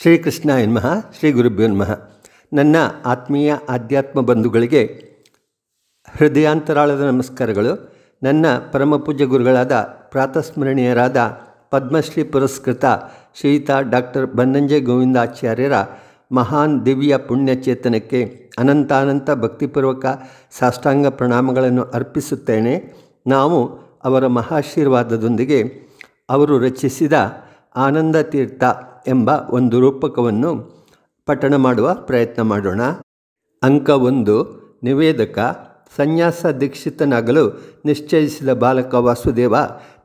ಶ್ರೀಕೃಷ್ಣ ಎನ್ಮಃ ಶ್ರೀ ಗುರುಭ್ಯೋ ನಮಃ ನನ್ನ ಆತ್ಮೀಯ ಆಧ್ಯಾತ್ಮ ಬಂಧುಗಳಿಗೆ ಹೃದಯಾಂತರಾಳದ ನಮಸ್ಕಾರಗಳು ನನ್ನ ಪರಮಪೂಜ್ಯ ಗುರುಗಳಾದ ಪ್ರಾತಸ್ಮರಣೀಯರಾದ ಪದ್ಮಶ್ರೀ ಪುರಸ್ಕೃತ ಶ್ರೀಯುತ ಡಾಕ್ಟರ್ ಬನ್ನಂಜೆ ಗೋವಿಂದಾಚಾರ್ಯರ ಮಹಾನ್ ದಿವ್ಯ ಪುಣ್ಯ ಚೇತನಕ್ಕೆ ಅನಂತಾನಂತ ಭಕ್ತಿಪೂರ್ವಕ ಸಾಷ್ಟಾಂಗ ಪ್ರಣಾಮಗಳನ್ನು ಅರ್ಪಿಸುತ್ತೇನೆ ನಾವು ಅವರ ಮಹಾಶೀರ್ವಾದದೊಂದಿಗೆ ಅವರು ರಚಿಸಿದ ಆನಂದ ತೀರ್ಥ ಎಂಬ ಒಂದು ರೂಪಕವನ್ನು ಪಠಣ ಮಾಡುವ ಪ್ರಯತ್ನ ಮಾಡೋಣ ಅಂಕ ಒಂದು ನಿವೇದಕ ಸನ್ಯಾಸ ದೀಕ್ಷಿತನಾಗಲು ನಿಶ್ಚಯಿಸಿದ ಬಾಲಕ ವಾಸುದೇವ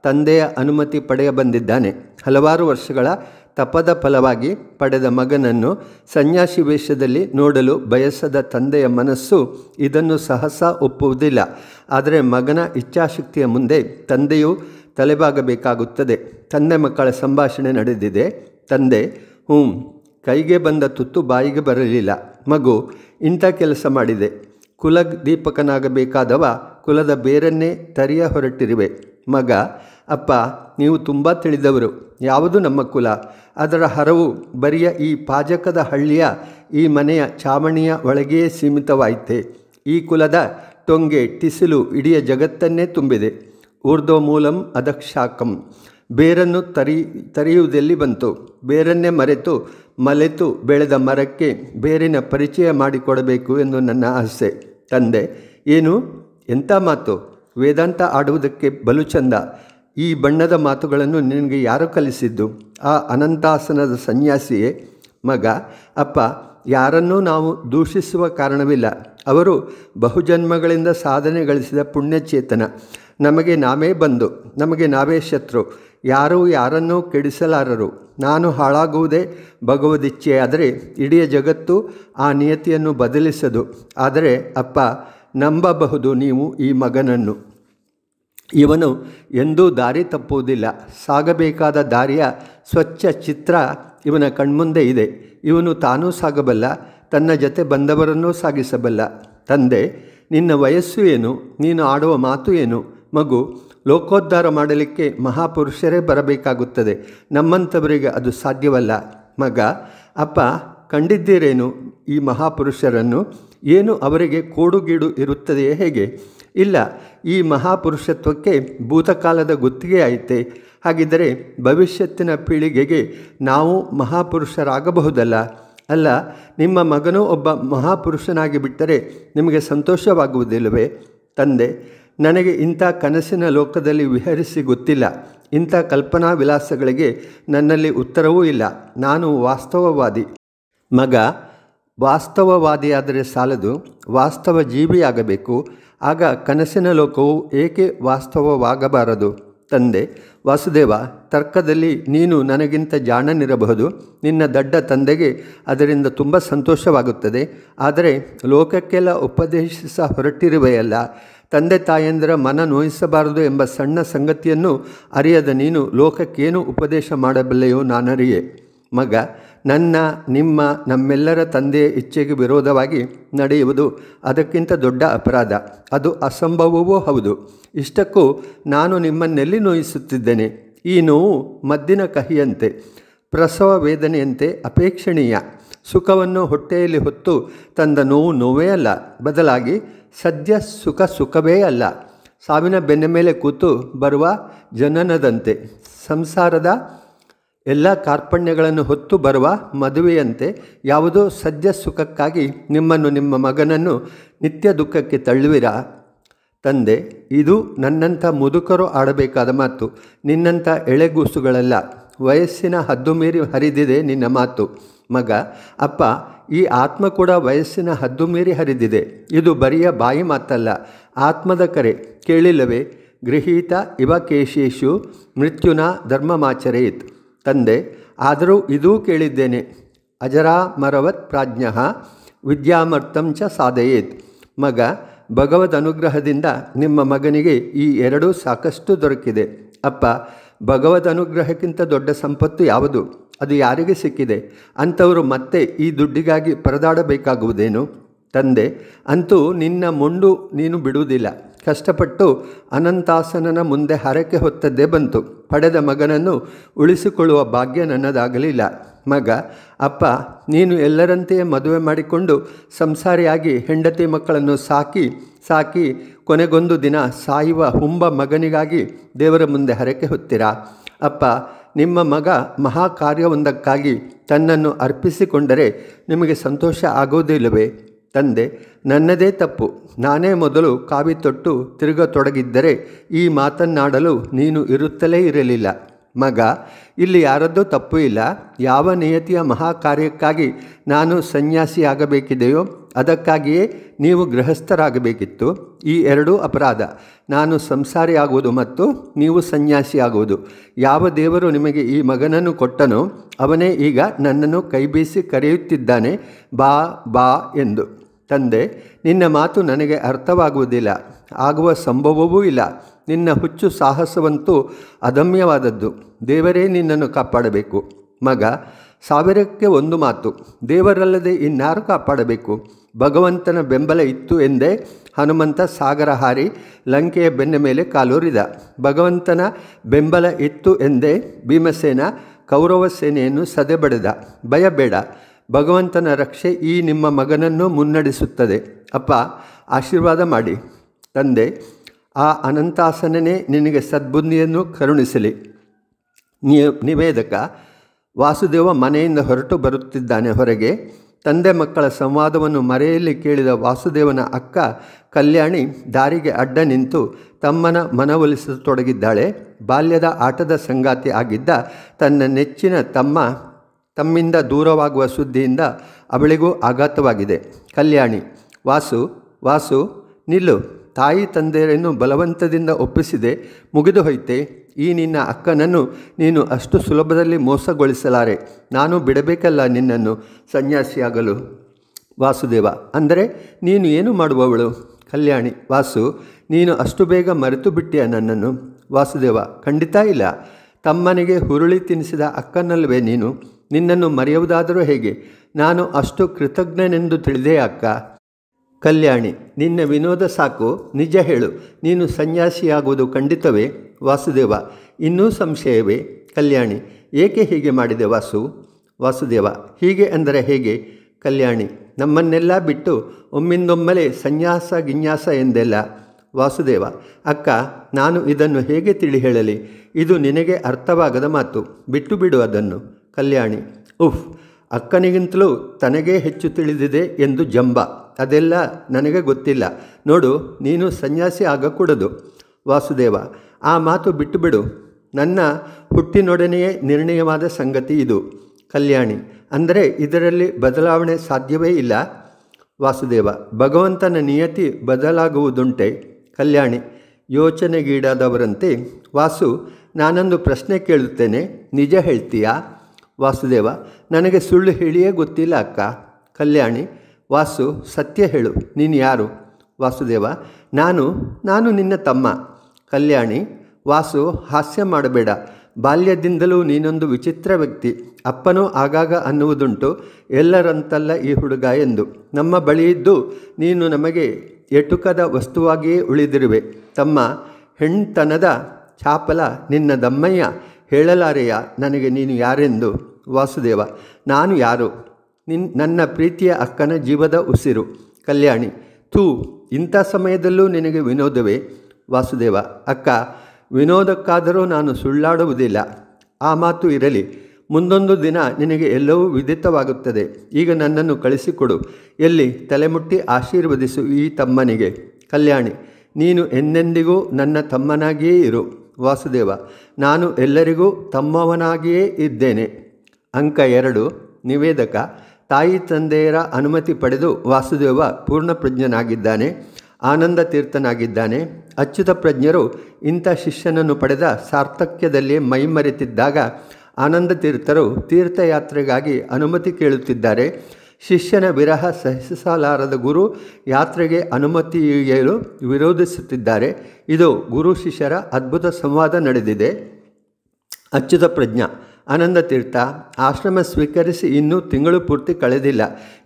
ತಂದೆಯ ಅನುಮತಿ ಪಡೆಯ ಬಂದಿದ್ದಾನೆ ಹಲವಾರು ವರ್ಷಗಳ ತಪದ ಫಲವಾಗಿ ಪಡೆದ ಮಗನನ್ನು ಸನ್ಯಾಸಿ ವೇಷದಲ್ಲಿ ನೋಡಲು ಬಯಸದ ತಂದೆಯ ಮನಸ್ಸು ಇದನ್ನು ಸಹಸ ಒಪ್ಪುವುದಿಲ್ಲ ಆದರೆ ಮಗನ ಇಚ್ಛಾಶಕ್ತಿಯ ಮುಂದೆ ತಂದೆಯು ತಲೆಬಾಗಬೇಕಾಗುತ್ತದೆ ತಂದೆ ಮಕ್ಕಳ ಸಂಭಾಷಣೆ ನಡೆದಿದೆ ತಂದೆ ಹ್ಞೂ ಕೈಗೆ ಬಂದ ತುತ್ತು ಬಾಯಿಗೆ ಬರಲಿಲ್ಲ ಮಗು ಇಂಥ ಕೆಲಸ ಮಾಡಿದೆ ಕುಲ ದೀಪಕನಾಗಬೇಕಾದವ ಕುಲದ ಬೇರನ್ನೇ ತರಿಯ ಹೊರಟಿರುವೆ ಮಗ ಅಪ್ಪ ನೀವು ತುಂಬ ತಿಳಿದವರು ಯಾವುದು ನಮ್ಮ ಕುಲ ಅದರ ಹರವು ಬರಿಯ ಈ ಪಾಜಕದ ಹಳ್ಳಿಯ ಈ ಮನೆಯ ಚಾವಣಿಯ ಒಳಗೆಯೇ ಸೀಮಿತವಾಯಿತೆ ಈ ಕುಲದ ಟೊಂಗೆ ಟಿಸಿಲು ಇಡೀ ಜಗತ್ತನ್ನೇ ತುಂಬಿದೆ ಮೂಲಂ ಅಧಕ್ಷಾಕಂ ಬೇರನ್ನು ತರಿ ತರಿಯುವುದೆಲ್ಲಿ ಬಂತು ಬೇರನ್ನೇ ಮರೆತು ಮಲೆತು ಬೆಳೆದ ಮರಕ್ಕೆ ಬೇರಿನ ಪರಿಚಯ ಮಾಡಿಕೊಡಬೇಕು ಎಂದು ನನ್ನ ಆಸೆ ತಂದೆ ಏನು ಎಂಥ ಮಾತು ವೇದಾಂತ ಆಡುವುದಕ್ಕೆ ಬಲು ಚಂದ ಈ ಬಣ್ಣದ ಮಾತುಗಳನ್ನು ನಿನಗೆ ಯಾರು ಕಲಿಸಿದ್ದು ಆ ಅನಂತಾಸನದ ಸನ್ಯಾಸಿಯೇ ಮಗ ಅಪ್ಪ ಯಾರನ್ನೂ ನಾವು ದೂಷಿಸುವ ಕಾರಣವಿಲ್ಲ ಅವರು ಬಹುಜನ್ಮಗಳಿಂದ ಸಾಧನೆ ಗಳಿಸಿದ ಪುಣ್ಯಚೇತನ ನಮಗೆ ನಾವೇ ಬಂದು ನಮಗೆ ನಾವೇ ಶತ್ರು ಯಾರೂ ಯಾರನ್ನೂ ಕೆಡಿಸಲಾರರು ನಾನು ಹಾಳಾಗುವುದೇ ಭಗವದಿಚ್ಛೆಯಾದರೆ ಇಡೀ ಜಗತ್ತು ಆ ನಿಯತಿಯನ್ನು ಬದಲಿಸದು ಆದರೆ ಅಪ್ಪ ನಂಬಬಹುದು ನೀವು ಈ ಮಗನನ್ನು ಇವನು ಎಂದೂ ದಾರಿ ತಪ್ಪುವುದಿಲ್ಲ ಸಾಗಬೇಕಾದ ದಾರಿಯ ಸ್ವಚ್ಛ ಚಿತ್ರ ಇವನ ಕಣ್ಮುಂದೆ ಇದೆ ಇವನು ತಾನೂ ಸಾಗಬಲ್ಲ ತನ್ನ ಜೊತೆ ಬಂದವರನ್ನೂ ಸಾಗಿಸಬಲ್ಲ ತಂದೆ ನಿನ್ನ ವಯಸ್ಸು ಏನು ನೀನು ಆಡುವ ಮಾತು ಏನು ಮಗು ಲೋಕೋದ್ಧಾರ ಮಾಡಲಿಕ್ಕೆ ಮಹಾಪುರುಷರೇ ಬರಬೇಕಾಗುತ್ತದೆ ನಮ್ಮಂಥವರಿಗೆ ಅದು ಸಾಧ್ಯವಲ್ಲ ಮಗ ಅಪ್ಪ ಕಂಡಿದ್ದೀರೇನು ಈ ಮಹಾಪುರುಷರನ್ನು ಏನು ಅವರಿಗೆ ಕೋಡುಗೀಡು ಇರುತ್ತದೆಯೇ ಹೇಗೆ ಇಲ್ಲ ಈ ಮಹಾಪುರುಷತ್ವಕ್ಕೆ ಭೂತಕಾಲದ ಗುತ್ತಿಗೆ ಐತೆ ಹಾಗಿದ್ದರೆ ಭವಿಷ್ಯತ್ತಿನ ಪೀಳಿಗೆಗೆ ನಾವು ಮಹಾಪುರುಷರಾಗಬಹುದಲ್ಲ ಅಲ್ಲ ನಿಮ್ಮ ಮಗನೂ ಒಬ್ಬ ಮಹಾಪುರುಷನಾಗಿ ಬಿಟ್ಟರೆ ನಿಮಗೆ ಸಂತೋಷವಾಗುವುದಿಲ್ಲವೇ ತಂದೆ ನನಗೆ ಇಂಥ ಕನಸಿನ ಲೋಕದಲ್ಲಿ ವಿಹರಿಸಿ ಗೊತ್ತಿಲ್ಲ ಇಂಥ ಕಲ್ಪನಾ ವಿಲಾಸಗಳಿಗೆ ನನ್ನಲ್ಲಿ ಉತ್ತರವೂ ಇಲ್ಲ ನಾನು ವಾಸ್ತವವಾದಿ ಮಗ ವಾಸ್ತವವಾದಿಯಾದರೆ ಸಾಲದು ವಾಸ್ತವ ಜೀವಿಯಾಗಬೇಕು ಆಗ ಕನಸಿನ ಲೋಕವು ಏಕೆ ವಾಸ್ತವವಾಗಬಾರದು ತಂದೆ ವಾಸುದೇವ ತರ್ಕದಲ್ಲಿ ನೀನು ನನಗಿಂತ ಜಾಣನಿರಬಹುದು ನಿನ್ನ ದಡ್ಡ ತಂದೆಗೆ ಅದರಿಂದ ತುಂಬ ಸಂತೋಷವಾಗುತ್ತದೆ ಆದರೆ ಲೋಕಕ್ಕೆಲ್ಲ ಉಪದೇಶಿಸ ಹೊರಟಿರುವೆಯಲ್ಲ ತಂದೆ ತಾಯಂದಿರ ಮನ ನೋಯಿಸಬಾರದು ಎಂಬ ಸಣ್ಣ ಸಂಗತಿಯನ್ನು ಅರಿಯದ ನೀನು ಲೋಕಕ್ಕೇನು ಉಪದೇಶ ಮಾಡಬಲ್ಲೆಯೋ ನಾನರಿಯೆ ಮಗ ನನ್ನ ನಿಮ್ಮ ನಮ್ಮೆಲ್ಲರ ತಂದೆಯ ಇಚ್ಛೆಗೆ ವಿರೋಧವಾಗಿ ನಡೆಯುವುದು ಅದಕ್ಕಿಂತ ದೊಡ್ಡ ಅಪರಾಧ ಅದು ಅಸಂಭವವೂ ಹೌದು ಇಷ್ಟಕ್ಕೂ ನಾನು ನಿಮ್ಮನ್ನೆಲ್ಲಿ ನೋಯಿಸುತ್ತಿದ್ದೇನೆ ಈ ನೋವು ಮದ್ದಿನ ಕಹಿಯಂತೆ ಪ್ರಸವ ವೇದನೆಯಂತೆ ಅಪೇಕ್ಷಣೀಯ ಸುಖವನ್ನು ಹೊಟ್ಟೆಯಲ್ಲಿ ಹೊತ್ತು ತಂದ ನೋವು ನೋವೇ ಅಲ್ಲ ಬದಲಾಗಿ ಸದ್ಯ ಸುಖ ಸುಖವೇ ಅಲ್ಲ ಸಾವಿನ ಬೆನ್ನ ಮೇಲೆ ಕೂತು ಬರುವ ಜನನದಂತೆ ಸಂಸಾರದ ಎಲ್ಲ ಕಾರ್ಪಣ್ಯಗಳನ್ನು ಹೊತ್ತು ಬರುವ ಮದುವೆಯಂತೆ ಯಾವುದೋ ಸದ್ಯ ಸುಖಕ್ಕಾಗಿ ನಿಮ್ಮನ್ನು ನಿಮ್ಮ ಮಗನನ್ನು ನಿತ್ಯ ದುಃಖಕ್ಕೆ ತಳ್ಳುವಿರಾ ತಂದೆ ಇದು ನನ್ನಂಥ ಮುದುಕರು ಆಡಬೇಕಾದ ಮಾತು ನಿನ್ನಂಥ ಎಳೆಗೂಸುಗಳಲ್ಲ ವಯಸ್ಸಿನ ಹದ್ದು ಮೀರಿ ಹರಿದಿದೆ ನಿನ್ನ ಮಾತು ಮಗ ಅಪ್ಪ ಈ ಆತ್ಮ ಕೂಡ ವಯಸ್ಸಿನ ಹದ್ದು ಮೀರಿ ಹರಿದಿದೆ ಇದು ಬರಿಯ ಬಾಯಿ ಮಾತಲ್ಲ ಆತ್ಮದ ಕರೆ ಕೇಳಿಲ್ಲವೇ ಗೃಹೀತ ಇವ ಕೇಶೇಶು ಮೃತ್ಯುನ ಧರ್ಮಮಾಚರೇತ್ ತಂದೆ ಆದರೂ ಇದೂ ಕೇಳಿದ್ದೇನೆ ಅಜರಾಮರವತ್ ಪ್ರಾಜ್ಞ ವಿದ್ಯಾಮರ್ಥಂ ಚ ಸಾಧೆಯೇತ್ ಮಗ ಭಗವದ್ ಅನುಗ್ರಹದಿಂದ ನಿಮ್ಮ ಮಗನಿಗೆ ಈ ಎರಡೂ ಸಾಕಷ್ಟು ದೊರಕಿದೆ ಅಪ್ಪ ಭಗವದ್ ಅನುಗ್ರಹಕ್ಕಿಂತ ದೊಡ್ಡ ಸಂಪತ್ತು ಯಾವುದು ಅದು ಯಾರಿಗೆ ಸಿಕ್ಕಿದೆ ಅಂಥವರು ಮತ್ತೆ ಈ ದುಡ್ಡಿಗಾಗಿ ಪರದಾಡಬೇಕಾಗುವುದೇನು ತಂದೆ ಅಂತೂ ನಿನ್ನ ಮೊಂಡು ನೀನು ಬಿಡುವುದಿಲ್ಲ ಕಷ್ಟಪಟ್ಟು ಅನಂತಾಸನನ ಮುಂದೆ ಹರಕೆ ಹೊತ್ತದ್ದೇ ಬಂತು ಪಡೆದ ಮಗನನ್ನು ಉಳಿಸಿಕೊಳ್ಳುವ ಭಾಗ್ಯ ನನ್ನದಾಗಲಿಲ್ಲ ಮಗ ಅಪ್ಪ ನೀನು ಎಲ್ಲರಂತೆಯೇ ಮದುವೆ ಮಾಡಿಕೊಂಡು ಸಂಸಾರಿಯಾಗಿ ಹೆಂಡತಿ ಮಕ್ಕಳನ್ನು ಸಾಕಿ ಸಾಕಿ ಕೊನೆಗೊಂದು ದಿನ ಸಾಯುವ ಹುಂಬ ಮಗನಿಗಾಗಿ ದೇವರ ಮುಂದೆ ಹರಕೆ ಹೊತ್ತಿರಾ ಅಪ್ಪ ನಿಮ್ಮ ಮಗ ಮಹಾ ಕಾರ್ಯವೊಂದಕ್ಕಾಗಿ ತನ್ನನ್ನು ಅರ್ಪಿಸಿಕೊಂಡರೆ ನಿಮಗೆ ಸಂತೋಷ ಆಗೋದಿಲ್ಲವೇ ತಂದೆ ನನ್ನದೇ ತಪ್ಪು ನಾನೇ ಮೊದಲು ಕಾವಿ ತೊಟ್ಟು ತಿರುಗತೊಡಗಿದ್ದರೆ ಈ ಮಾತನ್ನಾಡಲು ನೀನು ಇರುತ್ತಲೇ ಇರಲಿಲ್ಲ ಮಗ ಇಲ್ಲಿ ಯಾರದ್ದೂ ತಪ್ಪು ಇಲ್ಲ ಯಾವ ನಿಯತಿಯ ಮಹಾ ಕಾರ್ಯಕ್ಕಾಗಿ ನಾನು ಸನ್ಯಾಸಿಯಾಗಬೇಕಿದೆಯೋ ಅದಕ್ಕಾಗಿಯೇ ನೀವು ಗೃಹಸ್ಥರಾಗಬೇಕಿತ್ತು ಈ ಎರಡೂ ಅಪರಾಧ ನಾನು ಸಂಸಾರಿಯಾಗುವುದು ಮತ್ತು ನೀವು ಸನ್ಯಾಸಿಯಾಗುವುದು ಯಾವ ದೇವರು ನಿಮಗೆ ಈ ಮಗನನ್ನು ಕೊಟ್ಟನೋ ಅವನೇ ಈಗ ನನ್ನನ್ನು ಕೈಬೀಸಿ ಕರೆಯುತ್ತಿದ್ದಾನೆ ಬಾ ಬಾ ಎಂದು ತಂದೆ ನಿನ್ನ ಮಾತು ನನಗೆ ಅರ್ಥವಾಗುವುದಿಲ್ಲ ಆಗುವ ಸಂಭವವೂ ಇಲ್ಲ ನಿನ್ನ ಹುಚ್ಚು ಸಾಹಸವಂತೂ ಅದಮ್ಯವಾದದ್ದು ದೇವರೇ ನಿನ್ನನ್ನು ಕಾಪಾಡಬೇಕು ಮಗ ಸಾವಿರಕ್ಕೆ ಒಂದು ಮಾತು ದೇವರಲ್ಲದೆ ಇನ್ನಾರು ಕಾಪಾಡಬೇಕು ಭಗವಂತನ ಬೆಂಬಲ ಇತ್ತು ಎಂದೇ ಹನುಮಂತ ಸಾಗರ ಹಾರಿ ಲಂಕೆಯ ಬೆನ್ನ ಮೇಲೆ ಕಾಲೂರಿದ ಭಗವಂತನ ಬೆಂಬಲ ಇತ್ತು ಎಂದೇ ಭೀಮಸೇನ ಕೌರವ ಸೇನೆಯನ್ನು ಸದೆಬಡೆದ ಭಯಬೇಡ ಭಗವಂತನ ರಕ್ಷೆ ಈ ನಿಮ್ಮ ಮಗನನ್ನು ಮುನ್ನಡೆಸುತ್ತದೆ ಅಪ್ಪ ಆಶೀರ್ವಾದ ಮಾಡಿ ತಂದೆ ಆ ಅನಂತಾಸನೇ ನಿನಗೆ ಸದ್ಬುದ್ಧಿಯನ್ನು ಕರುಣಿಸಲಿ ನಿವೇದಕ ವಾಸುದೇವ ಮನೆಯಿಂದ ಹೊರಟು ಬರುತ್ತಿದ್ದಾನೆ ಹೊರಗೆ ತಂದೆ ಮಕ್ಕಳ ಸಂವಾದವನ್ನು ಮರೆಯಲ್ಲಿ ಕೇಳಿದ ವಾಸುದೇವನ ಅಕ್ಕ ಕಲ್ಯಾಣಿ ದಾರಿಗೆ ಅಡ್ಡ ನಿಂತು ತಮ್ಮನ ಮನವೊಲಿಸತೊಡಗಿದ್ದಾಳೆ ಬಾಲ್ಯದ ಆಟದ ಸಂಗಾತಿ ಆಗಿದ್ದ ತನ್ನ ನೆಚ್ಚಿನ ತಮ್ಮ ತಮ್ಮಿಂದ ದೂರವಾಗುವ ಸುದ್ದಿಯಿಂದ ಅವಳಿಗೂ ಆಘಾತವಾಗಿದೆ ಕಲ್ಯಾಣಿ ವಾಸು ವಾಸು ನಿಲ್ಲು ತಾಯಿ ತಂದೆಯರನ್ನು ಬಲವಂತದಿಂದ ಒಪ್ಪಿಸಿದೆ ಮುಗಿದು ಹೋಯ್ತೆ ಈ ನಿನ್ನ ಅಕ್ಕನನ್ನು ನೀನು ಅಷ್ಟು ಸುಲಭದಲ್ಲಿ ಮೋಸಗೊಳಿಸಲಾರೆ ನಾನು ಬಿಡಬೇಕಲ್ಲ ನಿನ್ನನ್ನು ಸನ್ಯಾಸಿಯಾಗಲು ವಾಸುದೇವ ಅಂದರೆ ನೀನು ಏನು ಮಾಡುವವಳು ಕಲ್ಯಾಣಿ ವಾಸು ನೀನು ಅಷ್ಟು ಬೇಗ ಮರೆತು ಬಿಟ್ಟಿಯ ನನ್ನನ್ನು ವಾಸುದೇವ ಖಂಡಿತ ಇಲ್ಲ ತಮ್ಮನಿಗೆ ಹುರುಳಿ ತಿನ್ನಿಸಿದ ಅಕ್ಕನಲ್ವೇ ನೀನು ನಿನ್ನನ್ನು ಮರೆಯುವುದಾದರೂ ಹೇಗೆ ನಾನು ಅಷ್ಟು ಕೃತಜ್ಞನೆಂದು ತಿಳಿದೆ ಅಕ್ಕ ಕಲ್ಯಾಣಿ ನಿನ್ನ ವಿನೋದ ಸಾಕು ನಿಜ ಹೇಳು ನೀನು ಸನ್ಯಾಸಿಯಾಗುವುದು ಖಂಡಿತವೇ ವಾಸುದೇವ ಇನ್ನೂ ಸಂಶಯವೇ ಕಲ್ಯಾಣಿ ಏಕೆ ಹೀಗೆ ಮಾಡಿದೆ ವಾಸು ವಾಸುದೇವ ಹೀಗೆ ಅಂದರೆ ಹೇಗೆ ಕಲ್ಯಾಣಿ ನಮ್ಮನ್ನೆಲ್ಲ ಬಿಟ್ಟು ಒಮ್ಮಿಂದೊಮ್ಮಲೆ ಸನ್ಯಾಸ ಗಿನ್ಯಾಸ ಎಂದೆಲ್ಲ ವಾಸುದೇವ ಅಕ್ಕ ನಾನು ಇದನ್ನು ಹೇಗೆ ತಿಳಿ ಹೇಳಲಿ ಇದು ನಿನಗೆ ಅರ್ಥವಾಗದ ಮಾತು ಬಿಟ್ಟು ಬಿಡು ಅದನ್ನು ಕಲ್ಯಾಣಿ ಉಫ್ ಅಕ್ಕನಿಗಿಂತಲೂ ತನಗೇ ಹೆಚ್ಚು ತಿಳಿದಿದೆ ಎಂದು ಜಂಬ ಅದೆಲ್ಲ ನನಗೆ ಗೊತ್ತಿಲ್ಲ ನೋಡು ನೀನು ಸನ್ಯಾಸಿ ಆಗಕೂಡದು ವಾಸುದೇವ ಆ ಮಾತು ಬಿಟ್ಟುಬಿಡು ನನ್ನ ಹುಟ್ಟಿನೊಡನೆಯೇ ನಿರ್ಣಯವಾದ ಸಂಗತಿ ಇದು ಕಲ್ಯಾಣಿ ಅಂದರೆ ಇದರಲ್ಲಿ ಬದಲಾವಣೆ ಸಾಧ್ಯವೇ ಇಲ್ಲ ವಾಸುದೇವ ಭಗವಂತನ ನಿಯತಿ ಬದಲಾಗುವುದುಂಟೆ ಕಲ್ಯಾಣಿ ಯೋಚನೆಗೀಡಾದವರಂತೆ ವಾಸು ನಾನೊಂದು ಪ್ರಶ್ನೆ ಕೇಳುತ್ತೇನೆ ನಿಜ ಹೇಳ್ತೀಯಾ ವಾಸುದೇವ ನನಗೆ ಸುಳ್ಳು ಹೇಳಿಯೇ ಗೊತ್ತಿಲ್ಲ ಅಕ್ಕ ಕಲ್ಯಾಣಿ ವಾಸು ಸತ್ಯ ಹೇಳು ನೀನು ಯಾರು ವಾಸುದೇವ ನಾನು ನಾನು ನಿನ್ನ ತಮ್ಮ ಕಲ್ಯಾಣಿ ವಾಸು ಹಾಸ್ಯ ಮಾಡಬೇಡ ಬಾಲ್ಯದಿಂದಲೂ ನೀನೊಂದು ವಿಚಿತ್ರ ವ್ಯಕ್ತಿ ಅಪ್ಪನೂ ಆಗಾಗ ಅನ್ನುವುದುಂಟು ಎಲ್ಲರಂತಲ್ಲ ಈ ಹುಡುಗ ಎಂದು ನಮ್ಮ ಬಳಿಯಿದ್ದು ನೀನು ನಮಗೆ ಎಟುಕದ ವಸ್ತುವಾಗಿಯೇ ಉಳಿದಿರುವೆ ತಮ್ಮ ಹೆಣ್ತನದ ಚಾಪಲ ನಿನ್ನ ದಮ್ಮಯ್ಯ ಹೇಳಲಾರೆಯ ನನಗೆ ನೀನು ಯಾರೆಂದು ವಾಸುದೇವ ನಾನು ಯಾರು ನಿನ್ ನನ್ನ ಪ್ರೀತಿಯ ಅಕ್ಕನ ಜೀವದ ಉಸಿರು ಕಲ್ಯಾಣಿ ಥೂ ಇಂಥ ಸಮಯದಲ್ಲೂ ನಿನಗೆ ವಿನೋದವೇ ವಾಸುದೇವ ಅಕ್ಕ ವಿನೋದಕ್ಕಾದರೂ ನಾನು ಸುಳ್ಳಾಡುವುದಿಲ್ಲ ಆ ಮಾತು ಇರಲಿ ಮುಂದೊಂದು ದಿನ ನಿನಗೆ ಎಲ್ಲವೂ ವಿದಿತವಾಗುತ್ತದೆ ಈಗ ನನ್ನನ್ನು ಕಳಿಸಿಕೊಡು ಎಲ್ಲಿ ತಲೆಮುಟ್ಟಿ ಆಶೀರ್ವದಿಸು ಈ ತಮ್ಮನಿಗೆ ಕಲ್ಯಾಣಿ ನೀನು ಎಂದೆಂದಿಗೂ ನನ್ನ ತಮ್ಮನಾಗಿಯೇ ಇರು ವಾಸುದೇವ ನಾನು ಎಲ್ಲರಿಗೂ ತಮ್ಮವನಾಗಿಯೇ ಇದ್ದೇನೆ ಅಂಕ ಎರಡು ನಿವೇದಕ ತಾಯಿ ತಂದೆಯರ ಅನುಮತಿ ಪಡೆದು ವಾಸುದೇವ ಪೂರ್ಣಪ್ರಜ್ಞನಾಗಿದ್ದಾನೆ ಆನಂದ ತೀರ್ಥನಾಗಿದ್ದಾನೆ ಅಚ್ಯುತ ಪ್ರಜ್ಞರು ಇಂಥ ಶಿಷ್ಯನನ್ನು ಪಡೆದ ಸಾರ್ಥಕ್ಯದಲ್ಲಿ ಮೈಮರೆತಿದ್ದಾಗ ಆನಂದ ತೀರ್ಥರು ತೀರ್ಥಯಾತ್ರೆಗಾಗಿ ಅನುಮತಿ ಕೇಳುತ್ತಿದ್ದಾರೆ ಶಿಷ್ಯನ ವಿರಹ ಸಹಿಸಲಾರದ ಗುರು ಯಾತ್ರೆಗೆ ಅನುಮತಿ ವಿರೋಧಿಸುತ್ತಿದ್ದಾರೆ ಇದು ಗುರು ಶಿಷ್ಯರ ಅದ್ಭುತ ಸಂವಾದ ನಡೆದಿದೆ ಅಚ್ಯುತ ಪ್ರಜ್ಞ ಆನಂದ ತೀರ್ಥ ಆಶ್ರಮ ಸ್ವೀಕರಿಸಿ ಇನ್ನೂ ತಿಂಗಳು ಪೂರ್ತಿ ಕಳೆದಿಲ್ಲ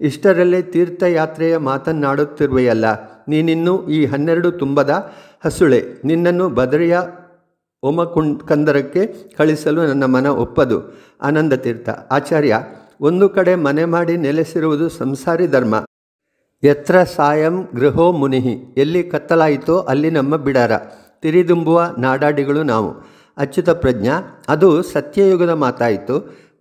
ಇಷ್ಟರಲ್ಲೇ ತೀರ್ಥಯಾತ್ರೆಯ ಮಾತನ್ನಾಡುತ್ತಿರುವೆಯಲ್ಲ ನೀನಿನ್ನೂ ಈ ಹನ್ನೆರಡು ತುಂಬದ ಹಸುಳೆ ನಿನ್ನನ್ನು ಬದರಿಯ ಓಮಕುಂಡ್ ಕಂದರಕ್ಕೆ ಕಳಿಸಲು ನನ್ನ ಮನ ಒಪ್ಪದು ಆನಂದ ತೀರ್ಥ ಆಚಾರ್ಯ ಒಂದು ಕಡೆ ಮನೆ ಮಾಡಿ ನೆಲೆಸಿರುವುದು ಸಂಸಾರಿ ಧರ್ಮ ಎತ್ರ ಸಾಯಂ ಗೃಹೋ ಮುನಿಹಿ ಎಲ್ಲಿ ಕತ್ತಲಾಯಿತೋ ಅಲ್ಲಿ ನಮ್ಮ ಬಿಡಾರ ತಿರಿದುಂಬುವ ನಾಡಾಡಿಗಳು ನಾವು ಅಚ್ಯುತ ಪ್ರಜ್ಞ ಅದು ಸತ್ಯಯುಗದ ಮಾತಾಯಿತು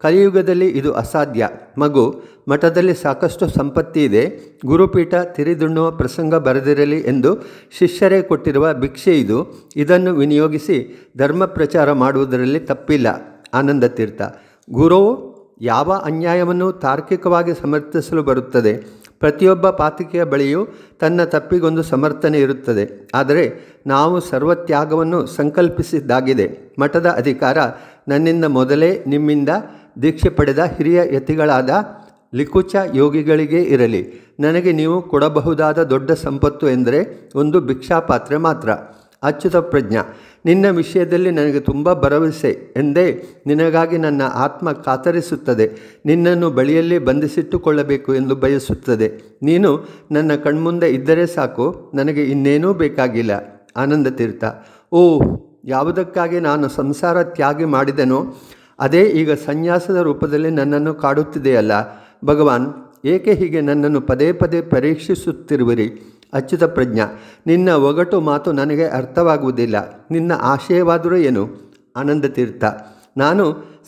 ಕಲಿಯುಗದಲ್ಲಿ ಇದು ಅಸಾಧ್ಯ ಮಗು ಮಠದಲ್ಲಿ ಸಾಕಷ್ಟು ಸಂಪತ್ತಿ ಇದೆ ಗುರುಪೀಠ ತಿರಿದುಣ್ಣುವ ಪ್ರಸಂಗ ಬರೆದಿರಲಿ ಎಂದು ಶಿಷ್ಯರೇ ಕೊಟ್ಟಿರುವ ಭಿಕ್ಷೆ ಇದು ಇದನ್ನು ವಿನಿಯೋಗಿಸಿ ಧರ್ಮ ಪ್ರಚಾರ ಮಾಡುವುದರಲ್ಲಿ ತಪ್ಪಿಲ್ಲ ಆನಂದ ತೀರ್ಥ ಗುರು ಯಾವ ಅನ್ಯಾಯವನ್ನು ತಾರ್ಕಿಕವಾಗಿ ಸಮರ್ಥಿಸಲು ಬರುತ್ತದೆ ಪ್ರತಿಯೊಬ್ಬ ಪಾತಿಕೆಯ ಬಳಿಯೂ ತನ್ನ ತಪ್ಪಿಗೊಂದು ಸಮರ್ಥನೆ ಇರುತ್ತದೆ ಆದರೆ ನಾವು ಸರ್ವತ್ಯಾಗವನ್ನು ಸಂಕಲ್ಪಿಸಿದ್ದಾಗಿದೆ ಮಠದ ಅಧಿಕಾರ ನನ್ನಿಂದ ಮೊದಲೇ ನಿಮ್ಮಿಂದ ದೀಕ್ಷೆ ಪಡೆದ ಹಿರಿಯ ಯತಿಗಳಾದ ಲಿಕುಚ ಯೋಗಿಗಳಿಗೆ ಇರಲಿ ನನಗೆ ನೀವು ಕೊಡಬಹುದಾದ ದೊಡ್ಡ ಸಂಪತ್ತು ಎಂದರೆ ಒಂದು ಭಿಕ್ಷಾಪಾತ್ರೆ ಮಾತ್ರ ಅಚ್ಯುತ ಪ್ರಜ್ಞ ನಿನ್ನ ವಿಷಯದಲ್ಲಿ ನನಗೆ ತುಂಬ ಭರವಸೆ ಎಂದೇ ನಿನಗಾಗಿ ನನ್ನ ಆತ್ಮ ಕಾತರಿಸುತ್ತದೆ ನಿನ್ನನ್ನು ಬಳಿಯಲ್ಲಿ ಬಂಧಿಸಿಟ್ಟುಕೊಳ್ಳಬೇಕು ಎಂದು ಬಯಸುತ್ತದೆ ನೀನು ನನ್ನ ಕಣ್ಮುಂದೆ ಇದ್ದರೆ ಸಾಕು ನನಗೆ ಇನ್ನೇನೂ ಬೇಕಾಗಿಲ್ಲ ಆನಂದ ತೀರ್ಥ ಓ ಯಾವುದಕ್ಕಾಗಿ ನಾನು ಸಂಸಾರ ತ್ಯಾಗಿ ಮಾಡಿದೆನೋ ಅದೇ ಈಗ ಸಂನ್ಯಾಸದ ರೂಪದಲ್ಲಿ ನನ್ನನ್ನು ಕಾಡುತ್ತಿದೆಯಲ್ಲ ಭಗವಾನ್ ಏಕೆ ಹೀಗೆ ನನ್ನನ್ನು ಪದೇ ಪದೇ ಪರೀಕ್ಷಿಸುತ್ತಿರುವಿರಿ ಅಚ್ಯುತ ಪ್ರಜ್ಞ ನಿನ್ನ ಒಗಟು ಮಾತು ನನಗೆ ಅರ್ಥವಾಗುವುದಿಲ್ಲ ನಿನ್ನ ಆಶಯವಾದರೂ ಏನು ಆನಂದ ತೀರ್ಥ ನಾನು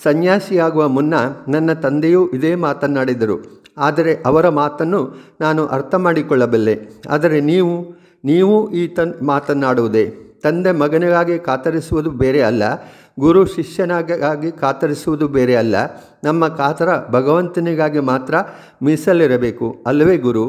ಸನ್ಯಾಸಿಯಾಗುವ ಮುನ್ನ ನನ್ನ ತಂದೆಯೂ ಇದೇ ಮಾತನ್ನಾಡಿದರು ಆದರೆ ಅವರ ಮಾತನ್ನು ನಾನು ಅರ್ಥ ಮಾಡಿಕೊಳ್ಳಬಲ್ಲೆ ಆದರೆ ನೀವು ನೀವು ಈ ತನ್ ಮಾತನ್ನಾಡುವುದೇ ತಂದೆ ಮಗನಿಗಾಗಿ ಕಾತರಿಸುವುದು ಬೇರೆ ಅಲ್ಲ ಗುರು ಶಿಷ್ಯನಾಗಿ ಕಾತರಿಸುವುದು ಬೇರೆ ಅಲ್ಲ ನಮ್ಮ ಕಾತರ ಭಗವಂತನಿಗಾಗಿ ಮಾತ್ರ ಮೀಸಲಿರಬೇಕು ಅಲ್ಲವೇ ಗುರು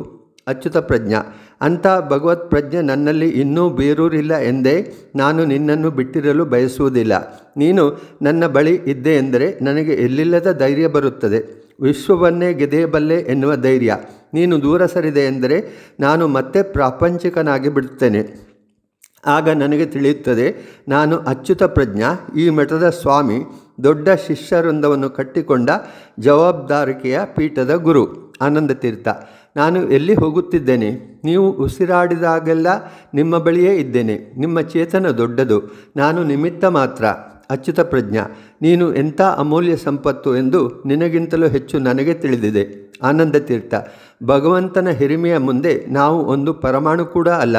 ಅಚ್ಯುತ ಪ್ರಜ್ಞಾ ಅಂಥ ಭಗವತ್ ಪ್ರಜ್ಞೆ ನನ್ನಲ್ಲಿ ಇನ್ನೂ ಬೇರೂರಿಲ್ಲ ಎಂದೇ ನಾನು ನಿನ್ನನ್ನು ಬಿಟ್ಟಿರಲು ಬಯಸುವುದಿಲ್ಲ ನೀನು ನನ್ನ ಬಳಿ ಇದ್ದೆ ಎಂದರೆ ನನಗೆ ಎಲ್ಲಿಲ್ಲದ ಧೈರ್ಯ ಬರುತ್ತದೆ ವಿಶ್ವವನ್ನೇ ಗೆದೆಯಬಲ್ಲೆ ಎನ್ನುವ ಧೈರ್ಯ ನೀನು ದೂರ ಸರಿದೆ ಎಂದರೆ ನಾನು ಮತ್ತೆ ಪ್ರಾಪಂಚಿಕನಾಗಿ ಬಿಡುತ್ತೇನೆ ಆಗ ನನಗೆ ತಿಳಿಯುತ್ತದೆ ನಾನು ಅಚ್ಯುತ ಪ್ರಜ್ಞ ಈ ಮಠದ ಸ್ವಾಮಿ ದೊಡ್ಡ ಶಿಷ್ಯವೃಂದವನ್ನು ಕಟ್ಟಿಕೊಂಡ ಜವಾಬ್ದಾರಿಕೆಯ ಪೀಠದ ಗುರು ಆನಂದ ತೀರ್ಥ ನಾನು ಎಲ್ಲಿ ಹೋಗುತ್ತಿದ್ದೇನೆ ನೀವು ಉಸಿರಾಡಿದಾಗೆಲ್ಲ ನಿಮ್ಮ ಬಳಿಯೇ ಇದ್ದೇನೆ ನಿಮ್ಮ ಚೇತನ ದೊಡ್ಡದು ನಾನು ನಿಮಿತ್ತ ಮಾತ್ರ ಅಚ್ಯುತ ಪ್ರಜ್ಞ ನೀನು ಎಂಥ ಅಮೂಲ್ಯ ಸಂಪತ್ತು ಎಂದು ನಿನಗಿಂತಲೂ ಹೆಚ್ಚು ನನಗೆ ತಿಳಿದಿದೆ ಆನಂದ ತೀರ್ಥ ಭಗವಂತನ ಹಿರಿಮೆಯ ಮುಂದೆ ನಾವು ಒಂದು ಪರಮಾಣು ಕೂಡ ಅಲ್ಲ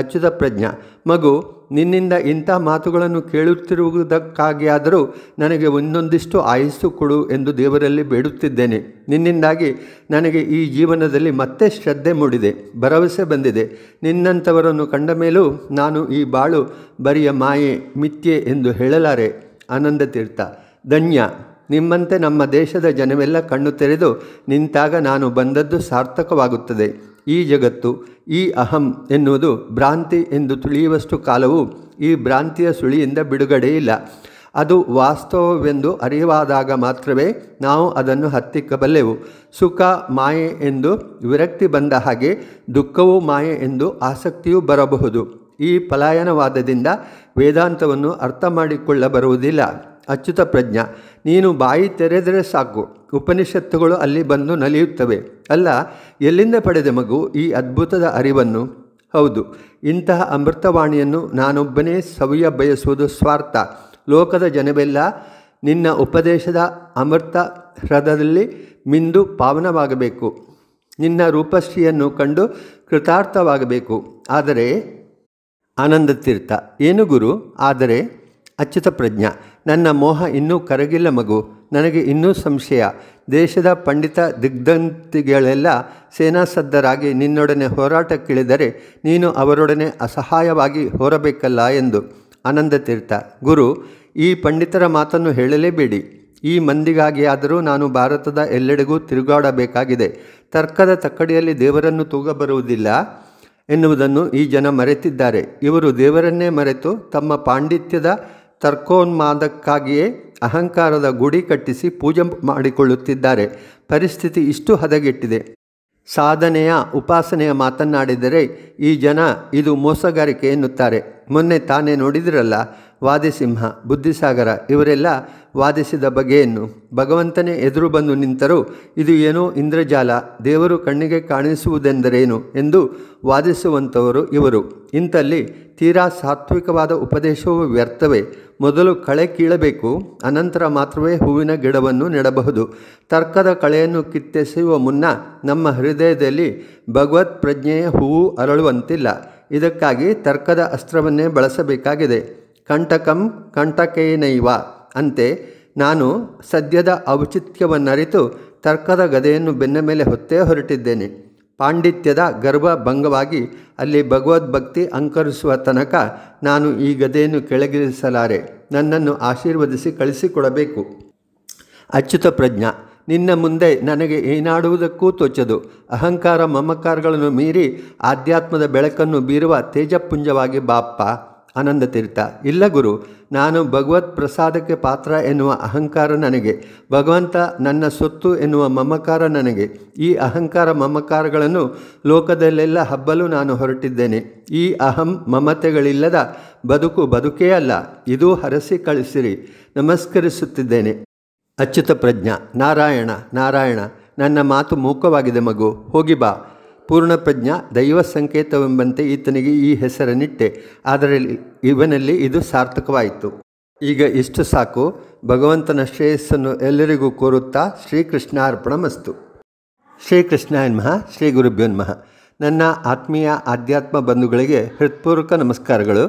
ಅಚ್ಯುತ ಪ್ರಜ್ಞ ಮಗು ನಿನ್ನಿಂದ ಇಂಥ ಮಾತುಗಳನ್ನು ಕೇಳುತ್ತಿರುವುದಕ್ಕಾಗಿಯಾದರೂ ನನಗೆ ಒಂದೊಂದಿಷ್ಟು ಆಯಸ್ಸು ಕೊಡು ಎಂದು ದೇವರಲ್ಲಿ ಬೇಡುತ್ತಿದ್ದೇನೆ ನಿನ್ನಿಂದಾಗಿ ನನಗೆ ಈ ಜೀವನದಲ್ಲಿ ಮತ್ತೆ ಶ್ರದ್ಧೆ ಮೂಡಿದೆ ಭರವಸೆ ಬಂದಿದೆ ನಿನ್ನಂಥವರನ್ನು ಕಂಡ ಮೇಲೂ ನಾನು ಈ ಬಾಳು ಬರಿಯ ಮಾಯೆ ಮಿಥ್ಯೆ ಎಂದು ಹೇಳಲಾರೆ ಆನಂದ ತೀರ್ಥ ಧನ್ಯ ನಿಮ್ಮಂತೆ ನಮ್ಮ ದೇಶದ ಜನವೆಲ್ಲ ಕಣ್ಣು ತೆರೆದು ನಿಂತಾಗ ನಾನು ಬಂದದ್ದು ಸಾರ್ಥಕವಾಗುತ್ತದೆ ಈ ಜಗತ್ತು ಈ ಅಹಂ ಎನ್ನುವುದು ಭ್ರಾಂತಿ ಎಂದು ತಿಳಿಯುವಷ್ಟು ಕಾಲವು ಈ ಭ್ರಾಂತಿಯ ಸುಳಿಯಿಂದ ಬಿಡುಗಡೆ ಇಲ್ಲ ಅದು ವಾಸ್ತವವೆಂದು ಅರಿವಾದಾಗ ಮಾತ್ರವೇ ನಾವು ಅದನ್ನು ಹತ್ತಿಕ್ಕಬಲ್ಲೆವು ಸುಖ ಮಾಯೆ ಎಂದು ವಿರಕ್ತಿ ಬಂದ ಹಾಗೆ ದುಃಖವೂ ಮಾಯೆ ಎಂದು ಆಸಕ್ತಿಯೂ ಬರಬಹುದು ಈ ಪಲಾಯನವಾದದಿಂದ ವೇದಾಂತವನ್ನು ಅರ್ಥ ಮಾಡಿಕೊಳ್ಳಬರುವುದಿಲ್ಲ ಅಚ್ಯುತ ಪ್ರಜ್ಞ ನೀನು ಬಾಯಿ ತೆರೆದರೆ ಸಾಕು ಉಪನಿಷತ್ತುಗಳು ಅಲ್ಲಿ ಬಂದು ನಲಿಯುತ್ತವೆ ಅಲ್ಲ ಎಲ್ಲಿಂದ ಪಡೆದ ಮಗು ಈ ಅದ್ಭುತದ ಅರಿವನ್ನು ಹೌದು ಇಂತಹ ಅಮೃತವಾಣಿಯನ್ನು ನಾನೊಬ್ಬನೇ ಸವಿಯ ಬಯಸುವುದು ಸ್ವಾರ್ಥ ಲೋಕದ ಜನವೆಲ್ಲ ನಿನ್ನ ಉಪದೇಶದ ಅಮೃತ ಹೃದಯದಲ್ಲಿ ಮಿಂದು ಪಾವನವಾಗಬೇಕು ನಿನ್ನ ರೂಪಶ್ರೀಯನ್ನು ಕಂಡು ಕೃತಾರ್ಥವಾಗಬೇಕು ಆದರೆ ಆನಂದ ತೀರ್ಥ ಏನು ಗುರು ಆದರೆ ಅಚ್ಯುತ ಪ್ರಜ್ಞಾ ನನ್ನ ಮೋಹ ಇನ್ನೂ ಕರಗಿಲ್ಲ ಮಗು ನನಗೆ ಇನ್ನೂ ಸಂಶಯ ದೇಶದ ಪಂಡಿತ ದಿಗ್ಧಂತಿಗಳೆಲ್ಲ ಸದ್ದರಾಗಿ ನಿನ್ನೊಡನೆ ಹೋರಾಟಕ್ಕಿಳಿದರೆ ನೀನು ಅವರೊಡನೆ ಅಸಹಾಯವಾಗಿ ಹೋರಬೇಕಲ್ಲ ಎಂದು ಆನಂದ ತೀರ್ಥ ಗುರು ಈ ಪಂಡಿತರ ಮಾತನ್ನು ಹೇಳಲೇಬೇಡಿ ಈ ಮಂದಿಗಾಗಿಯಾದರೂ ನಾನು ಭಾರತದ ಎಲ್ಲೆಡೆಗೂ ತಿರುಗಾಡಬೇಕಾಗಿದೆ ತರ್ಕದ ತಕ್ಕಡಿಯಲ್ಲಿ ದೇವರನ್ನು ತೂಗಬರುವುದಿಲ್ಲ ಎನ್ನುವುದನ್ನು ಈ ಜನ ಮರೆತಿದ್ದಾರೆ ಇವರು ದೇವರನ್ನೇ ಮರೆತು ತಮ್ಮ ಪಾಂಡಿತ್ಯದ ತರ್ಕೋನ್ಮಾದಕ್ಕಾಗಿಯೇ ಅಹಂಕಾರದ ಗುಡಿ ಕಟ್ಟಿಸಿ ಪೂಜೆ ಮಾಡಿಕೊಳ್ಳುತ್ತಿದ್ದಾರೆ ಪರಿಸ್ಥಿತಿ ಇಷ್ಟು ಹದಗೆಟ್ಟಿದೆ ಸಾಧನೆಯ ಉಪಾಸನೆಯ ಮಾತನ್ನಾಡಿದರೆ ಈ ಜನ ಇದು ಮೋಸಗಾರಿಕೆ ಎನ್ನುತ್ತಾರೆ ಮೊನ್ನೆ ತಾನೇ ನೋಡಿದಿರಲ್ಲ ವಾದಿಸಿಂಹ ಬುದ್ಧಿಸಾಗರ ಇವರೆಲ್ಲ ವಾದಿಸಿದ ಬಗೆಯನ್ನು ಭಗವಂತನೇ ಎದುರು ಬಂದು ನಿಂತರೂ ಇದು ಏನೋ ಇಂದ್ರಜಾಲ ದೇವರು ಕಣ್ಣಿಗೆ ಕಾಣಿಸುವುದೆಂದರೇನು ಎಂದು ವಾದಿಸುವಂಥವರು ಇವರು ಇಂಥಲ್ಲಿ ತೀರಾ ಸಾತ್ವಿಕವಾದ ಉಪದೇಶವು ವ್ಯರ್ಥವೇ ಮೊದಲು ಕಳೆ ಕೀಳಬೇಕು ಅನಂತರ ಮಾತ್ರವೇ ಹೂವಿನ ಗಿಡವನ್ನು ನೆಡಬಹುದು ತರ್ಕದ ಕಳೆಯನ್ನು ಕಿತ್ತೆಸೆಯುವ ಮುನ್ನ ನಮ್ಮ ಹೃದಯದಲ್ಲಿ ಭಗವತ್ ಪ್ರಜ್ಞೆಯ ಹೂವು ಅರಳುವಂತಿಲ್ಲ ಇದಕ್ಕಾಗಿ ತರ್ಕದ ಅಸ್ತ್ರವನ್ನೇ ಬಳಸಬೇಕಾಗಿದೆ ಕಂಟಕಂ ಕಂಟಕೇನೈವ ಅಂತೆ ನಾನು ಸದ್ಯದ ಔಚಿತ್ಯವನ್ನರಿತು ತರ್ಕದ ಗದೆಯನ್ನು ಬೆನ್ನ ಮೇಲೆ ಹೊತ್ತೇ ಹೊರಟಿದ್ದೇನೆ ಪಾಂಡಿತ್ಯದ ಭಂಗವಾಗಿ ಅಲ್ಲಿ ಭಗವದ್ಭಕ್ತಿ ಅಂಕರಿಸುವ ತನಕ ನಾನು ಈ ಗದೆಯನ್ನು ಕೆಳಗಿಳಿಸಲಾರೆ ನನ್ನನ್ನು ಆಶೀರ್ವದಿಸಿ ಕಳಿಸಿಕೊಡಬೇಕು ಅಚ್ಯುತ ಪ್ರಜ್ಞ ನಿನ್ನ ಮುಂದೆ ನನಗೆ ಏನಾಡುವುದಕ್ಕೂ ತೋಚದು ಅಹಂಕಾರ ಮಮಕಾರಗಳನ್ನು ಮೀರಿ ಆಧ್ಯಾತ್ಮದ ಬೆಳಕನ್ನು ಬೀರುವ ತೇಜಪುಂಜವಾಗಿ ಬಾಪ್ಪ ಆನಂದ ತೀರ್ಥ ಇಲ್ಲ ಗುರು ನಾನು ಭಗವತ್ ಪ್ರಸಾದಕ್ಕೆ ಪಾತ್ರ ಎನ್ನುವ ಅಹಂಕಾರ ನನಗೆ ಭಗವಂತ ನನ್ನ ಸೊತ್ತು ಎನ್ನುವ ಮಮಕಾರ ನನಗೆ ಈ ಅಹಂಕಾರ ಮಮಕಾರಗಳನ್ನು ಲೋಕದಲ್ಲೆಲ್ಲ ಹಬ್ಬಲು ನಾನು ಹೊರಟಿದ್ದೇನೆ ಈ ಅಹಂ ಮಮತೆಗಳಿಲ್ಲದ ಬದುಕು ಬದುಕೇ ಅಲ್ಲ ಇದು ಹರಸಿ ಕಳಿಸಿರಿ ನಮಸ್ಕರಿಸುತ್ತಿದ್ದೇನೆ ಅಚ್ಯುತ ಪ್ರಜ್ಞಾ ನಾರಾಯಣ ನಾರಾಯಣ ನನ್ನ ಮಾತು ಮೂಕವಾಗಿದೆ ಮಗು ಹೋಗಿ ಬಾ ಪೂರ್ಣಪ್ರಜ್ಞ ದೈವ ಸಂಕೇತವೆಂಬಂತೆ ಈತನಿಗೆ ಈ ಹೆಸರನ್ನಿಟ್ಟೆ ಆದರೆ ಇವನಲ್ಲಿ ಇದು ಸಾರ್ಥಕವಾಯಿತು ಈಗ ಇಷ್ಟು ಸಾಕು ಭಗವಂತನ ಶ್ರೇಯಸ್ಸನ್ನು ಎಲ್ಲರಿಗೂ ಕೋರುತ್ತಾ ಕೃಷ್ಣಾರ್ಪಣ ಮಸ್ತು ಶ್ರೀಕೃಷ್ಣ ಎನ್ಮಃ ಶ್ರೀ ಗುರುಭ್ಯೋನ್ಮಃ ನನ್ನ ಆತ್ಮೀಯ ಆಧ್ಯಾತ್ಮ ಬಂಧುಗಳಿಗೆ ಹೃತ್ಪೂರ್ವಕ ನಮಸ್ಕಾರಗಳು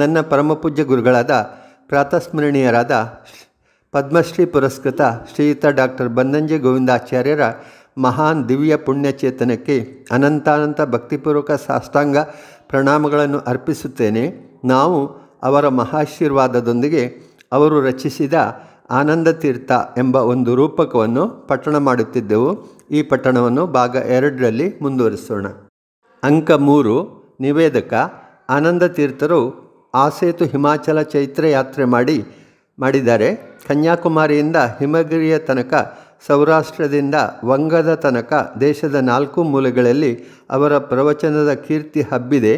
ನನ್ನ ಪರಮಪೂಜ್ಯ ಗುರುಗಳಾದ ಪ್ರಾತಸ್ಮರಣೀಯರಾದ ಪದ್ಮಶ್ರೀ ಪುರಸ್ಕೃತ ಶ್ರೀಯುತ ಡಾಕ್ಟರ್ ಬನ್ನಂಜೆ ಗೋವಿಂದಾಚಾರ್ಯರ ಮಹಾನ್ ದಿವ್ಯ ಪುಣ್ಯಚೇತನಕ್ಕೆ ಅನಂತಾನಂತ ಭಕ್ತಿಪೂರ್ವಕ ಸಾಷ್ಟಾಂಗ ಪ್ರಣಾಮಗಳನ್ನು ಅರ್ಪಿಸುತ್ತೇನೆ ನಾವು ಅವರ ಮಹಾಶೀರ್ವಾದದೊಂದಿಗೆ ಅವರು ರಚಿಸಿದ ಆನಂದ ತೀರ್ಥ ಎಂಬ ಒಂದು ರೂಪಕವನ್ನು ಪಠಣ ಮಾಡುತ್ತಿದ್ದೆವು ಈ ಪಠಣವನ್ನು ಭಾಗ ಎರಡರಲ್ಲಿ ಮುಂದುವರಿಸೋಣ ಅಂಕ ಮೂರು ನಿವೇದಕ ಆನಂದ ತೀರ್ಥರು ಆಸೇತು ಹಿಮಾಚಲ ಚೈತ್ರ ಯಾತ್ರೆ ಮಾಡಿ ಮಾಡಿದ್ದಾರೆ ಕನ್ಯಾಕುಮಾರಿಯಿಂದ ಹಿಮಗಿರಿಯ ತನಕ ಸೌರಾಷ್ಟ್ರದಿಂದ ವಂಗದ ತನಕ ದೇಶದ ನಾಲ್ಕು ಮೂಲೆಗಳಲ್ಲಿ ಅವರ ಪ್ರವಚನದ ಕೀರ್ತಿ ಹಬ್ಬಿದೆ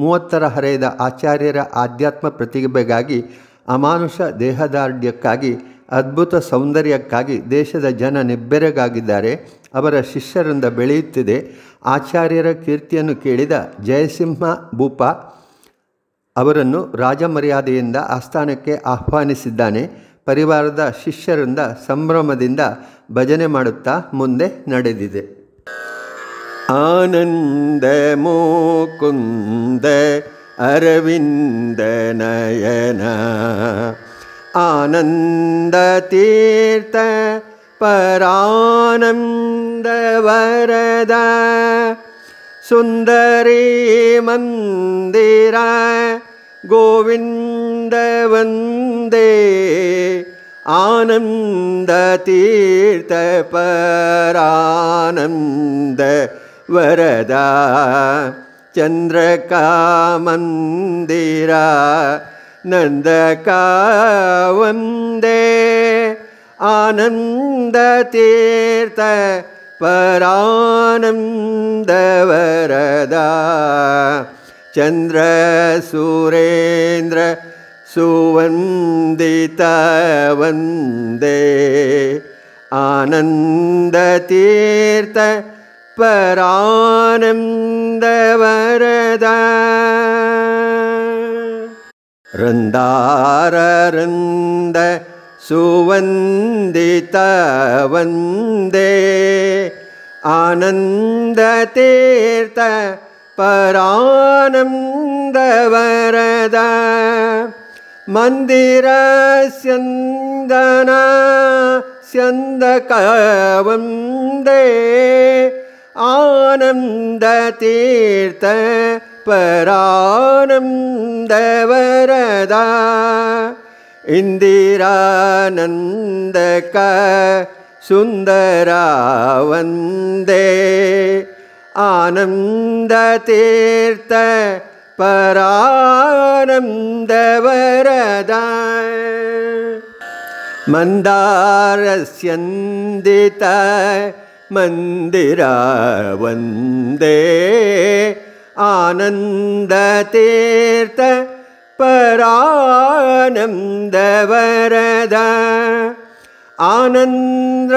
ಮೂವತ್ತರ ಹರೆಯದ ಆಚಾರ್ಯರ ಆಧ್ಯಾತ್ಮ ಪ್ರತಿಭೆಗಾಗಿ ಅಮಾನುಷ ದೇಹದಾರ್ಢ್ಯಕ್ಕಾಗಿ ಅದ್ಭುತ ಸೌಂದರ್ಯಕ್ಕಾಗಿ ದೇಶದ ಜನ ನೆಬ್ಬೆರಗಾಗಿದ್ದಾರೆ ಅವರ ಶಿಷ್ಯರಿಂದ ಬೆಳೆಯುತ್ತಿದೆ ಆಚಾರ್ಯರ ಕೀರ್ತಿಯನ್ನು ಕೇಳಿದ ಜಯಸಿಂಹ ಭೂಪ ಅವರನ್ನು ರಾಜಮರ್ಯಾದೆಯಿಂದ ಆಸ್ಥಾನಕ್ಕೆ ಆಹ್ವಾನಿಸಿದ್ದಾನೆ ಪರಿವಾರದ ಶಿಷ್ಯರಿಂದ ಸಂಭ್ರಮದಿಂದ ಭಜನೆ ಮಾಡುತ್ತಾ ಮುಂದೆ ನಡೆದಿದೆ ಆನಂದ ಮೋಕುಂದ ಅರವಿಂದ ನಯನ ಆನಂದ ತೀರ್ಥ ಪರಾನಂದ ವರದ ಸುಂದರಿ ಮಂದಿರ கோவிந்த வந்தே ஆனந்த தீர்த்த பரானந்த வரதா சந்திரகாமந்திரா காவந்தே ஆனந்த தீர்த்த பரானந்த வரதா चन्द्रसूरेन्द्र सुवन्दितवन्दे आनन्दतीर्थ परानन्दवरद रन्दारन्द सुवन्दितवन्दे आनन्दतीर्थ பரானந்தவரத மந்திர சந்த கவந்தே ஆனந்த தீர்த்த பரானந்தவரத இந்திரானந்த க சுந்தரா வந்தே ஆனந்த தீர்த்த பரானந்த வரத மந்தாரஸ்யந்தித மந்திரா வந்தே ஆனந்த தீர்த்த பரானந்த வரத ಆನಂದ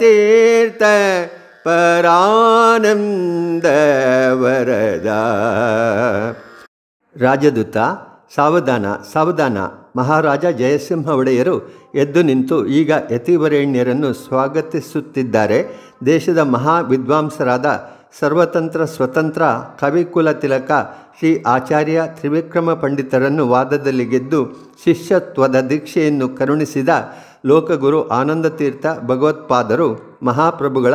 ತೀರ್ಥ ಪರಾನಂದವರದ ರಾಜದೂತ ಸಾವಧಾನ ಸಾವಧಾನ ಮಹಾರಾಜ ಜಯಸಿಂಹ ಒಡೆಯರು ಎದ್ದು ನಿಂತು ಈಗ ಯತಿವರೇಣ್ಯರನ್ನು ಸ್ವಾಗತಿಸುತ್ತಿದ್ದಾರೆ ದೇಶದ ಮಹಾ ವಿದ್ವಾಂಸರಾದ ಸರ್ವತಂತ್ರ ಸ್ವತಂತ್ರ ಕವಿಕುಲ ತಿಲಕ ಶ್ರೀ ಆಚಾರ್ಯ ತ್ರಿವಿಕ್ರಮ ಪಂಡಿತರನ್ನು ವಾದದಲ್ಲಿ ಗೆದ್ದು ಶಿಷ್ಯತ್ವದ ದೀಕ್ಷೆಯನ್ನು ಕರುಣಿಸಿದ ಲೋಕಗುರು ಆನಂದ ತೀರ್ಥ ಭಗವತ್ಪಾದರು ಮಹಾಪ್ರಭುಗಳ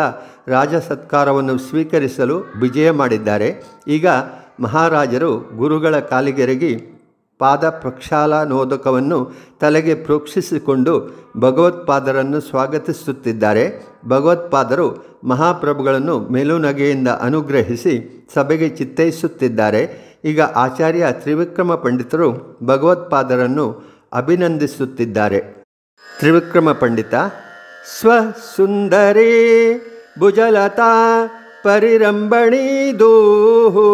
ರಾಜಸತ್ಕಾರವನ್ನು ಸ್ವೀಕರಿಸಲು ವಿಜಯ ಮಾಡಿದ್ದಾರೆ ಈಗ ಮಹಾರಾಜರು ಗುರುಗಳ ಕಾಲಿಗೆರಗಿ ಪಾದ ಪ್ರಕ್ಷಾಲಾನೋದಕವನ್ನು ತಲೆಗೆ ಪ್ರೋಕ್ಷಿಸಿಕೊಂಡು ಭಗವತ್ಪಾದರನ್ನು ಸ್ವಾಗತಿಸುತ್ತಿದ್ದಾರೆ ಭಗವತ್ಪಾದರು ಮಹಾಪ್ರಭುಗಳನ್ನು ಮೇಲುನಗೆಯಿಂದ ಅನುಗ್ರಹಿಸಿ ಸಭೆಗೆ ಚಿತ್ತೈಸುತ್ತಿದ್ದಾರೆ ಈಗ ಆಚಾರ್ಯ ತ್ರಿವಿಕ್ರಮ ಪಂಡಿತರು ಭಗವತ್ಪಾದರನ್ನು ಅಭಿನಂದಿಸುತ್ತಿದ್ದಾರೆ ತ್ರಿವಿಕ್ರಮ ಪಂಡಿತ ಸ್ವಸುಂದರಿ ಭುಜಲತಾ ಪರಿರಂಬಣೀ ದೋಹೋ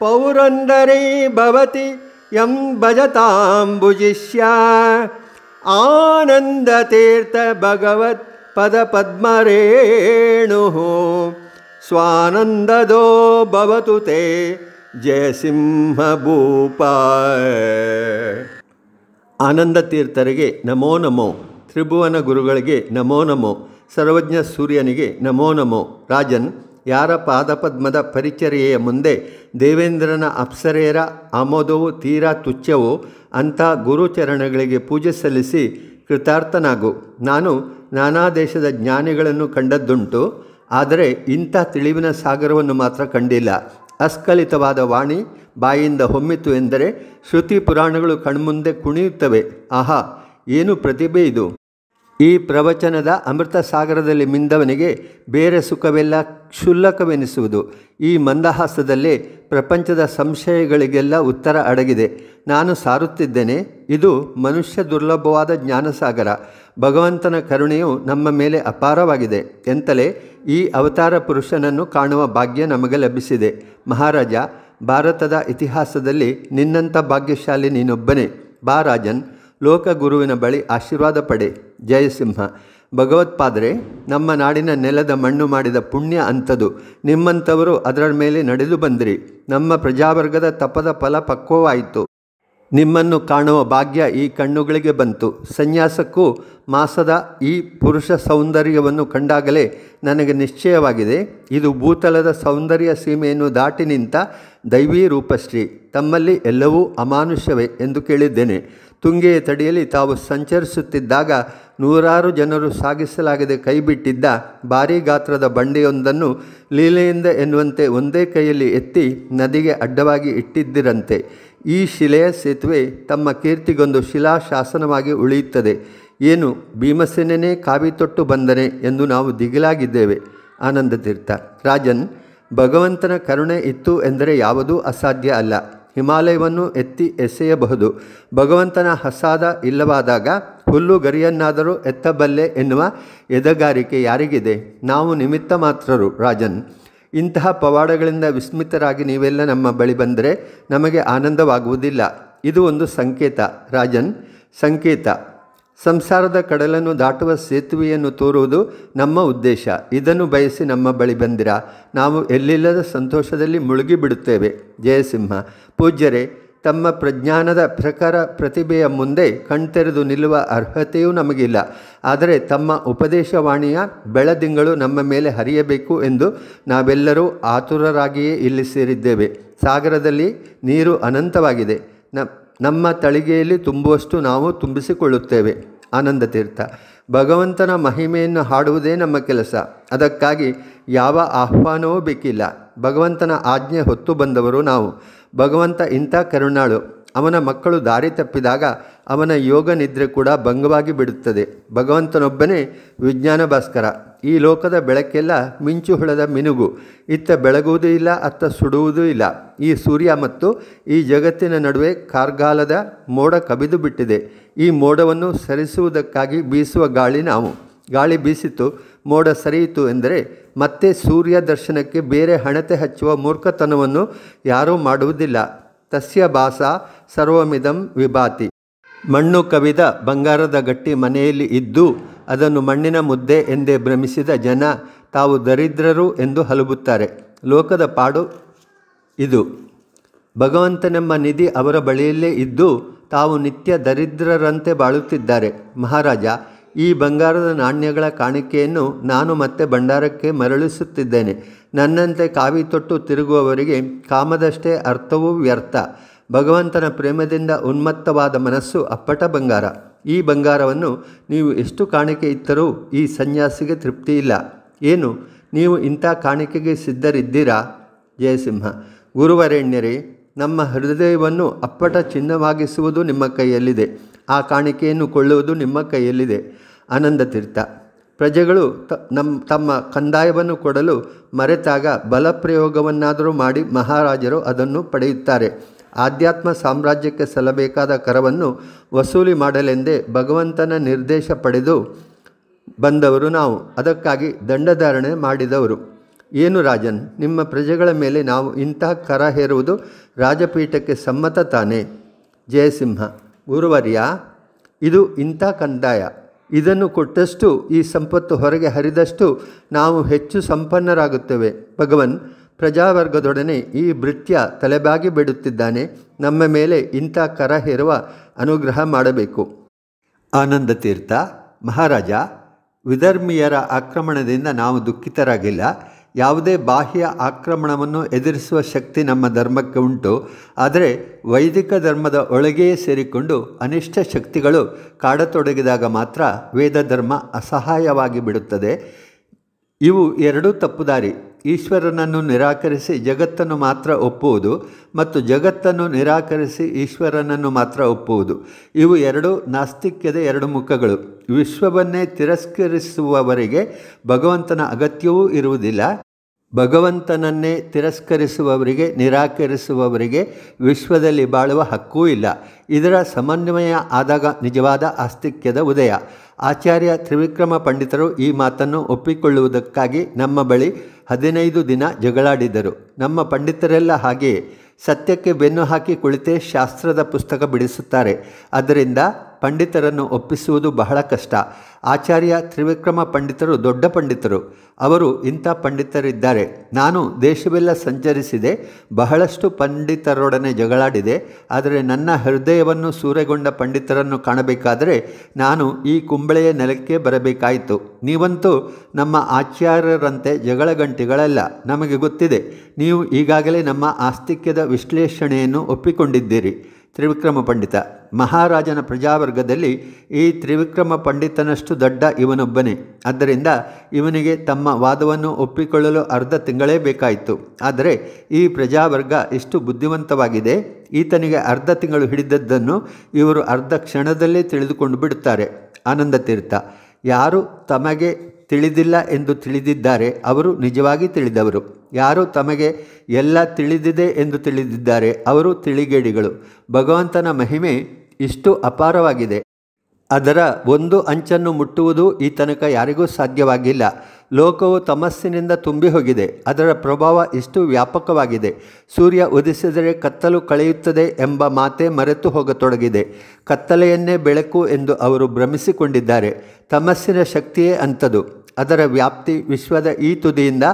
ಪೌರಂದರೇ ಭವತಿ ಯಂ ಭಜತಾಂಬುಜಿಷ್ಯ ಆನಂದತೀರ್ಥ ಭಗವತ್ ಪದಪದ್ಮರೇಣು ಸ್ವಾನಂದದೋ ಭವತು ತೇ ಭೂಪ ಆನಂದ ತೀರ್ಥರಿಗೆ ನಮೋ ನಮೋ ತ್ರಿಭುವನ ಗುರುಗಳಿಗೆ ನಮೋ ನಮೋ ಸರ್ವಜ್ಞ ಸೂರ್ಯನಿಗೆ ನಮೋ ನಮೋ ರಾಜನ್ ಯಾರ ಪಾದಪದ್ಮದ ಪರಿಚರ್ಯೆಯ ಮುಂದೆ ದೇವೇಂದ್ರನ ಅಪ್ಸರೆಯರ ಆಮೋದವು ತೀರಾ ತುಚ್ಛವೋ ಅಂಥ ಗುರುಚರಣಗಳಿಗೆ ಪೂಜೆ ಸಲ್ಲಿಸಿ ಕೃತಾರ್ಥನಾಗು ನಾನು ನಾನಾ ದೇಶದ ಜ್ಞಾನಿಗಳನ್ನು ಕಂಡದ್ದುಂಟು ಆದರೆ ಇಂಥ ತಿಳಿವಿನ ಸಾಗರವನ್ನು ಮಾತ್ರ ಕಂಡಿಲ್ಲ ಅಸ್ಖಲಿತವಾದ ವಾಣಿ ಬಾಯಿಂದ ಹೊಮ್ಮಿತು ಎಂದರೆ ಶ್ರುತಿ ಪುರಾಣಗಳು ಕಣ್ಮುಂದೆ ಕುಣಿಯುತ್ತವೆ ಆಹಾ ಏನು ಪ್ರತಿಭೆ ಇದು ಈ ಪ್ರವಚನದ ಅಮೃತ ಸಾಗರದಲ್ಲಿ ಮಿಂದವನಿಗೆ ಬೇರೆ ಸುಖವೆಲ್ಲ ಕ್ಷುಲ್ಲಕವೆನಿಸುವುದು ಈ ಮಂದಹಾಸದಲ್ಲೇ ಪ್ರಪಂಚದ ಸಂಶಯಗಳಿಗೆಲ್ಲ ಉತ್ತರ ಅಡಗಿದೆ ನಾನು ಸಾರುತ್ತಿದ್ದೇನೆ ಇದು ಮನುಷ್ಯ ದುರ್ಲಭವಾದ ಜ್ಞಾನಸಾಗರ ಭಗವಂತನ ಕರುಣೆಯು ನಮ್ಮ ಮೇಲೆ ಅಪಾರವಾಗಿದೆ ಎಂತಲೇ ಈ ಅವತಾರ ಪುರುಷನನ್ನು ಕಾಣುವ ಭಾಗ್ಯ ನಮಗೆ ಲಭಿಸಿದೆ ಮಹಾರಾಜ ಭಾರತದ ಇತಿಹಾಸದಲ್ಲಿ ನಿನ್ನಂಥ ಭಾಗ್ಯಶಾಲಿ ನೀನೊಬ್ಬನೇ ಬಾ ರಾಜನ್ ಲೋಕಗುರುವಿನ ಬಳಿ ಆಶೀರ್ವಾದ ಪಡೆ ಜಯಸಿಂಹ ಭಗವತ್ಪಾದರೆ ನಮ್ಮ ನಾಡಿನ ನೆಲದ ಮಣ್ಣು ಮಾಡಿದ ಪುಣ್ಯ ಅಂಥದು ನಿಮ್ಮಂಥವರು ಅದರ ಮೇಲೆ ನಡೆದು ಬಂದಿರಿ ನಮ್ಮ ಪ್ರಜಾವರ್ಗದ ತಪದ ಫಲ ಪಕ್ವವಾಯಿತು ನಿಮ್ಮನ್ನು ಕಾಣುವ ಭಾಗ್ಯ ಈ ಕಣ್ಣುಗಳಿಗೆ ಬಂತು ಸನ್ಯಾಸಕ್ಕೂ ಮಾಸದ ಈ ಪುರುಷ ಸೌಂದರ್ಯವನ್ನು ಕಂಡಾಗಲೇ ನನಗೆ ನಿಶ್ಚಯವಾಗಿದೆ ಇದು ಭೂತಲದ ಸೌಂದರ್ಯ ಸೀಮೆಯನ್ನು ದಾಟಿ ನಿಂತ ದೈವೀ ರೂಪಶ್ರೀ ತಮ್ಮಲ್ಲಿ ಎಲ್ಲವೂ ಅಮಾನುಷ್ಯವೇ ಎಂದು ಕೇಳಿದ್ದೇನೆ ತುಂಗೆಯ ತಡಿಯಲ್ಲಿ ತಾವು ಸಂಚರಿಸುತ್ತಿದ್ದಾಗ ನೂರಾರು ಜನರು ಸಾಗಿಸಲಾಗದೆ ಕೈಬಿಟ್ಟಿದ್ದ ಭಾರೀ ಗಾತ್ರದ ಬಂಡೆಯೊಂದನ್ನು ಲೀಲೆಯಿಂದ ಎನ್ನುವಂತೆ ಒಂದೇ ಕೈಯಲ್ಲಿ ಎತ್ತಿ ನದಿಗೆ ಅಡ್ಡವಾಗಿ ಇಟ್ಟಿದ್ದಿರಂತೆ ಈ ಶಿಲೆಯ ಸೇತುವೆ ತಮ್ಮ ಕೀರ್ತಿಗೊಂದು ಶಿಲಾಶಾಸನವಾಗಿ ಉಳಿಯುತ್ತದೆ ಏನು ಭೀಮಸೇನೇ ಕಾವಿ ತೊಟ್ಟು ಬಂದನೆ ಎಂದು ನಾವು ದಿಗಿಲಾಗಿದ್ದೇವೆ ಆನಂದ ತೀರ್ಥ ರಾಜನ್ ಭಗವಂತನ ಕರುಣೆ ಇತ್ತು ಎಂದರೆ ಯಾವುದೂ ಅಸಾಧ್ಯ ಅಲ್ಲ ಹಿಮಾಲಯವನ್ನು ಎತ್ತಿ ಎಸೆಯಬಹುದು ಭಗವಂತನ ಹಸಾದ ಇಲ್ಲವಾದಾಗ ಹುಲ್ಲು ಗರಿಯನ್ನಾದರೂ ಎತ್ತಬಲ್ಲೆ ಎನ್ನುವ ಎದೆಗಾರಿಕೆ ಯಾರಿಗಿದೆ ನಾವು ನಿಮಿತ್ತ ಮಾತ್ರರು ರಾಜನ್ ಇಂತಹ ಪವಾಡಗಳಿಂದ ವಿಸ್ಮಿತರಾಗಿ ನೀವೆಲ್ಲ ನಮ್ಮ ಬಳಿ ಬಂದರೆ ನಮಗೆ ಆನಂದವಾಗುವುದಿಲ್ಲ ಇದು ಒಂದು ಸಂಕೇತ ರಾಜನ್ ಸಂಕೇತ ಸಂಸಾರದ ಕಡಲನ್ನು ದಾಟುವ ಸೇತುವೆಯನ್ನು ತೋರುವುದು ನಮ್ಮ ಉದ್ದೇಶ ಇದನ್ನು ಬಯಸಿ ನಮ್ಮ ಬಳಿ ಬಂದಿರ ನಾವು ಎಲ್ಲಿಲ್ಲದ ಸಂತೋಷದಲ್ಲಿ ಮುಳುಗಿ ಬಿಡುತ್ತೇವೆ ಜಯಸಿಂಹ ಪೂಜ್ಯರೇ ತಮ್ಮ ಪ್ರಜ್ಞಾನದ ಪ್ರಕಾರ ಪ್ರತಿಭೆಯ ಮುಂದೆ ಕಣ್ತೆರೆದು ನಿಲ್ಲುವ ಅರ್ಹತೆಯೂ ನಮಗಿಲ್ಲ ಆದರೆ ತಮ್ಮ ಉಪದೇಶವಾಣಿಯ ಬೆಳದಿಂಗಳು ನಮ್ಮ ಮೇಲೆ ಹರಿಯಬೇಕು ಎಂದು ನಾವೆಲ್ಲರೂ ಆತುರರಾಗಿಯೇ ಇಲ್ಲಿ ಸೇರಿದ್ದೇವೆ ಸಾಗರದಲ್ಲಿ ನೀರು ಅನಂತವಾಗಿದೆ ನ ನಮ್ಮ ತಳಿಗೆಯಲ್ಲಿ ತುಂಬುವಷ್ಟು ನಾವು ತುಂಬಿಸಿಕೊಳ್ಳುತ್ತೇವೆ ಆನಂದ ತೀರ್ಥ ಭಗವಂತನ ಮಹಿಮೆಯನ್ನು ಹಾಡುವುದೇ ನಮ್ಮ ಕೆಲಸ ಅದಕ್ಕಾಗಿ ಯಾವ ಆಹ್ವಾನವೂ ಬೇಕಿಲ್ಲ ಭಗವಂತನ ಆಜ್ಞೆ ಹೊತ್ತು ಬಂದವರು ನಾವು ಭಗವಂತ ಇಂಥ ಕರುಣಾಳು ಅವನ ಮಕ್ಕಳು ದಾರಿ ತಪ್ಪಿದಾಗ ಅವನ ಯೋಗ ನಿದ್ರೆ ಕೂಡ ಭಂಗವಾಗಿ ಬಿಡುತ್ತದೆ ಭಗವಂತನೊಬ್ಬನೇ ವಿಜ್ಞಾನ ಭಾಸ್ಕರ ಈ ಲೋಕದ ಬೆಳಕೆಲ್ಲ ಹುಳದ ಮಿನುಗು ಇತ್ತ ಬೆಳಗುವುದೂ ಇಲ್ಲ ಅತ್ತ ಸುಡುವುದೂ ಇಲ್ಲ ಈ ಸೂರ್ಯ ಮತ್ತು ಈ ಜಗತ್ತಿನ ನಡುವೆ ಕಾರ್ಗಾಲದ ಮೋಡ ಕಬಿದು ಬಿಟ್ಟಿದೆ ಈ ಮೋಡವನ್ನು ಸರಿಸುವುದಕ್ಕಾಗಿ ಬೀಸುವ ಗಾಳಿ ನಾವು ಗಾಳಿ ಬೀಸಿತು ಮೋಡ ಸರಿಯಿತು ಎಂದರೆ ಮತ್ತೆ ಸೂರ್ಯ ದರ್ಶನಕ್ಕೆ ಬೇರೆ ಹಣತೆ ಹಚ್ಚುವ ಮೂರ್ಖತನವನ್ನು ಯಾರೂ ಮಾಡುವುದಿಲ್ಲ ತಸ್ಯ ಭಾಸ ಸರ್ವಮಿದಂ ವಿಭಾತಿ ಮಣ್ಣು ಕವಿದ ಬಂಗಾರದ ಗಟ್ಟಿ ಮನೆಯಲ್ಲಿ ಇದ್ದು ಅದನ್ನು ಮಣ್ಣಿನ ಮುದ್ದೆ ಎಂದೇ ಭ್ರಮಿಸಿದ ಜನ ತಾವು ದರಿದ್ರರು ಎಂದು ಹಲಬುತ್ತಾರೆ ಲೋಕದ ಪಾಡು ಇದು ಭಗವಂತನೆಂಬ ನಿಧಿ ಅವರ ಬಳಿಯಲ್ಲೇ ಇದ್ದು ತಾವು ನಿತ್ಯ ದರಿದ್ರರಂತೆ ಬಾಳುತ್ತಿದ್ದಾರೆ ಮಹಾರಾಜ ಈ ಬಂಗಾರದ ನಾಣ್ಯಗಳ ಕಾಣಿಕೆಯನ್ನು ನಾನು ಮತ್ತೆ ಭಂಡಾರಕ್ಕೆ ಮರಳಿಸುತ್ತಿದ್ದೇನೆ ನನ್ನಂತೆ ಕಾವಿ ತೊಟ್ಟು ತಿರುಗುವವರಿಗೆ ಕಾಮದಷ್ಟೇ ಅರ್ಥವೂ ವ್ಯರ್ಥ ಭಗವಂತನ ಪ್ರೇಮದಿಂದ ಉನ್ಮತ್ತವಾದ ಮನಸ್ಸು ಅಪ್ಪಟ ಬಂಗಾರ ಈ ಬಂಗಾರವನ್ನು ನೀವು ಎಷ್ಟು ಕಾಣಿಕೆ ಇತ್ತರೂ ಈ ಸನ್ಯಾಸಿಗೆ ತೃಪ್ತಿ ಇಲ್ಲ ಏನು ನೀವು ಇಂಥ ಕಾಣಿಕೆಗೆ ಸಿದ್ಧರಿದ್ದೀರಾ ಜಯಸಿಂಹ ಗುರುವರೆಣ್ಯರೇ ನಮ್ಮ ಹೃದಯವನ್ನು ಅಪ್ಪಟ ಚಿನ್ನವಾಗಿಸುವುದು ನಿಮ್ಮ ಕೈಯಲ್ಲಿದೆ ಆ ಕಾಣಿಕೆಯನ್ನು ಕೊಳ್ಳುವುದು ನಿಮ್ಮ ಕೈಯಲ್ಲಿದೆ ಆನಂದ ತೀರ್ಥ ಪ್ರಜೆಗಳು ತ ನಮ್ಮ ತಮ್ಮ ಕಂದಾಯವನ್ನು ಕೊಡಲು ಮರೆತಾಗ ಬಲಪ್ರಯೋಗವನ್ನಾದರೂ ಮಾಡಿ ಮಹಾರಾಜರು ಅದನ್ನು ಪಡೆಯುತ್ತಾರೆ ಆಧ್ಯಾತ್ಮ ಸಾಮ್ರಾಜ್ಯಕ್ಕೆ ಸಲ್ಲಬೇಕಾದ ಕರವನ್ನು ವಸೂಲಿ ಮಾಡಲೆಂದೇ ಭಗವಂತನ ನಿರ್ದೇಶ ಪಡೆದು ಬಂದವರು ನಾವು ಅದಕ್ಕಾಗಿ ದಂಡಧಾರಣೆ ಮಾಡಿದವರು ಏನು ರಾಜನ್ ನಿಮ್ಮ ಪ್ರಜೆಗಳ ಮೇಲೆ ನಾವು ಇಂತಹ ಕರ ಹೇರುವುದು ರಾಜಪೀಠಕ್ಕೆ ಸಮ್ಮತ ತಾನೆ ಜಯಸಿಂಹ ಗುರುವರ್ಯ ಇದು ಇಂಥ ಕಂದಾಯ ಇದನ್ನು ಕೊಟ್ಟಷ್ಟು ಈ ಸಂಪತ್ತು ಹೊರಗೆ ಹರಿದಷ್ಟು ನಾವು ಹೆಚ್ಚು ಸಂಪನ್ನರಾಗುತ್ತೇವೆ ಭಗವನ್ ಪ್ರಜಾವರ್ಗದೊಡನೆ ಈ ಭೃತ್ಯ ತಲೆಬಾಗಿ ಬಿಡುತ್ತಿದ್ದಾನೆ ನಮ್ಮ ಮೇಲೆ ಇಂಥ ಕರ ಹೇರುವ ಅನುಗ್ರಹ ಮಾಡಬೇಕು ಆನಂದ ತೀರ್ಥ ಮಹಾರಾಜ ವಿಧರ್ಮೀಯರ ಆಕ್ರಮಣದಿಂದ ನಾವು ದುಃಖಿತರಾಗಿಲ್ಲ ಯಾವುದೇ ಬಾಹ್ಯ ಆಕ್ರಮಣವನ್ನು ಎದುರಿಸುವ ಶಕ್ತಿ ನಮ್ಮ ಧರ್ಮಕ್ಕೆ ಉಂಟು ಆದರೆ ವೈದಿಕ ಧರ್ಮದ ಒಳಗೆಯೇ ಸೇರಿಕೊಂಡು ಅನಿಷ್ಟ ಶಕ್ತಿಗಳು ಕಾಡತೊಡಗಿದಾಗ ಮಾತ್ರ ವೇದ ಧರ್ಮ ಅಸಹಾಯವಾಗಿ ಬಿಡುತ್ತದೆ ಇವು ಎರಡೂ ತಪ್ಪುದಾರಿ ಈಶ್ವರನನ್ನು ನಿರಾಕರಿಸಿ ಜಗತ್ತನ್ನು ಮಾತ್ರ ಒಪ್ಪುವುದು ಮತ್ತು ಜಗತ್ತನ್ನು ನಿರಾಕರಿಸಿ ಈಶ್ವರನನ್ನು ಮಾತ್ರ ಒಪ್ಪುವುದು ಇವು ಎರಡು ನಾಸ್ತಿಕ್ಯದ ಎರಡು ಮುಖಗಳು ವಿಶ್ವವನ್ನೇ ತಿರಸ್ಕರಿಸುವವರಿಗೆ ಭಗವಂತನ ಅಗತ್ಯವೂ ಇರುವುದಿಲ್ಲ ಭಗವಂತನನ್ನೇ ತಿರಸ್ಕರಿಸುವವರಿಗೆ ನಿರಾಕರಿಸುವವರಿಗೆ ವಿಶ್ವದಲ್ಲಿ ಬಾಳುವ ಹಕ್ಕೂ ಇಲ್ಲ ಇದರ ಸಮನ್ವಯ ಆದಾಗ ನಿಜವಾದ ಆಸ್ತಿಕ್ಯದ ಉದಯ ಆಚಾರ್ಯ ತ್ರಿವಿಕ್ರಮ ಪಂಡಿತರು ಈ ಮಾತನ್ನು ಒಪ್ಪಿಕೊಳ್ಳುವುದಕ್ಕಾಗಿ ನಮ್ಮ ಬಳಿ ಹದಿನೈದು ದಿನ ಜಗಳಾಡಿದರು ನಮ್ಮ ಪಂಡಿತರೆಲ್ಲ ಹಾಗೆ ಸತ್ಯಕ್ಕೆ ಬೆನ್ನು ಹಾಕಿ ಕುಳಿತೇ ಶಾಸ್ತ್ರದ ಪುಸ್ತಕ ಬಿಡಿಸುತ್ತಾರೆ ಅದರಿಂದ ಪಂಡಿತರನ್ನು ಒಪ್ಪಿಸುವುದು ಬಹಳ ಕಷ್ಟ ಆಚಾರ್ಯ ತ್ರಿವಿಕ್ರಮ ಪಂಡಿತರು ದೊಡ್ಡ ಪಂಡಿತರು ಅವರು ಇಂಥ ಪಂಡಿತರಿದ್ದಾರೆ ನಾನು ದೇಶವೆಲ್ಲ ಸಂಚರಿಸಿದೆ ಬಹಳಷ್ಟು ಪಂಡಿತರೊಡನೆ ಜಗಳಾಡಿದೆ ಆದರೆ ನನ್ನ ಹೃದಯವನ್ನು ಸೂರೆಗೊಂಡ ಪಂಡಿತರನ್ನು ಕಾಣಬೇಕಾದರೆ ನಾನು ಈ ಕುಂಬಳೆಯ ನೆಲಕ್ಕೆ ಬರಬೇಕಾಯಿತು ನೀವಂತೂ ನಮ್ಮ ಆಚಾರ್ಯರಂತೆ ಜಗಳ ಗಂಟಿಗಳಲ್ಲ ನಮಗೆ ಗೊತ್ತಿದೆ ನೀವು ಈಗಾಗಲೇ ನಮ್ಮ ಆಸ್ತಿಕ್ಯದ ವಿಶ್ಲೇಷಣೆಯನ್ನು ಒಪ್ಪಿಕೊಂಡಿದ್ದೀರಿ ತ್ರಿವಿಕ್ರಮ ಪಂಡಿತ ಮಹಾರಾಜನ ಪ್ರಜಾವರ್ಗದಲ್ಲಿ ಈ ತ್ರಿವಿಕ್ರಮ ಪಂಡಿತನಷ್ಟು ದೊಡ್ಡ ಇವನೊಬ್ಬನೇ ಆದ್ದರಿಂದ ಇವನಿಗೆ ತಮ್ಮ ವಾದವನ್ನು ಒಪ್ಪಿಕೊಳ್ಳಲು ಅರ್ಧ ತಿಂಗಳೇ ಬೇಕಾಯಿತು ಆದರೆ ಈ ಪ್ರಜಾವರ್ಗ ಎಷ್ಟು ಬುದ್ಧಿವಂತವಾಗಿದೆ ಈತನಿಗೆ ಅರ್ಧ ತಿಂಗಳು ಹಿಡಿದದ್ದನ್ನು ಇವರು ಅರ್ಧ ಕ್ಷಣದಲ್ಲೇ ತಿಳಿದುಕೊಂಡು ಬಿಡುತ್ತಾರೆ ಆನಂದ ತೀರ್ಥ ಯಾರು ತಮಗೆ ತಿಳಿದಿಲ್ಲ ಎಂದು ತಿಳಿದಿದ್ದಾರೆ ಅವರು ನಿಜವಾಗಿ ತಿಳಿದವರು ಯಾರು ತಮಗೆ ಎಲ್ಲ ತಿಳಿದಿದೆ ಎಂದು ತಿಳಿದಿದ್ದಾರೆ ಅವರು ತಿಳಿಗೇಡಿಗಳು ಭಗವಂತನ ಮಹಿಮೆ ಇಷ್ಟು ಅಪಾರವಾಗಿದೆ ಅದರ ಒಂದು ಅಂಚನ್ನು ಮುಟ್ಟುವುದು ಈ ತನಕ ಯಾರಿಗೂ ಸಾಧ್ಯವಾಗಿಲ್ಲ ಲೋಕವು ತಮಸ್ಸಿನಿಂದ ತುಂಬಿ ಹೋಗಿದೆ ಅದರ ಪ್ರಭಾವ ಇಷ್ಟು ವ್ಯಾಪಕವಾಗಿದೆ ಸೂರ್ಯ ಉದಿಸಿದರೆ ಕತ್ತಲು ಕಳೆಯುತ್ತದೆ ಎಂಬ ಮಾತೆ ಮರೆತು ಹೋಗತೊಡಗಿದೆ ಕತ್ತಲೆಯನ್ನೇ ಬೆಳಕು ಎಂದು ಅವರು ಭ್ರಮಿಸಿಕೊಂಡಿದ್ದಾರೆ ತಮಸ್ಸಿನ ಶಕ್ತಿಯೇ ಅಂಥದು ಅದರ ವ್ಯಾಪ್ತಿ ವಿಶ್ವದ ಈ ತುದಿಯಿಂದ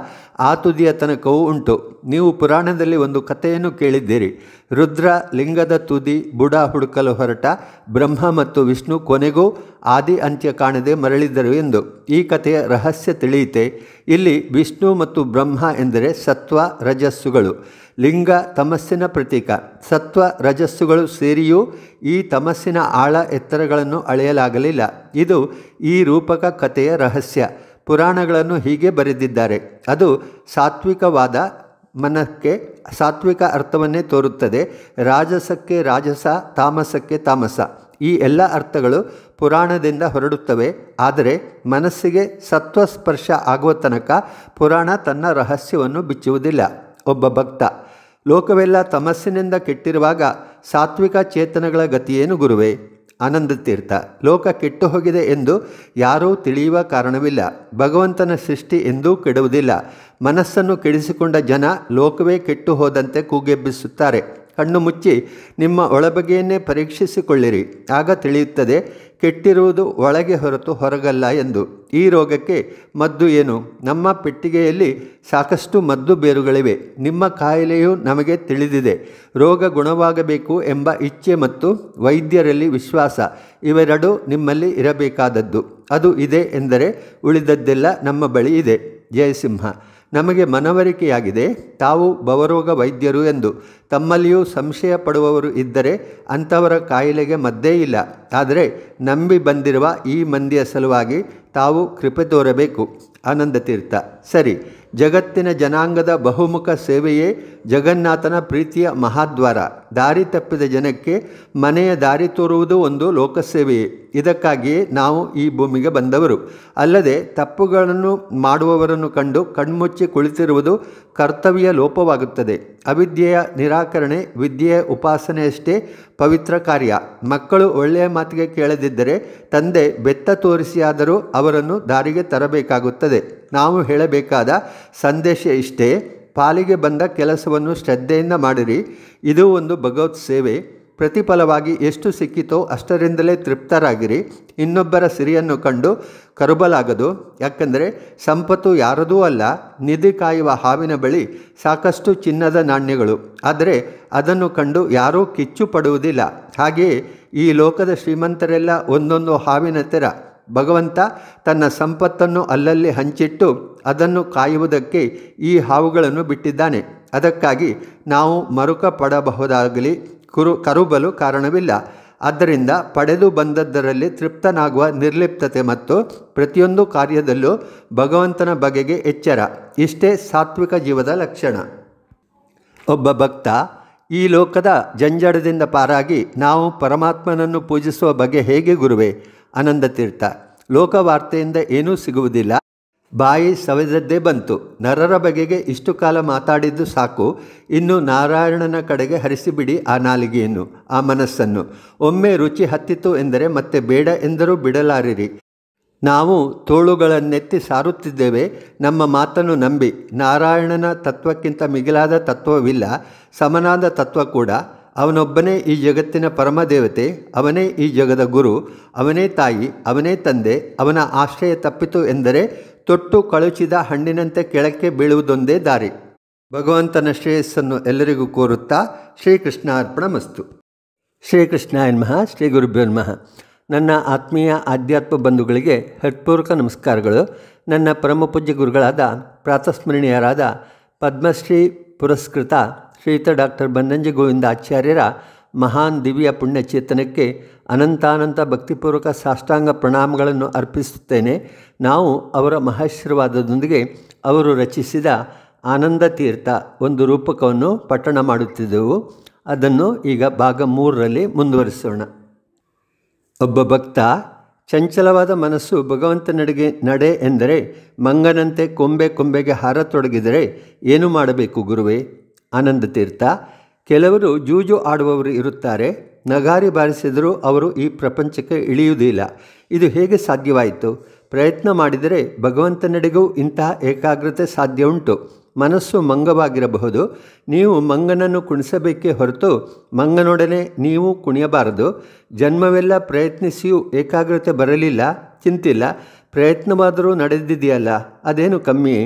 ಆ ತುದಿಯ ತನಕವೂ ಉಂಟು ನೀವು ಪುರಾಣದಲ್ಲಿ ಒಂದು ಕಥೆಯನ್ನು ಕೇಳಿದ್ದೀರಿ ರುದ್ರ ಲಿಂಗದ ತುದಿ ಬುಡ ಹುಡುಕಲು ಹೊರಟ ಬ್ರಹ್ಮ ಮತ್ತು ವಿಷ್ಣು ಕೊನೆಗೂ ಆದಿ ಅಂತ್ಯ ಕಾಣದೆ ಮರಳಿದರು ಎಂದು ಈ ಕಥೆಯ ರಹಸ್ಯ ತಿಳಿಯಿತೆ ಇಲ್ಲಿ ವಿಷ್ಣು ಮತ್ತು ಬ್ರಹ್ಮ ಎಂದರೆ ಸತ್ವ ರಜಸ್ಸುಗಳು ಲಿಂಗ ತಮಸ್ಸಿನ ಪ್ರತೀಕ ಸತ್ವ ರಜಸ್ಸುಗಳು ಸೇರಿಯೂ ಈ ತಮಸ್ಸಿನ ಆಳ ಎತ್ತರಗಳನ್ನು ಅಳೆಯಲಾಗಲಿಲ್ಲ ಇದು ಈ ರೂಪಕ ಕಥೆಯ ರಹಸ್ಯ ಪುರಾಣಗಳನ್ನು ಹೀಗೆ ಬರೆದಿದ್ದಾರೆ ಅದು ಸಾತ್ವಿಕವಾದ ಮನಕ್ಕೆ ಸಾತ್ವಿಕ ಅರ್ಥವನ್ನೇ ತೋರುತ್ತದೆ ರಾಜಸಕ್ಕೆ ರಾಜಸ ತಾಮಸಕ್ಕೆ ತಾಮಸ ಈ ಎಲ್ಲ ಅರ್ಥಗಳು ಪುರಾಣದಿಂದ ಹೊರಡುತ್ತವೆ ಆದರೆ ಮನಸ್ಸಿಗೆ ಸತ್ವ ಸ್ಪರ್ಶ ಆಗುವ ತನಕ ಪುರಾಣ ತನ್ನ ರಹಸ್ಯವನ್ನು ಬಿಚ್ಚುವುದಿಲ್ಲ ಒಬ್ಬ ಭಕ್ತ ಲೋಕವೆಲ್ಲ ತಮಸ್ಸಿನಿಂದ ಕೆಟ್ಟಿರುವಾಗ ಸಾತ್ವಿಕ ಚೇತನಗಳ ಗತಿಯೇನು ಗುರುವೇ ಆನಂದ ತೀರ್ಥ ಲೋಕ ಕೆಟ್ಟು ಹೋಗಿದೆ ಎಂದು ಯಾರೂ ತಿಳಿಯುವ ಕಾರಣವಿಲ್ಲ ಭಗವಂತನ ಸೃಷ್ಟಿ ಎಂದೂ ಕೆಡುವುದಿಲ್ಲ ಮನಸ್ಸನ್ನು ಕೆಡಿಸಿಕೊಂಡ ಜನ ಲೋಕವೇ ಕೆಟ್ಟು ಹೋದಂತೆ ಕೂಗೆಬ್ಬಿಸುತ್ತಾರೆ ಕಣ್ಣು ಮುಚ್ಚಿ ನಿಮ್ಮ ಒಳಬಗೆಯನ್ನೇ ಪರೀಕ್ಷಿಸಿಕೊಳ್ಳಿರಿ ಆಗ ತಿಳಿಯುತ್ತದೆ ಕೆಟ್ಟಿರುವುದು ಒಳಗೆ ಹೊರತು ಹೊರಗಲ್ಲ ಎಂದು ಈ ರೋಗಕ್ಕೆ ಮದ್ದು ಏನು ನಮ್ಮ ಪೆಟ್ಟಿಗೆಯಲ್ಲಿ ಸಾಕಷ್ಟು ಮದ್ದು ಬೇರುಗಳಿವೆ ನಿಮ್ಮ ಕಾಯಿಲೆಯು ನಮಗೆ ತಿಳಿದಿದೆ ರೋಗ ಗುಣವಾಗಬೇಕು ಎಂಬ ಇಚ್ಛೆ ಮತ್ತು ವೈದ್ಯರಲ್ಲಿ ವಿಶ್ವಾಸ ಇವೆರಡೂ ನಿಮ್ಮಲ್ಲಿ ಇರಬೇಕಾದದ್ದು ಅದು ಇದೆ ಎಂದರೆ ಉಳಿದದ್ದೆಲ್ಲ ನಮ್ಮ ಬಳಿ ಇದೆ ಜಯಸಿಂಹ ನಮಗೆ ಮನವರಿಕೆಯಾಗಿದೆ ತಾವು ಬವರೋಗ ವೈದ್ಯರು ಎಂದು ತಮ್ಮಲ್ಲಿಯೂ ಸಂಶಯ ಪಡುವವರು ಇದ್ದರೆ ಅಂಥವರ ಕಾಯಿಲೆಗೆ ಮದ್ದೇ ಇಲ್ಲ ಆದರೆ ನಂಬಿ ಬಂದಿರುವ ಈ ಮಂದಿಯ ಸಲುವಾಗಿ ತಾವು ಕೃಪೆ ತೋರಬೇಕು ಆನಂದ ತೀರ್ಥ ಸರಿ ಜಗತ್ತಿನ ಜನಾಂಗದ ಬಹುಮುಖ ಸೇವೆಯೇ ಜಗನ್ನಾಥನ ಪ್ರೀತಿಯ ಮಹಾದ್ವಾರ ದಾರಿ ತಪ್ಪಿದ ಜನಕ್ಕೆ ಮನೆಯ ದಾರಿ ತೋರುವುದು ಒಂದು ಲೋಕಸೇವೆಯೇ ಇದಕ್ಕಾಗಿಯೇ ನಾವು ಈ ಭೂಮಿಗೆ ಬಂದವರು ಅಲ್ಲದೆ ತಪ್ಪುಗಳನ್ನು ಮಾಡುವವರನ್ನು ಕಂಡು ಕಣ್ಮುಚ್ಚಿ ಕುಳಿತಿರುವುದು ಕರ್ತವ್ಯ ಲೋಪವಾಗುತ್ತದೆ ಅವಿದ್ಯೆಯ ನಿರಾಕರಣೆ ವಿದ್ಯೆಯ ಉಪಾಸನೆಯಷ್ಟೇ ಪವಿತ್ರ ಕಾರ್ಯ ಮಕ್ಕಳು ಒಳ್ಳೆಯ ಮಾತಿಗೆ ಕೇಳದಿದ್ದರೆ ತಂದೆ ಬೆತ್ತ ತೋರಿಸಿಯಾದರೂ ಅವರನ್ನು ದಾರಿಗೆ ತರಬೇಕಾಗುತ್ತದೆ ನಾವು ಹೇಳಬೇಕಾದ ಸಂದೇಶ ಇಷ್ಟೇ ಪಾಲಿಗೆ ಬಂದ ಕೆಲಸವನ್ನು ಶ್ರದ್ಧೆಯಿಂದ ಮಾಡಿರಿ ಇದು ಒಂದು ಭಗವತ್ ಸೇವೆ ಪ್ರತಿಫಲವಾಗಿ ಎಷ್ಟು ಸಿಕ್ಕಿತೋ ಅಷ್ಟರಿಂದಲೇ ತೃಪ್ತರಾಗಿರಿ ಇನ್ನೊಬ್ಬರ ಸಿರಿಯನ್ನು ಕಂಡು ಕರುಬಲಾಗದು ಯಾಕಂದರೆ ಸಂಪತ್ತು ಯಾರದೂ ಅಲ್ಲ ನಿಧಿ ಕಾಯುವ ಹಾವಿನ ಬಳಿ ಸಾಕಷ್ಟು ಚಿನ್ನದ ನಾಣ್ಯಗಳು ಆದರೆ ಅದನ್ನು ಕಂಡು ಯಾರೂ ಕಿಚ್ಚು ಪಡುವುದಿಲ್ಲ ಹಾಗೆಯೇ ಈ ಲೋಕದ ಶ್ರೀಮಂತರೆಲ್ಲ ಒಂದೊಂದು ಹಾವಿನ ತೆರ ಭಗವಂತ ತನ್ನ ಸಂಪತ್ತನ್ನು ಅಲ್ಲಲ್ಲಿ ಹಂಚಿಟ್ಟು ಅದನ್ನು ಕಾಯುವುದಕ್ಕೆ ಈ ಹಾವುಗಳನ್ನು ಬಿಟ್ಟಿದ್ದಾನೆ ಅದಕ್ಕಾಗಿ ನಾವು ಮರುಕ ಪಡಬಹುದಾಗಲಿ ಕುರು ಕರುಬಲು ಕಾರಣವಿಲ್ಲ ಆದ್ದರಿಂದ ಪಡೆದು ಬಂದದ್ದರಲ್ಲಿ ತೃಪ್ತನಾಗುವ ನಿರ್ಲಿಪ್ತತೆ ಮತ್ತು ಪ್ರತಿಯೊಂದು ಕಾರ್ಯದಲ್ಲೂ ಭಗವಂತನ ಬಗೆಗೆ ಎಚ್ಚರ ಇಷ್ಟೇ ಸಾತ್ವಿಕ ಜೀವದ ಲಕ್ಷಣ ಒಬ್ಬ ಭಕ್ತ ಈ ಲೋಕದ ಜಂಜಡದಿಂದ ಪಾರಾಗಿ ನಾವು ಪರಮಾತ್ಮನನ್ನು ಪೂಜಿಸುವ ಬಗ್ಗೆ ಹೇಗೆ ಗುರುವೆ ಆನಂದ ತೀರ್ಥ ಲೋಕವಾರ್ತೆಯಿಂದ ಏನೂ ಸಿಗುವುದಿಲ್ಲ ಬಾಯಿ ಸವೆದದ್ದೇ ಬಂತು ನರರ ಬಗೆಗೆ ಇಷ್ಟು ಕಾಲ ಮಾತಾಡಿದ್ದು ಸಾಕು ಇನ್ನು ನಾರಾಯಣನ ಕಡೆಗೆ ಹರಿಸಿಬಿಡಿ ಆ ನಾಲಿಗೆಯನ್ನು ಆ ಮನಸ್ಸನ್ನು ಒಮ್ಮೆ ರುಚಿ ಹತ್ತಿತು ಎಂದರೆ ಮತ್ತೆ ಬೇಡ ಎಂದರೂ ಬಿಡಲಾರಿರಿ ನಾವು ತೋಳುಗಳನ್ನೆತ್ತಿ ಸಾರುತ್ತಿದ್ದೇವೆ ನಮ್ಮ ಮಾತನ್ನು ನಂಬಿ ನಾರಾಯಣನ ತತ್ವಕ್ಕಿಂತ ಮಿಗಿಲಾದ ತತ್ವವಿಲ್ಲ ಸಮನಾದ ತತ್ವ ಕೂಡ ಅವನೊಬ್ಬನೇ ಈ ಜಗತ್ತಿನ ಪರಮದೇವತೆ ಅವನೇ ಈ ಜಗದ ಗುರು ಅವನೇ ತಾಯಿ ಅವನೇ ತಂದೆ ಅವನ ಆಶ್ರಯ ತಪ್ಪಿತು ಎಂದರೆ ತೊಟ್ಟು ಕಳುಚಿದ ಹಣ್ಣಿನಂತೆ ಕೆಳಕ್ಕೆ ಬೀಳುವುದೊಂದೇ ದಾರಿ ಭಗವಂತನ ಶ್ರೇಯಸ್ಸನ್ನು ಎಲ್ಲರಿಗೂ ಕೋರುತ್ತಾ ಶ್ರೀಕೃಷ್ಣ ಅರ್ಪಣ ಮಸ್ತು ಶ್ರೀಕೃಷ್ಣ ಎನ್ಮಃ ಶ್ರೀ ಗುರುಭ್ಯೋ ನನ್ನ ಆತ್ಮೀಯ ಆಧ್ಯಾತ್ಮ ಬಂಧುಗಳಿಗೆ ಹೃತ್ಪೂರ್ವಕ ನಮಸ್ಕಾರಗಳು ನನ್ನ ಪರಮಪೂಜ್ಯ ಗುರುಗಳಾದ ಪ್ರಾತಸ್ಮರಣೀಯರಾದ ಪದ್ಮಶ್ರೀ ಪುರಸ್ಕೃತ ಶ್ರೀಯುತ ಡಾಕ್ಟರ್ ಬನ್ನಂಜೆ ಗೋವಿಂದ ಆಚಾರ್ಯರ ಮಹಾನ್ ದಿವ್ಯ ಪುಣ್ಯಚೇತನಕ್ಕೆ ಅನಂತಾನಂತ ಭಕ್ತಿಪೂರ್ವಕ ಸಾಷ್ಟಾಂಗ ಪ್ರಣಾಮಗಳನ್ನು ಅರ್ಪಿಸುತ್ತೇನೆ ನಾವು ಅವರ ಮಹಾಶೀರ್ವಾದದೊಂದಿಗೆ ಅವರು ರಚಿಸಿದ ಆನಂದ ತೀರ್ಥ ಒಂದು ರೂಪಕವನ್ನು ಪಠಣ ಮಾಡುತ್ತಿದ್ದೆವು ಅದನ್ನು ಈಗ ಭಾಗ ಮೂರರಲ್ಲಿ ಮುಂದುವರಿಸೋಣ ಒಬ್ಬ ಭಕ್ತ ಚಂಚಲವಾದ ಮನಸ್ಸು ಭಗವಂತನಡೆಗೆ ನಡೆ ಎಂದರೆ ಮಂಗನಂತೆ ಕೊಂಬೆ ಕೊಂಬೆಗೆ ಹಾರತೊಡಗಿದರೆ ಏನು ಮಾಡಬೇಕು ಗುರುವೇ ಆನಂದ ತೀರ್ಥ ಕೆಲವರು ಜೂಜು ಆಡುವವರು ಇರುತ್ತಾರೆ ನಗಾರಿ ಬಾರಿಸಿದರೂ ಅವರು ಈ ಪ್ರಪಂಚಕ್ಕೆ ಇಳಿಯುವುದಿಲ್ಲ ಇದು ಹೇಗೆ ಸಾಧ್ಯವಾಯಿತು ಪ್ರಯತ್ನ ಮಾಡಿದರೆ ಭಗವಂತನೆಡೆಗೂ ಇಂತಹ ಏಕಾಗ್ರತೆ ಸಾಧ್ಯ ಉಂಟು ಮನಸ್ಸು ಮಂಗವಾಗಿರಬಹುದು ನೀವು ಮಂಗನನ್ನು ಕುಣಿಸಬೇಕೇ ಹೊರತು ಮಂಗನೊಡನೆ ನೀವು ಕುಣಿಯಬಾರದು ಜನ್ಮವೆಲ್ಲ ಪ್ರಯತ್ನಿಸಿಯೂ ಏಕಾಗ್ರತೆ ಬರಲಿಲ್ಲ ಚಿಂತಿಲ್ಲ ಪ್ರಯತ್ನವಾದರೂ ನಡೆದಿದೆಯಲ್ಲ ಅದೇನು ಕಮ್ಮಿ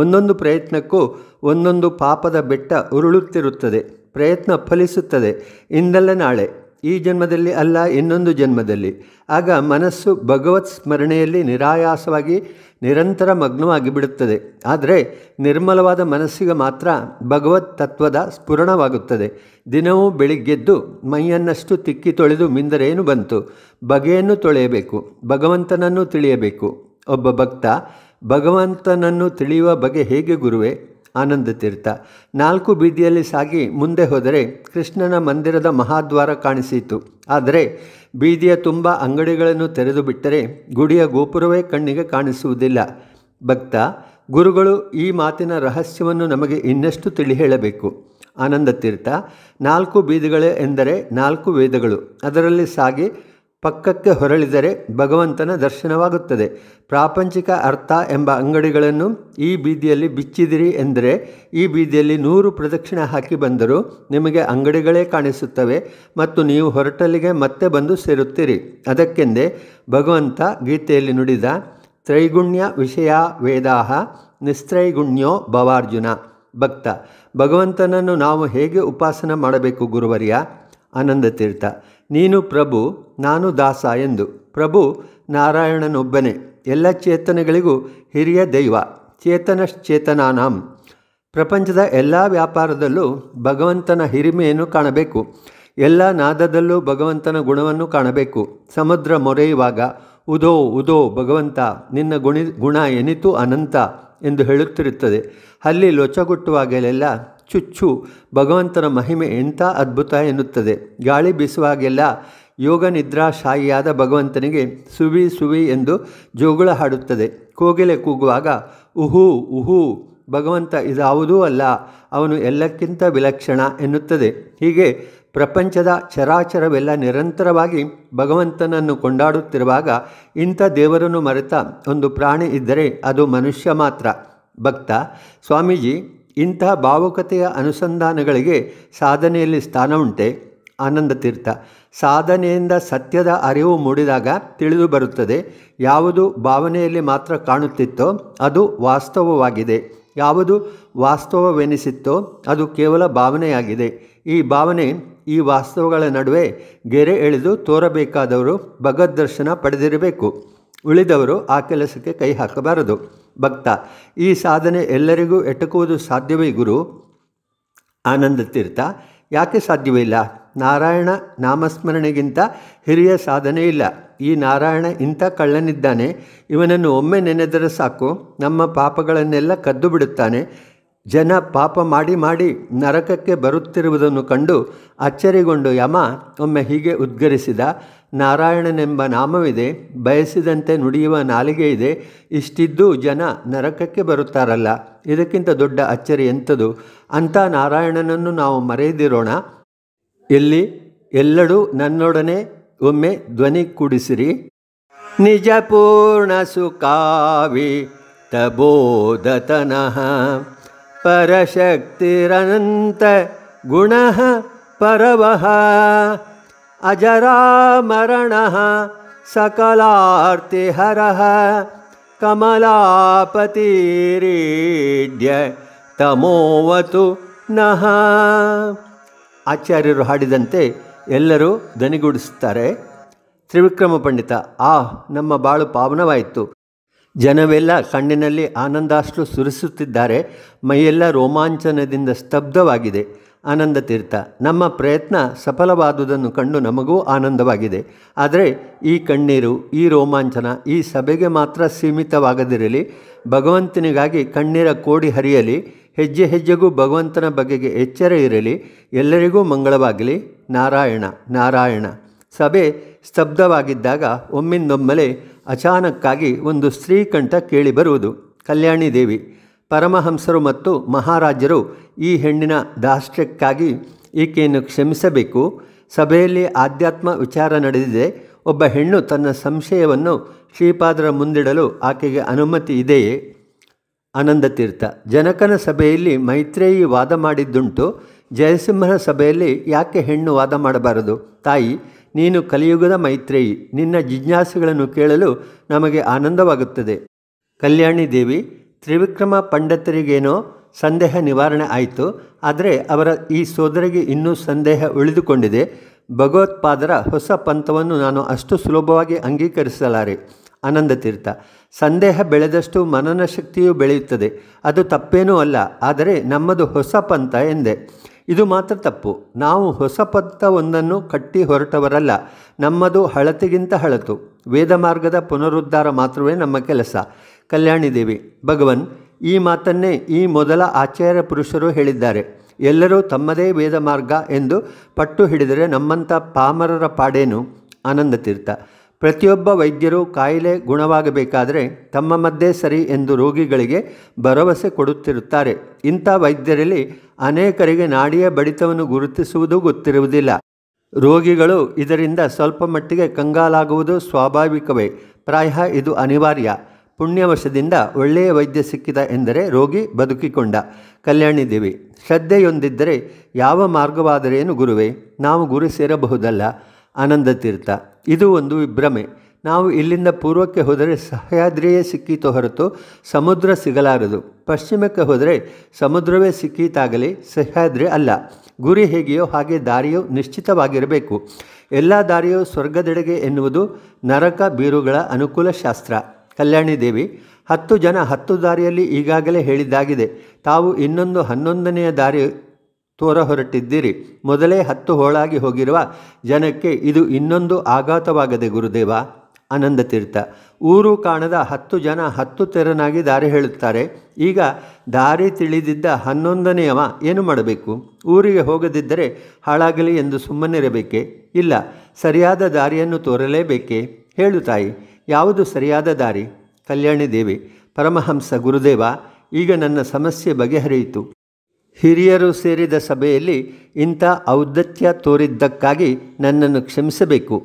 ಒಂದೊಂದು ಪ್ರಯತ್ನಕ್ಕೂ ಒಂದೊಂದು ಪಾಪದ ಬೆಟ್ಟ ಉರುಳುತ್ತಿರುತ್ತದೆ ಪ್ರಯತ್ನ ಫಲಿಸುತ್ತದೆ ಇಂದಲ್ಲ ನಾಳೆ ಈ ಜನ್ಮದಲ್ಲಿ ಅಲ್ಲ ಇನ್ನೊಂದು ಜನ್ಮದಲ್ಲಿ ಆಗ ಮನಸ್ಸು ಭಗವತ್ ಸ್ಮರಣೆಯಲ್ಲಿ ನಿರಾಯಾಸವಾಗಿ ನಿರಂತರ ಮಗ್ನವಾಗಿ ಬಿಡುತ್ತದೆ ಆದರೆ ನಿರ್ಮಲವಾದ ಮನಸ್ಸಿಗೆ ಮಾತ್ರ ಭಗವತ್ ತತ್ವದ ಸ್ಫುರಣವಾಗುತ್ತದೆ ದಿನವೂ ಬೆಳಿಗ್ಗೆದ್ದು ಮೈಯನ್ನಷ್ಟು ತಿಕ್ಕಿ ತೊಳೆದು ಮಿಂದರೇನು ಬಂತು ಬಗೆಯನ್ನು ತೊಳೆಯಬೇಕು ಭಗವಂತನನ್ನು ತಿಳಿಯಬೇಕು ಒಬ್ಬ ಭಕ್ತ ಭಗವಂತನನ್ನು ತಿಳಿಯುವ ಬಗೆ ಹೇಗೆ ಗುರುವೆ ಆನಂದ ತೀರ್ಥ ನಾಲ್ಕು ಬೀದಿಯಲ್ಲಿ ಸಾಗಿ ಮುಂದೆ ಹೋದರೆ ಕೃಷ್ಣನ ಮಂದಿರದ ಮಹಾದ್ವಾರ ಕಾಣಿಸಿತು ಆದರೆ ಬೀದಿಯ ತುಂಬ ಅಂಗಡಿಗಳನ್ನು ತೆರೆದು ಬಿಟ್ಟರೆ ಗುಡಿಯ ಗೋಪುರವೇ ಕಣ್ಣಿಗೆ ಕಾಣಿಸುವುದಿಲ್ಲ ಭಕ್ತ ಗುರುಗಳು ಈ ಮಾತಿನ ರಹಸ್ಯವನ್ನು ನಮಗೆ ಇನ್ನಷ್ಟು ತಿಳಿ ಹೇಳಬೇಕು ಆನಂದ ತೀರ್ಥ ನಾಲ್ಕು ಬೀದಿಗಳೇ ಎಂದರೆ ನಾಲ್ಕು ವೇದಗಳು ಅದರಲ್ಲಿ ಸಾಗಿ ಪಕ್ಕಕ್ಕೆ ಹೊರಳಿದರೆ ಭಗವಂತನ ದರ್ಶನವಾಗುತ್ತದೆ ಪ್ರಾಪಂಚಿಕ ಅರ್ಥ ಎಂಬ ಅಂಗಡಿಗಳನ್ನು ಈ ಬೀದಿಯಲ್ಲಿ ಬಿಚ್ಚಿದಿರಿ ಎಂದರೆ ಈ ಬೀದಿಯಲ್ಲಿ ನೂರು ಪ್ರದಕ್ಷಿಣೆ ಹಾಕಿ ಬಂದರೂ ನಿಮಗೆ ಅಂಗಡಿಗಳೇ ಕಾಣಿಸುತ್ತವೆ ಮತ್ತು ನೀವು ಹೊರಟಲ್ಲಿಗೆ ಮತ್ತೆ ಬಂದು ಸೇರುತ್ತೀರಿ ಅದಕ್ಕೆಂದೇ ಭಗವಂತ ಗೀತೆಯಲ್ಲಿ ನುಡಿದ ತ್ರೈಗುಣ್ಯ ವಿಷಯ ವೇದಾಹ ನಿಸ್ತ್ರೈಗುಣ್ಯೋ ಭವಾರ್ಜುನ ಭಕ್ತ ಭಗವಂತನನ್ನು ನಾವು ಹೇಗೆ ಉಪಾಸನ ಮಾಡಬೇಕು ಗುರುವರ್ಯ ಆನಂದ ತೀರ್ಥ ನೀನು ಪ್ರಭು ನಾನು ದಾಸ ಎಂದು ಪ್ರಭು ನಾರಾಯಣನೊಬ್ಬನೇ ಎಲ್ಲ ಚೇತನಗಳಿಗೂ ಹಿರಿಯ ದೈವ ಚೇತನಶ್ಚೇತನಾನಾಂ ಪ್ರಪಂಚದ ಎಲ್ಲ ವ್ಯಾಪಾರದಲ್ಲೂ ಭಗವಂತನ ಹಿರಿಮೆಯನ್ನು ಕಾಣಬೇಕು ಎಲ್ಲ ನಾದದಲ್ಲೂ ಭಗವಂತನ ಗುಣವನ್ನು ಕಾಣಬೇಕು ಸಮುದ್ರ ಮೊರೆಯುವಾಗ ಉದೋ ಉದೋ ಭಗವಂತ ನಿನ್ನ ಗುಣಿ ಗುಣ ಎನಿತು ಅನಂತ ಎಂದು ಹೇಳುತ್ತಿರುತ್ತದೆ ಅಲ್ಲಿ ಲೊಚಗುಟ್ಟುವಾಗಲೆಲ್ಲ ಚುಚ್ಚು ಭಗವಂತನ ಮಹಿಮೆ ಎಂಥ ಅದ್ಭುತ ಎನ್ನುತ್ತದೆ ಗಾಳಿ ಬೀಸುವಾಗೆಲ್ಲ ಯೋಗ ನಿದ್ರಾಶಾಯಿಯಾದ ಭಗವಂತನಿಗೆ ಸುವಿ ಸುವಿ ಎಂದು ಜೋಗುಳ ಹಾಡುತ್ತದೆ ಕೋಗಿಲೆ ಕೂಗುವಾಗ ಉಹು ಉಹು ಭಗವಂತ ಇದಾವುದೂ ಅಲ್ಲ ಅವನು ಎಲ್ಲಕ್ಕಿಂತ ವಿಲಕ್ಷಣ ಎನ್ನುತ್ತದೆ ಹೀಗೆ ಪ್ರಪಂಚದ ಚರಾಚರವೆಲ್ಲ ನಿರಂತರವಾಗಿ ಭಗವಂತನನ್ನು ಕೊಂಡಾಡುತ್ತಿರುವಾಗ ಇಂಥ ದೇವರನ್ನು ಮರೆತ ಒಂದು ಪ್ರಾಣಿ ಇದ್ದರೆ ಅದು ಮನುಷ್ಯ ಮಾತ್ರ ಭಕ್ತ ಸ್ವಾಮೀಜಿ ಇಂತಹ ಭಾವುಕತೆಯ ಅನುಸಂಧಾನಗಳಿಗೆ ಸಾಧನೆಯಲ್ಲಿ ಸ್ಥಾನ ಉಂಟೆ ಆನಂದ ತೀರ್ಥ ಸಾಧನೆಯಿಂದ ಸತ್ಯದ ಅರಿವು ಮೂಡಿದಾಗ ತಿಳಿದು ಬರುತ್ತದೆ ಯಾವುದು ಭಾವನೆಯಲ್ಲಿ ಮಾತ್ರ ಕಾಣುತ್ತಿತ್ತೋ ಅದು ವಾಸ್ತವವಾಗಿದೆ ಯಾವುದು ವಾಸ್ತವವೆನಿಸಿತ್ತೋ ಅದು ಕೇವಲ ಭಾವನೆಯಾಗಿದೆ ಈ ಭಾವನೆ ಈ ವಾಸ್ತವಗಳ ನಡುವೆ ಗೆರೆ ಎಳೆದು ತೋರಬೇಕಾದವರು ಭಗದ್ದರ್ಶನ ಪಡೆದಿರಬೇಕು ಉಳಿದವರು ಆ ಕೆಲಸಕ್ಕೆ ಕೈ ಹಾಕಬಾರದು ಭಕ್ತ ಈ ಸಾಧನೆ ಎಲ್ಲರಿಗೂ ಎಟಕುವುದು ಸಾಧ್ಯವೇ ಗುರು ಆನಂದ ತೀರ್ಥ ಯಾಕೆ ಸಾಧ್ಯವೇ ಇಲ್ಲ ನಾರಾಯಣ ನಾಮಸ್ಮರಣೆಗಿಂತ ಹಿರಿಯ ಸಾಧನೆ ಇಲ್ಲ ಈ ನಾರಾಯಣ ಇಂಥ ಕಳ್ಳನಿದ್ದಾನೆ ಇವನನ್ನು ಒಮ್ಮೆ ನೆನೆದರೆ ಸಾಕು ನಮ್ಮ ಪಾಪಗಳನ್ನೆಲ್ಲ ಕದ್ದು ಬಿಡುತ್ತಾನೆ ಜನ ಪಾಪ ಮಾಡಿ ಮಾಡಿ ನರಕಕ್ಕೆ ಬರುತ್ತಿರುವುದನ್ನು ಕಂಡು ಅಚ್ಚರಿಗೊಂಡು ಯಮ ಒಮ್ಮೆ ಹೀಗೆ ಉದ್ಗರಿಸಿದ ನಾರಾಯಣನೆಂಬ ನಾಮವಿದೆ ಬಯಸಿದಂತೆ ನುಡಿಯುವ ನಾಲಿಗೆ ಇದೆ ಇಷ್ಟಿದ್ದು ಜನ ನರಕಕ್ಕೆ ಬರುತ್ತಾರಲ್ಲ ಇದಕ್ಕಿಂತ ದೊಡ್ಡ ಅಚ್ಚರಿ ಎಂಥದು ಅಂಥ ನಾರಾಯಣನನ್ನು ನಾವು ಮರೆಯದಿರೋಣ ಎಲ್ಲಿ ಎಲ್ಲಡೂ ನನ್ನೊಡನೆ ಒಮ್ಮೆ ಧ್ವನಿ ಕೂಡಿಸಿರಿ ನಿಜ ಪೂರ್ಣ ಸುಖಾವಿ ತಬೋಧತನಃ ಪರಶಕ್ತಿರನಂತ ಗುಣ ಪರವಹ अजरामरणः सकलार्तिहरः ಕಮಲಾಪತಿರೀಡ್ಯ ತಮೋವತು ನಹ ಆಚಾರ್ಯರು ಹಾಡಿದಂತೆ ಎಲ್ಲರೂ ದನಿಗುಡಿಸುತ್ತಾರೆ ತ್ರಿವಿಕ್ರಮ ಪಂಡಿತ ಆ ನಮ್ಮ ಬಾಳು ಪಾವನವಾಯಿತು ಜನವೆಲ್ಲ ಕಣ್ಣಿನಲ್ಲಿ ಆನಂದಾಶ್ರು ಸುರಿಸುತ್ತಿದ್ದಾರೆ ಮೈಯೆಲ್ಲ ರೋಮಾಂಚನದಿಂದ ಸ್ತಬ್ಧವಾಗಿದೆ ಆನಂದ ತೀರ್ಥ ನಮ್ಮ ಪ್ರಯತ್ನ ಸಫಲವಾದುದನ್ನು ಕಂಡು ನಮಗೂ ಆನಂದವಾಗಿದೆ ಆದರೆ ಈ ಕಣ್ಣೀರು ಈ ರೋಮಾಂಚನ ಈ ಸಭೆಗೆ ಮಾತ್ರ ಸೀಮಿತವಾಗದಿರಲಿ ಭಗವಂತನಿಗಾಗಿ ಕಣ್ಣೀರ ಕೋಡಿ ಹರಿಯಲಿ ಹೆಜ್ಜೆ ಹೆಜ್ಜೆಗೂ ಭಗವಂತನ ಬಗೆಗೆ ಎಚ್ಚರ ಇರಲಿ ಎಲ್ಲರಿಗೂ ಮಂಗಳವಾಗಲಿ ನಾರಾಯಣ ನಾರಾಯಣ ಸಭೆ ಸ್ತಬ್ಧವಾಗಿದ್ದಾಗ ಒಮ್ಮಿಂದೊಮ್ಮಲೆ ಅಚಾನಕ್ಕಾಗಿ ಒಂದು ಸ್ತ್ರೀಕಂಠ ಕೇಳಿಬರುವುದು ಕಲ್ಯಾಣಿ ದೇವಿ ಪರಮಹಂಸರು ಮತ್ತು ಮಹಾರಾಜರು ಈ ಹೆಣ್ಣಿನ ದಾಷ್ಟ್ಯಕ್ಕಾಗಿ ಈಕೆಯನ್ನು ಕ್ಷಮಿಸಬೇಕು ಸಭೆಯಲ್ಲಿ ಆಧ್ಯಾತ್ಮ ವಿಚಾರ ನಡೆದಿದೆ ಒಬ್ಬ ಹೆಣ್ಣು ತನ್ನ ಸಂಶಯವನ್ನು ಶ್ರೀಪಾದರ ಮುಂದಿಡಲು ಆಕೆಗೆ ಅನುಮತಿ ಇದೆಯೇ ತೀರ್ಥ ಜನಕನ ಸಭೆಯಲ್ಲಿ ಮೈತ್ರೇಯಿ ವಾದ ಮಾಡಿದ್ದುಂಟು ಜಯಸಿಂಹನ ಸಭೆಯಲ್ಲಿ ಯಾಕೆ ಹೆಣ್ಣು ವಾದ ಮಾಡಬಾರದು ತಾಯಿ ನೀನು ಕಲಿಯುಗದ ಮೈತ್ರೇಯಿ ನಿನ್ನ ಜಿಜ್ಞಾಸೆಗಳನ್ನು ಕೇಳಲು ನಮಗೆ ಆನಂದವಾಗುತ್ತದೆ ಕಲ್ಯಾಣಿ ದೇವಿ ತ್ರಿವಿಕ್ರಮ ಪಂಡಿತರಿಗೇನೋ ಸಂದೇಹ ನಿವಾರಣೆ ಆಯಿತು ಆದರೆ ಅವರ ಈ ಸೋದರಿಗೆ ಇನ್ನೂ ಸಂದೇಹ ಉಳಿದುಕೊಂಡಿದೆ ಭಗವತ್ಪಾದರ ಹೊಸ ಪಂಥವನ್ನು ನಾನು ಅಷ್ಟು ಸುಲಭವಾಗಿ ಅಂಗೀಕರಿಸಲಾರೆ ಆನಂದ ತೀರ್ಥ ಸಂದೇಹ ಬೆಳೆದಷ್ಟು ಮನನ ಶಕ್ತಿಯು ಬೆಳೆಯುತ್ತದೆ ಅದು ತಪ್ಪೇನೂ ಅಲ್ಲ ಆದರೆ ನಮ್ಮದು ಹೊಸ ಪಂಥ ಎಂದೆ ಇದು ಮಾತ್ರ ತಪ್ಪು ನಾವು ಹೊಸ ಪಂಥವೊಂದನ್ನು ಕಟ್ಟಿ ಹೊರಟವರಲ್ಲ ನಮ್ಮದು ಹಳತಿಗಿಂತ ಹಳತು ವೇದ ಮಾರ್ಗದ ಪುನರುದ್ಧಾರ ಮಾತ್ರವೇ ನಮ್ಮ ಕೆಲಸ ಕಲ್ಯಾಣಿ ದೇವಿ ಭಗವನ್ ಈ ಮಾತನ್ನೇ ಈ ಮೊದಲ ಆಚಾರ್ಯ ಪುರುಷರು ಹೇಳಿದ್ದಾರೆ ಎಲ್ಲರೂ ತಮ್ಮದೇ ವೇದ ಮಾರ್ಗ ಎಂದು ಪಟ್ಟು ಹಿಡಿದರೆ ನಮ್ಮಂಥ ಪಾಮರರ ಪಾಡೇನು ಆನಂದ ತೀರ್ಥ ಪ್ರತಿಯೊಬ್ಬ ವೈದ್ಯರು ಕಾಯಿಲೆ ಗುಣವಾಗಬೇಕಾದರೆ ತಮ್ಮ ಮಧ್ಯೆ ಸರಿ ಎಂದು ರೋಗಿಗಳಿಗೆ ಭರವಸೆ ಕೊಡುತ್ತಿರುತ್ತಾರೆ ಇಂಥ ವೈದ್ಯರಲ್ಲಿ ಅನೇಕರಿಗೆ ನಾಡಿಯ ಬಡಿತವನ್ನು ಗುರುತಿಸುವುದು ಗೊತ್ತಿರುವುದಿಲ್ಲ ರೋಗಿಗಳು ಇದರಿಂದ ಸ್ವಲ್ಪ ಮಟ್ಟಿಗೆ ಕಂಗಾಲಾಗುವುದು ಸ್ವಾಭಾವಿಕವೇ ಪ್ರಾಯ ಇದು ಅನಿವಾರ್ಯ ಪುಣ್ಯವಶದಿಂದ ಒಳ್ಳೆಯ ವೈದ್ಯ ಸಿಕ್ಕಿದ ಎಂದರೆ ರೋಗಿ ಬದುಕಿಕೊಂಡ ಕಲ್ಯಾಣಿ ದೇವಿ ಶ್ರದ್ಧೆಯೊಂದಿದ್ದರೆ ಯಾವ ಮಾರ್ಗವಾದರೇನು ಗುರುವೇ ನಾವು ಗುರು ಸೇರಬಹುದಲ್ಲ ಆನಂದ ತೀರ್ಥ ಇದು ಒಂದು ವಿಭ್ರಮೆ ನಾವು ಇಲ್ಲಿಂದ ಪೂರ್ವಕ್ಕೆ ಹೋದರೆ ಸಹ್ಯಾದ್ರಿಯೇ ಸಿಕ್ಕಿತು ಹೊರತು ಸಮುದ್ರ ಸಿಗಲಾರದು ಪಶ್ಚಿಮಕ್ಕೆ ಹೋದರೆ ಸಮುದ್ರವೇ ಸಿಕ್ಕೀತಾಗಲಿ ಸಹ್ಯಾದ್ರಿ ಅಲ್ಲ ಗುರಿ ಹೇಗೆಯೋ ಹಾಗೆ ದಾರಿಯು ನಿಶ್ಚಿತವಾಗಿರಬೇಕು ಎಲ್ಲ ದಾರಿಯು ಸ್ವರ್ಗದೆಡೆಗೆ ಎನ್ನುವುದು ನರಕ ಬೀರುಗಳ ಅನುಕೂಲ ಶಾಸ್ತ್ರ ಕಲ್ಯಾಣಿ ದೇವಿ ಹತ್ತು ಜನ ಹತ್ತು ದಾರಿಯಲ್ಲಿ ಈಗಾಗಲೇ ಹೇಳಿದ್ದಾಗಿದೆ ತಾವು ಇನ್ನೊಂದು ಹನ್ನೊಂದನೆಯ ದಾರಿ ತೋರ ಹೊರಟಿದ್ದೀರಿ ಮೊದಲೇ ಹತ್ತು ಹೋಳಾಗಿ ಹೋಗಿರುವ ಜನಕ್ಕೆ ಇದು ಇನ್ನೊಂದು ಆಘಾತವಾಗದೆ ಗುರುದೇವ ಆನಂದ ತೀರ್ಥ ಊರು ಕಾಣದ ಹತ್ತು ಜನ ಹತ್ತು ತೆರನಾಗಿ ದಾರಿ ಹೇಳುತ್ತಾರೆ ಈಗ ದಾರಿ ತಿಳಿದಿದ್ದ ಹನ್ನೊಂದನೆಯವ ಏನು ಮಾಡಬೇಕು ಊರಿಗೆ ಹೋಗದಿದ್ದರೆ ಹಾಳಾಗಲಿ ಎಂದು ಸುಮ್ಮನಿರಬೇಕೆ ಇಲ್ಲ ಸರಿಯಾದ ದಾರಿಯನ್ನು ತೋರಲೇಬೇಕೆ ಹೇಳು ತಾಯಿ ಯಾವುದು ಸರಿಯಾದ ದಾರಿ ಕಲ್ಯಾಣಿ ದೇವಿ ಪರಮಹಂಸ ಗುರುದೇವ ಈಗ ನನ್ನ ಸಮಸ್ಯೆ ಬಗೆಹರಿಯಿತು ಹಿರಿಯರು ಸೇರಿದ ಸಭೆಯಲ್ಲಿ ಇಂಥ ಔದ್ದತ್ಯ ತೋರಿದ್ದಕ್ಕಾಗಿ ನನ್ನನ್ನು ಕ್ಷಮಿಸಬೇಕು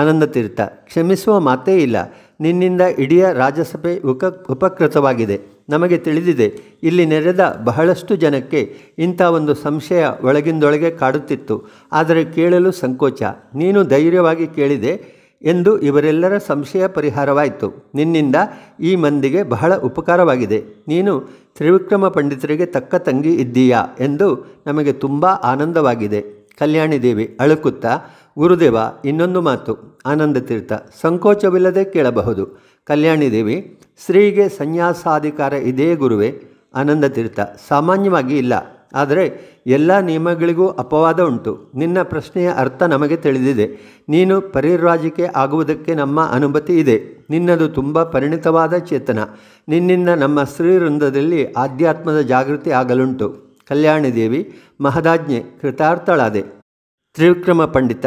ಆನಂದ ತೀರ್ಥ ಕ್ಷಮಿಸುವ ಮಾತೇ ಇಲ್ಲ ನಿನ್ನಿಂದ ಇಡೀ ರಾಜ್ಯಸಭೆ ಉಪ ಉಪಕೃತವಾಗಿದೆ ನಮಗೆ ತಿಳಿದಿದೆ ಇಲ್ಲಿ ನೆರೆದ ಬಹಳಷ್ಟು ಜನಕ್ಕೆ ಇಂಥ ಒಂದು ಸಂಶಯ ಒಳಗಿಂದೊಳಗೆ ಕಾಡುತ್ತಿತ್ತು ಆದರೆ ಕೇಳಲು ಸಂಕೋಚ ನೀನು ಧೈರ್ಯವಾಗಿ ಕೇಳಿದೆ ಎಂದು ಇವರೆಲ್ಲರ ಸಂಶಯ ಪರಿಹಾರವಾಯಿತು ನಿನ್ನಿಂದ ಈ ಮಂದಿಗೆ ಬಹಳ ಉಪಕಾರವಾಗಿದೆ ನೀನು ತ್ರಿವಿಕ್ರಮ ಪಂಡಿತರಿಗೆ ತಕ್ಕ ತಂಗಿ ಇದ್ದೀಯಾ ಎಂದು ನಮಗೆ ತುಂಬ ಆನಂದವಾಗಿದೆ ಕಲ್ಯಾಣಿ ದೇವಿ ಅಳುಕುತ್ತಾ ಗುರುದೇವ ಇನ್ನೊಂದು ಮಾತು ಆನಂದ ತೀರ್ಥ ಸಂಕೋಚವಿಲ್ಲದೆ ಕೇಳಬಹುದು ಕಲ್ಯಾಣಿ ದೇವಿ ಸ್ತ್ರೀಗೆ ಸಂನ್ಯಾಸಾಧಿಕಾರ ಇದೇ ಗುರುವೆ ಆನಂದ ತೀರ್ಥ ಸಾಮಾನ್ಯವಾಗಿ ಇಲ್ಲ ಆದರೆ ಎಲ್ಲ ನಿಯಮಗಳಿಗೂ ಅಪವಾದ ಉಂಟು ನಿನ್ನ ಪ್ರಶ್ನೆಯ ಅರ್ಥ ನಮಗೆ ತಿಳಿದಿದೆ ನೀನು ಪರಿರಾಜಿಕೆ ಆಗುವುದಕ್ಕೆ ನಮ್ಮ ಅನುಮತಿ ಇದೆ ನಿನ್ನದು ತುಂಬ ಪರಿಣಿತವಾದ ಚೇತನ ನಿನ್ನಿಂದ ನಮ್ಮ ಶ್ರೀವೃಂದದಲ್ಲಿ ಆಧ್ಯಾತ್ಮದ ಜಾಗೃತಿ ಆಗಲುಂಟು ಕಲ್ಯಾಣಿ ದೇವಿ ಮಹದಾಜ್ಞೆ ಕೃತಾರ್ಥಳಾದೆ ತ್ರಿವಿಕ್ರಮ ಪಂಡಿತ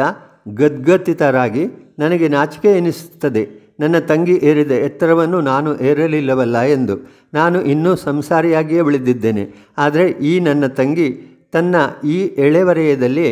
ಗದ್ಗತಿತರಾಗಿ ನನಗೆ ನಾಚಿಕೆ ಎನಿಸುತ್ತದೆ ನನ್ನ ತಂಗಿ ಏರಿದ ಎತ್ತರವನ್ನು ನಾನು ಏರಲಿಲ್ಲವಲ್ಲ ಎಂದು ನಾನು ಇನ್ನೂ ಸಂಸಾರಿಯಾಗಿಯೇ ಉಳಿದಿದ್ದೇನೆ ಆದರೆ ಈ ನನ್ನ ತಂಗಿ ತನ್ನ ಈ ಎಳೆವರೆಯದಲ್ಲಿ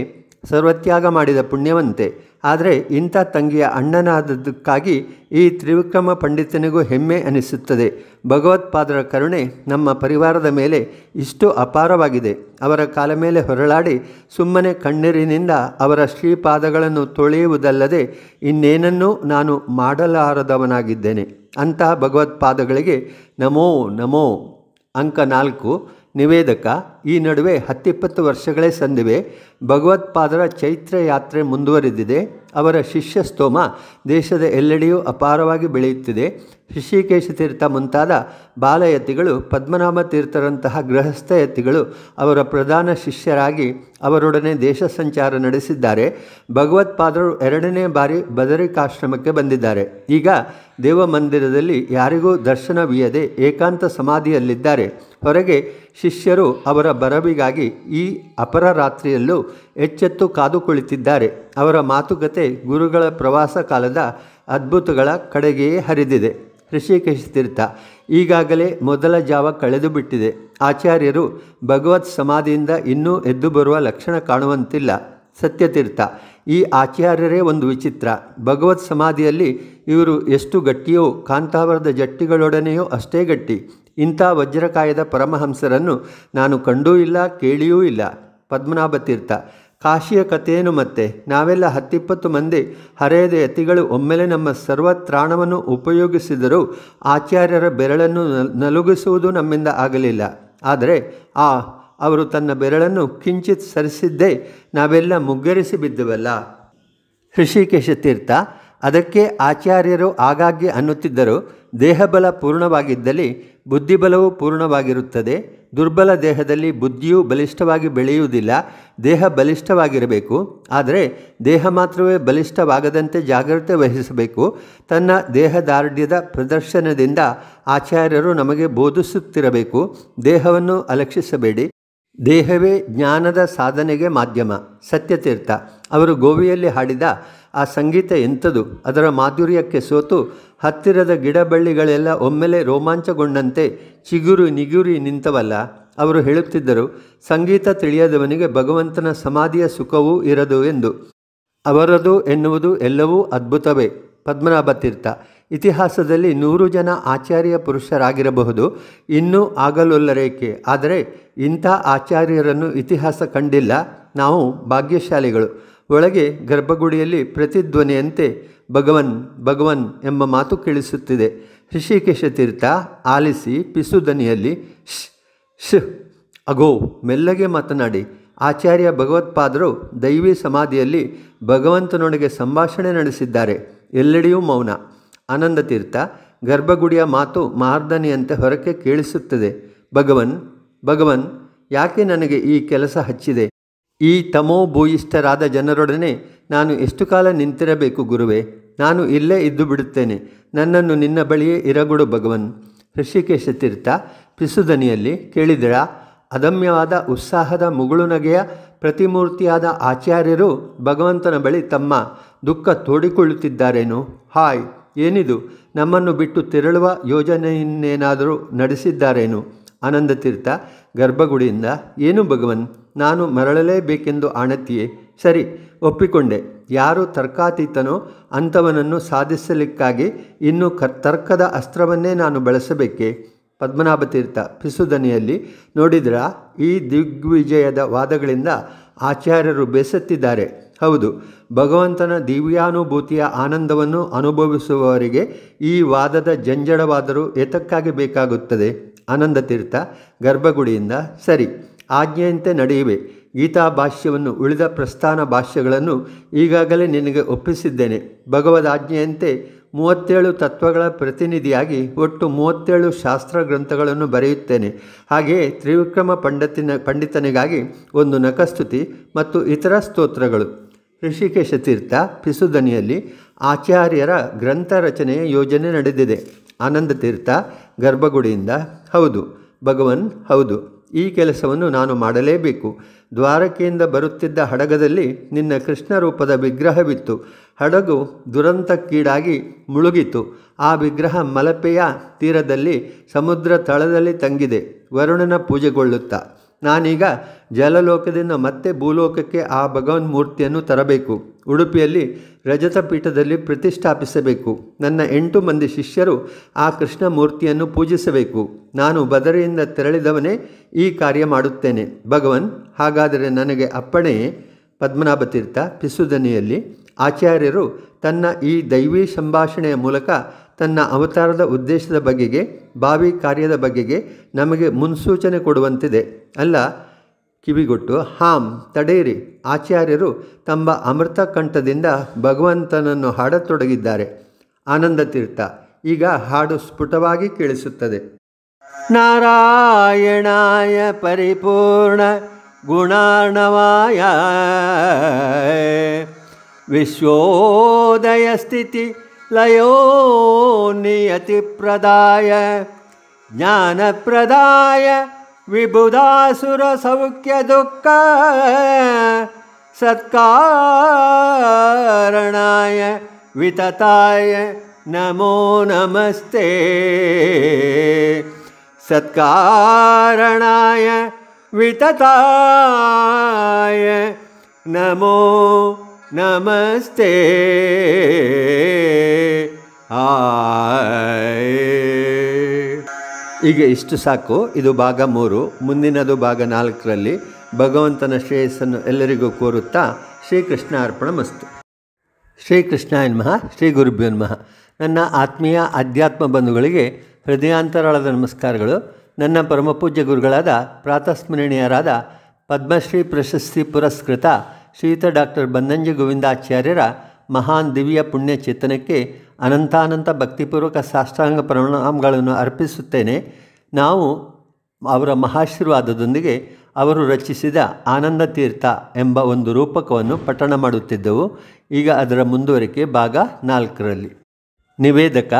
ಸರ್ವತ್ಯಾಗ ಮಾಡಿದ ಪುಣ್ಯವಂತೆ ಆದರೆ ಇಂಥ ತಂಗಿಯ ಅಣ್ಣನಾದದ್ದಕ್ಕಾಗಿ ಈ ತ್ರಿವಿಕ್ರಮ ಪಂಡಿತನಿಗೂ ಹೆಮ್ಮೆ ಅನಿಸುತ್ತದೆ ಭಗವತ್ಪಾದರ ಕರುಣೆ ನಮ್ಮ ಪರಿವಾರದ ಮೇಲೆ ಇಷ್ಟು ಅಪಾರವಾಗಿದೆ ಅವರ ಕಾಲ ಮೇಲೆ ಹೊರಳಾಡಿ ಸುಮ್ಮನೆ ಕಣ್ಣೀರಿನಿಂದ ಅವರ ಶ್ರೀಪಾದಗಳನ್ನು ತೊಳೆಯುವುದಲ್ಲದೆ ಇನ್ನೇನನ್ನೂ ನಾನು ಮಾಡಲಾರದವನಾಗಿದ್ದೇನೆ ಅಂತಹ ಭಗವತ್ಪಾದಗಳಿಗೆ ನಮೋ ನಮೋ ಅಂಕ ನಾಲ್ಕು ನಿವೇದಕ ಈ ನಡುವೆ ಹತ್ತಿಪ್ಪತ್ತು ವರ್ಷಗಳೇ ಸಂದಿವೆ ಭಗವತ್ಪಾದರ ಚೈತ್ರ ಯಾತ್ರೆ ಮುಂದುವರೆದಿದೆ ಅವರ ಶಿಷ್ಯ ಸ್ತೋಮ ದೇಶದ ಎಲ್ಲೆಡೆಯೂ ಅಪಾರವಾಗಿ ಬೆಳೆಯುತ್ತಿದೆ ಶಿಷಿಕೇಶ ತೀರ್ಥ ಮುಂತಾದ ಬಾಲಯತಿಗಳು ಪದ್ಮನಾಭ ತೀರ್ಥರಂತಹ ಗೃಹಸ್ಥಯತಿಗಳು ಅವರ ಪ್ರಧಾನ ಶಿಷ್ಯರಾಗಿ ಅವರೊಡನೆ ದೇಶ ಸಂಚಾರ ನಡೆಸಿದ್ದಾರೆ ಭಗವತ್ಪಾದರು ಎರಡನೇ ಬಾರಿ ಬದರಿಕಾಶ್ರಮಕ್ಕೆ ಬಂದಿದ್ದಾರೆ ಈಗ ದೇವಮಂದಿರದಲ್ಲಿ ಯಾರಿಗೂ ದರ್ಶನವೀಯದೆ ಏಕಾಂತ ಸಮಾಧಿಯಲ್ಲಿದ್ದಾರೆ ಹೊರಗೆ ಶಿಷ್ಯರು ಅವರ ಬರವಿಗಾಗಿ ಈ ಅಪರ ರಾತ್ರಿಯಲ್ಲೂ ಎಚ್ಚೆತ್ತು ಕಾದು ಕುಳಿತಿದ್ದಾರೆ ಅವರ ಮಾತುಕತೆ ಗುರುಗಳ ಪ್ರವಾಸ ಕಾಲದ ಅದ್ಭುತಗಳ ಕಡೆಗೆಯೇ ಹರಿದಿದೆ ಋಷಿಕೇಶ ತೀರ್ಥ ಈಗಾಗಲೇ ಮೊದಲ ಜಾವ ಕಳೆದು ಬಿಟ್ಟಿದೆ ಆಚಾರ್ಯರು ಭಗವತ್ ಸಮಾಧಿಯಿಂದ ಇನ್ನೂ ಎದ್ದು ಬರುವ ಲಕ್ಷಣ ಕಾಣುವಂತಿಲ್ಲ ಸತ್ಯತೀರ್ಥ ಈ ಆಚಾರ್ಯರೇ ಒಂದು ವಿಚಿತ್ರ ಭಗವತ್ ಸಮಾಧಿಯಲ್ಲಿ ಇವರು ಎಷ್ಟು ಗಟ್ಟಿಯೋ ಕಾಂತಾವರದ ಜಟ್ಟಿಗಳೊಡನೆಯೋ ಅಷ್ಟೇ ಗಟ್ಟಿ ಇಂಥ ವಜ್ರಕಾಯದ ಪರಮಹಂಸರನ್ನು ನಾನು ಕಂಡೂ ಇಲ್ಲ ಕೇಳಿಯೂ ಇಲ್ಲ ಪದ್ಮನಾಭ ತೀರ್ಥ ಕಾಶಿಯ ಕಥೆಯೇನು ಮತ್ತೆ ನಾವೆಲ್ಲ ಹತ್ತಿಪ್ಪತ್ತು ಮಂದಿ ಹರೆಯದ ಯತಿಗಳು ಒಮ್ಮೆಲೆ ನಮ್ಮ ಸರ್ವತ್ರಾಣವನ್ನು ಉಪಯೋಗಿಸಿದರೂ ಆಚಾರ್ಯರ ಬೆರಳನ್ನು ನಲುಗಿಸುವುದು ನಮ್ಮಿಂದ ಆಗಲಿಲ್ಲ ಆದರೆ ಆ ಅವರು ತನ್ನ ಬೆರಳನ್ನು ಕಿಂಚಿತ್ ಸರಿಸಿದ್ದೇ ನಾವೆಲ್ಲ ಮುಗ್ಗರಿಸಿ ಬಿದ್ದುವಲ್ಲ ಹೃಷಿಕೇಶ ತೀರ್ಥ ಅದಕ್ಕೆ ಆಚಾರ್ಯರು ಆಗಾಗ್ಗೆ ಅನ್ನುತ್ತಿದ್ದರು ದೇಹಬಲ ಪೂರ್ಣವಾಗಿದ್ದಲ್ಲಿ ಬುದ್ಧಿಬಲವೂ ಪೂರ್ಣವಾಗಿರುತ್ತದೆ ದುರ್ಬಲ ದೇಹದಲ್ಲಿ ಬುದ್ಧಿಯೂ ಬಲಿಷ್ಠವಾಗಿ ಬೆಳೆಯುವುದಿಲ್ಲ ದೇಹ ಬಲಿಷ್ಠವಾಗಿರಬೇಕು ಆದರೆ ದೇಹ ಮಾತ್ರವೇ ಬಲಿಷ್ಠವಾಗದಂತೆ ಜಾಗ್ರತೆ ವಹಿಸಬೇಕು ತನ್ನ ದೇಹದಾರ್ಢ್ಯದ ಪ್ರದರ್ಶನದಿಂದ ಆಚಾರ್ಯರು ನಮಗೆ ಬೋಧಿಸುತ್ತಿರಬೇಕು ದೇಹವನ್ನು ಅಲಕ್ಷಿಸಬೇಡಿ ದೇಹವೇ ಜ್ಞಾನದ ಸಾಧನೆಗೆ ಮಾಧ್ಯಮ ಸತ್ಯತೀರ್ಥ ಅವರು ಗೋವಿಯಲ್ಲಿ ಹಾಡಿದ ಆ ಸಂಗೀತ ಎಂಥದು ಅದರ ಮಾಧುರ್ಯಕ್ಕೆ ಸೋತು ಹತ್ತಿರದ ಗಿಡಬಳ್ಳಿಗಳೆಲ್ಲ ಒಮ್ಮೆಲೆ ರೋಮಾಂಚಗೊಂಡಂತೆ ಚಿಗುರು ನಿಗುರಿ ನಿಂತವಲ್ಲ ಅವರು ಹೇಳುತ್ತಿದ್ದರು ಸಂಗೀತ ತಿಳಿಯದವನಿಗೆ ಭಗವಂತನ ಸಮಾಧಿಯ ಸುಖವೂ ಇರದು ಎಂದು ಅವರದು ಎನ್ನುವುದು ಎಲ್ಲವೂ ಅದ್ಭುತವೇ ಪದ್ಮನಾಭ ತೀರ್ಥ ಇತಿಹಾಸದಲ್ಲಿ ನೂರು ಜನ ಆಚಾರ್ಯ ಪುರುಷರಾಗಿರಬಹುದು ಇನ್ನೂ ಆಗಲೊಲ್ಲರೇಕೆ ಆದರೆ ಇಂಥ ಆಚಾರ್ಯರನ್ನು ಇತಿಹಾಸ ಕಂಡಿಲ್ಲ ನಾವು ಭಾಗ್ಯಶಾಲಿಗಳು ಒಳಗೆ ಗರ್ಭಗುಡಿಯಲ್ಲಿ ಪ್ರತಿಧ್ವನಿಯಂತೆ ಭಗವನ್ ಭಗವನ್ ಎಂಬ ಮಾತು ಕೇಳಿಸುತ್ತಿದೆ ಹೃಷಿಕೇಶ ತೀರ್ಥ ಆಲಿಸಿ ಪಿಸುದನಿಯಲ್ಲಿ ಶ್ ಶ್ ಅಗೋ ಮೆಲ್ಲಗೆ ಮಾತನಾಡಿ ಆಚಾರ್ಯ ಭಗವತ್ಪಾದರು ದೈವಿ ಸಮಾಧಿಯಲ್ಲಿ ಭಗವಂತನೊಡಗೆ ಸಂಭಾಷಣೆ ನಡೆಸಿದ್ದಾರೆ ಎಲ್ಲೆಡೆಯೂ ಮೌನ ಆನಂದ ತೀರ್ಥ ಗರ್ಭಗುಡಿಯ ಮಾತು ಮಾರ್ದನಿಯಂತೆ ಹೊರಕ್ಕೆ ಕೇಳಿಸುತ್ತದೆ ಭಗವನ್ ಭಗವನ್ ಯಾಕೆ ನನಗೆ ಈ ಕೆಲಸ ಹಚ್ಚಿದೆ ಈ ತಮೋ ಭೂಯಿಷ್ಠರಾದ ಜನರೊಡನೆ ನಾನು ಎಷ್ಟು ಕಾಲ ನಿಂತಿರಬೇಕು ಗುರುವೆ ನಾನು ಇಲ್ಲೇ ಇದ್ದು ಬಿಡುತ್ತೇನೆ ನನ್ನನ್ನು ನಿನ್ನ ಬಳಿಯೇ ಇರಗುಡು ಭಗವನ್ ಋಷಿಕೇಶ ತೀರ್ಥ ಪಿಸುದನಿಯಲ್ಲಿ ಕೇಳಿದಳ ಅದಮ್ಯವಾದ ಉತ್ಸಾಹದ ಮುಗುಳುನಗೆಯ ಪ್ರತಿಮೂರ್ತಿಯಾದ ಆಚಾರ್ಯರು ಭಗವಂತನ ಬಳಿ ತಮ್ಮ ದುಃಖ ತೋಡಿಕೊಳ್ಳುತ್ತಿದ್ದಾರೇನು ಹಾಯ್ ಏನಿದು ನಮ್ಮನ್ನು ಬಿಟ್ಟು ತೆರಳುವ ಯೋಜನೆಯನ್ನೇನಾದರೂ ನಡೆಸಿದ್ದಾರೇನು ಆನಂದ ತೀರ್ಥ ಗರ್ಭಗುಡಿಯಿಂದ ಏನು ಭಗವನ್ ನಾನು ಮರಳಲೇಬೇಕೆಂದು ಆಣತಿಯೇ ಸರಿ ಒಪ್ಪಿಕೊಂಡೆ ಯಾರು ತರ್ಕಾತೀತನೋ ಅಂಥವನನ್ನು ಸಾಧಿಸಲಿಕ್ಕಾಗಿ ಇನ್ನು ಕ ತರ್ಕದ ಅಸ್ತ್ರವನ್ನೇ ನಾನು ಬಳಸಬೇಕೆ ಪದ್ಮನಾಭತೀರ್ಥ ಪಿಸುದನಿಯಲ್ಲಿ ನೋಡಿದ್ರ ಈ ದಿಗ್ವಿಜಯದ ವಾದಗಳಿಂದ ಆಚಾರ್ಯರು ಬೇಸತ್ತಿದ್ದಾರೆ ಹೌದು ಭಗವಂತನ ದಿವ್ಯಾನುಭೂತಿಯ ಆನಂದವನ್ನು ಅನುಭವಿಸುವವರಿಗೆ ಈ ವಾದದ ಜಂಜಡವಾದರೂ ಏತಕ್ಕಾಗಿ ಬೇಕಾಗುತ್ತದೆ ಆನಂದ ತೀರ್ಥ ಗರ್ಭಗುಡಿಯಿಂದ ಸರಿ ಆಜ್ಞೆಯಂತೆ ನಡೆಯುವೆ ಗೀತಾ ಭಾಷ್ಯವನ್ನು ಉಳಿದ ಪ್ರಸ್ಥಾನ ಭಾಷ್ಯಗಳನ್ನು ಈಗಾಗಲೇ ನಿನಗೆ ಒಪ್ಪಿಸಿದ್ದೇನೆ ಭಗವದಾಜ್ಞೆಯಂತೆ ಮೂವತ್ತೇಳು ತತ್ವಗಳ ಪ್ರತಿನಿಧಿಯಾಗಿ ಒಟ್ಟು ಮೂವತ್ತೇಳು ಶಾಸ್ತ್ರ ಗ್ರಂಥಗಳನ್ನು ಬರೆಯುತ್ತೇನೆ ಹಾಗೆಯೇ ತ್ರಿವಿಕ್ರಮ ಪಂಡಿತಿನ ಪಂಡಿತನಿಗಾಗಿ ಒಂದು ನಕಸ್ತುತಿ ಮತ್ತು ಇತರ ಸ್ತೋತ್ರಗಳು ಋಷಿಕೇಶ ತೀರ್ಥ ಪಿಸುದನಿಯಲ್ಲಿ ಆಚಾರ್ಯರ ಗ್ರಂಥ ರಚನೆಯ ಯೋಜನೆ ನಡೆದಿದೆ ಆನಂದ ತೀರ್ಥ ಗರ್ಭಗುಡಿಯಿಂದ ಹೌದು ಭಗವನ್ ಹೌದು ಈ ಕೆಲಸವನ್ನು ನಾನು ಮಾಡಲೇಬೇಕು ದ್ವಾರಕೆಯಿಂದ ಬರುತ್ತಿದ್ದ ಹಡಗದಲ್ಲಿ ನಿನ್ನ ಕೃಷ್ಣ ರೂಪದ ವಿಗ್ರಹವಿತ್ತು ಹಡಗು ದುರಂತಕ್ಕೀಡಾಗಿ ಮುಳುಗಿತು ಆ ವಿಗ್ರಹ ಮಲಪೆಯ ತೀರದಲ್ಲಿ ಸಮುದ್ರ ತಳದಲ್ಲಿ ತಂಗಿದೆ ವರುಣನ ಪೂಜೆಗೊಳ್ಳುತ್ತಾ ನಾನೀಗ ಜಲಲೋಕದಿಂದ ಮತ್ತೆ ಭೂಲೋಕಕ್ಕೆ ಆ ಭಗವನ್ ಮೂರ್ತಿಯನ್ನು ತರಬೇಕು ಉಡುಪಿಯಲ್ಲಿ ರಜತ ಪೀಠದಲ್ಲಿ ಪ್ರತಿಷ್ಠಾಪಿಸಬೇಕು ನನ್ನ ಎಂಟು ಮಂದಿ ಶಿಷ್ಯರು ಆ ಕೃಷ್ಣ ಮೂರ್ತಿಯನ್ನು ಪೂಜಿಸಬೇಕು ನಾನು ಬದರಿಯಿಂದ ತೆರಳಿದವನೇ ಈ ಕಾರ್ಯ ಮಾಡುತ್ತೇನೆ ಭಗವನ್ ಹಾಗಾದರೆ ನನಗೆ ಅಪ್ಪಣೆಯೇ ಪದ್ಮನಾಭ ತೀರ್ಥ ಪಿಸುದನಿಯಲ್ಲಿ ಆಚಾರ್ಯರು ತನ್ನ ಈ ದೈವೀ ಸಂಭಾಷಣೆಯ ಮೂಲಕ ತನ್ನ ಅವತಾರದ ಉದ್ದೇಶದ ಬಗೆಗೆ ಭಾವಿ ಕಾರ್ಯದ ಬಗೆಗೆ ನಮಗೆ ಮುನ್ಸೂಚನೆ ಕೊಡುವಂತಿದೆ ಅಲ್ಲ ಕಿವಿಗೊಟ್ಟು ಹಾಂ ತಡೆಯಿರಿ ಆಚಾರ್ಯರು ತಮ್ಮ ಅಮೃತ ಕಂಠದಿಂದ ಭಗವಂತನನ್ನು ಹಾಡತೊಡಗಿದ್ದಾರೆ ಆನಂದ ತೀರ್ಥ ಈಗ ಹಾಡು ಸ್ಫುಟವಾಗಿ ಕೇಳಿಸುತ್ತದೆ ನಾರಾಯಣಾಯ ಪರಿಪೂರ್ಣ ಗುಣಾಣವಾಯ ವಿಶ್ವೋದಯ ಸ್ಥಿತಿ ಲಯೋ ನಿಯತಿ ಪ್ರದಾಯ ಜ್ಞಾನಪ್ರದಾಯ विबुधासुरसौख्यदुःख सत्कारणाय वितताय नमो नमस्ते सत्कारणाय वितताय नमो नमस्ते आ ಈಗ ಇಷ್ಟು ಸಾಕು ಇದು ಭಾಗ ಮೂರು ಮುಂದಿನದು ಭಾಗ ನಾಲ್ಕರಲ್ಲಿ ಭಗವಂತನ ಶ್ರೇಯಸ್ಸನ್ನು ಎಲ್ಲರಿಗೂ ಕೋರುತ್ತಾ ಶ್ರೀಕೃಷ್ಣ ಅರ್ಪಣ ಮಸ್ತು ಶ್ರೀಕೃಷ್ಣ ಎನ್ಮಹ ಶ್ರೀ ಗುರುಭ್ಯೋನ್ಮಹ ನನ್ನ ಆತ್ಮೀಯ ಅಧ್ಯಾತ್ಮ ಬಂಧುಗಳಿಗೆ ಹೃದಯಾಂತರಾಳದ ನಮಸ್ಕಾರಗಳು ನನ್ನ ಪರಮಪೂಜ್ಯ ಗುರುಗಳಾದ ಪ್ರಾತಸ್ಮರಣೀಯರಾದ ಪದ್ಮಶ್ರೀ ಪ್ರಶಸ್ತಿ ಪುರಸ್ಕೃತ ಶ್ರೀಯುತ ಡಾಕ್ಟರ್ ಬನ್ನಂಜಿ ಗೋವಿಂದಾಚಾರ್ಯರ ಮಹಾನ್ ದಿವ್ಯ ಪುಣ್ಯ ಚೇತನಕ್ಕೆ ಅನಂತಾನಂತ ಭಕ್ತಿಪೂರ್ವಕ ಸಾಷ್ಟಾಂಗ ಪ್ರಣಾಮಗಳನ್ನು ಅರ್ಪಿಸುತ್ತೇನೆ ನಾವು ಅವರ ಮಹಾಶೀರ್ವಾದದೊಂದಿಗೆ ಅವರು ರಚಿಸಿದ ಆನಂದ ತೀರ್ಥ ಎಂಬ ಒಂದು ರೂಪಕವನ್ನು ಪಠಣ ಮಾಡುತ್ತಿದ್ದೆವು ಈಗ ಅದರ ಮುಂದುವರಿಕೆ ಭಾಗ ನಾಲ್ಕರಲ್ಲಿ ನಿವೇದಕ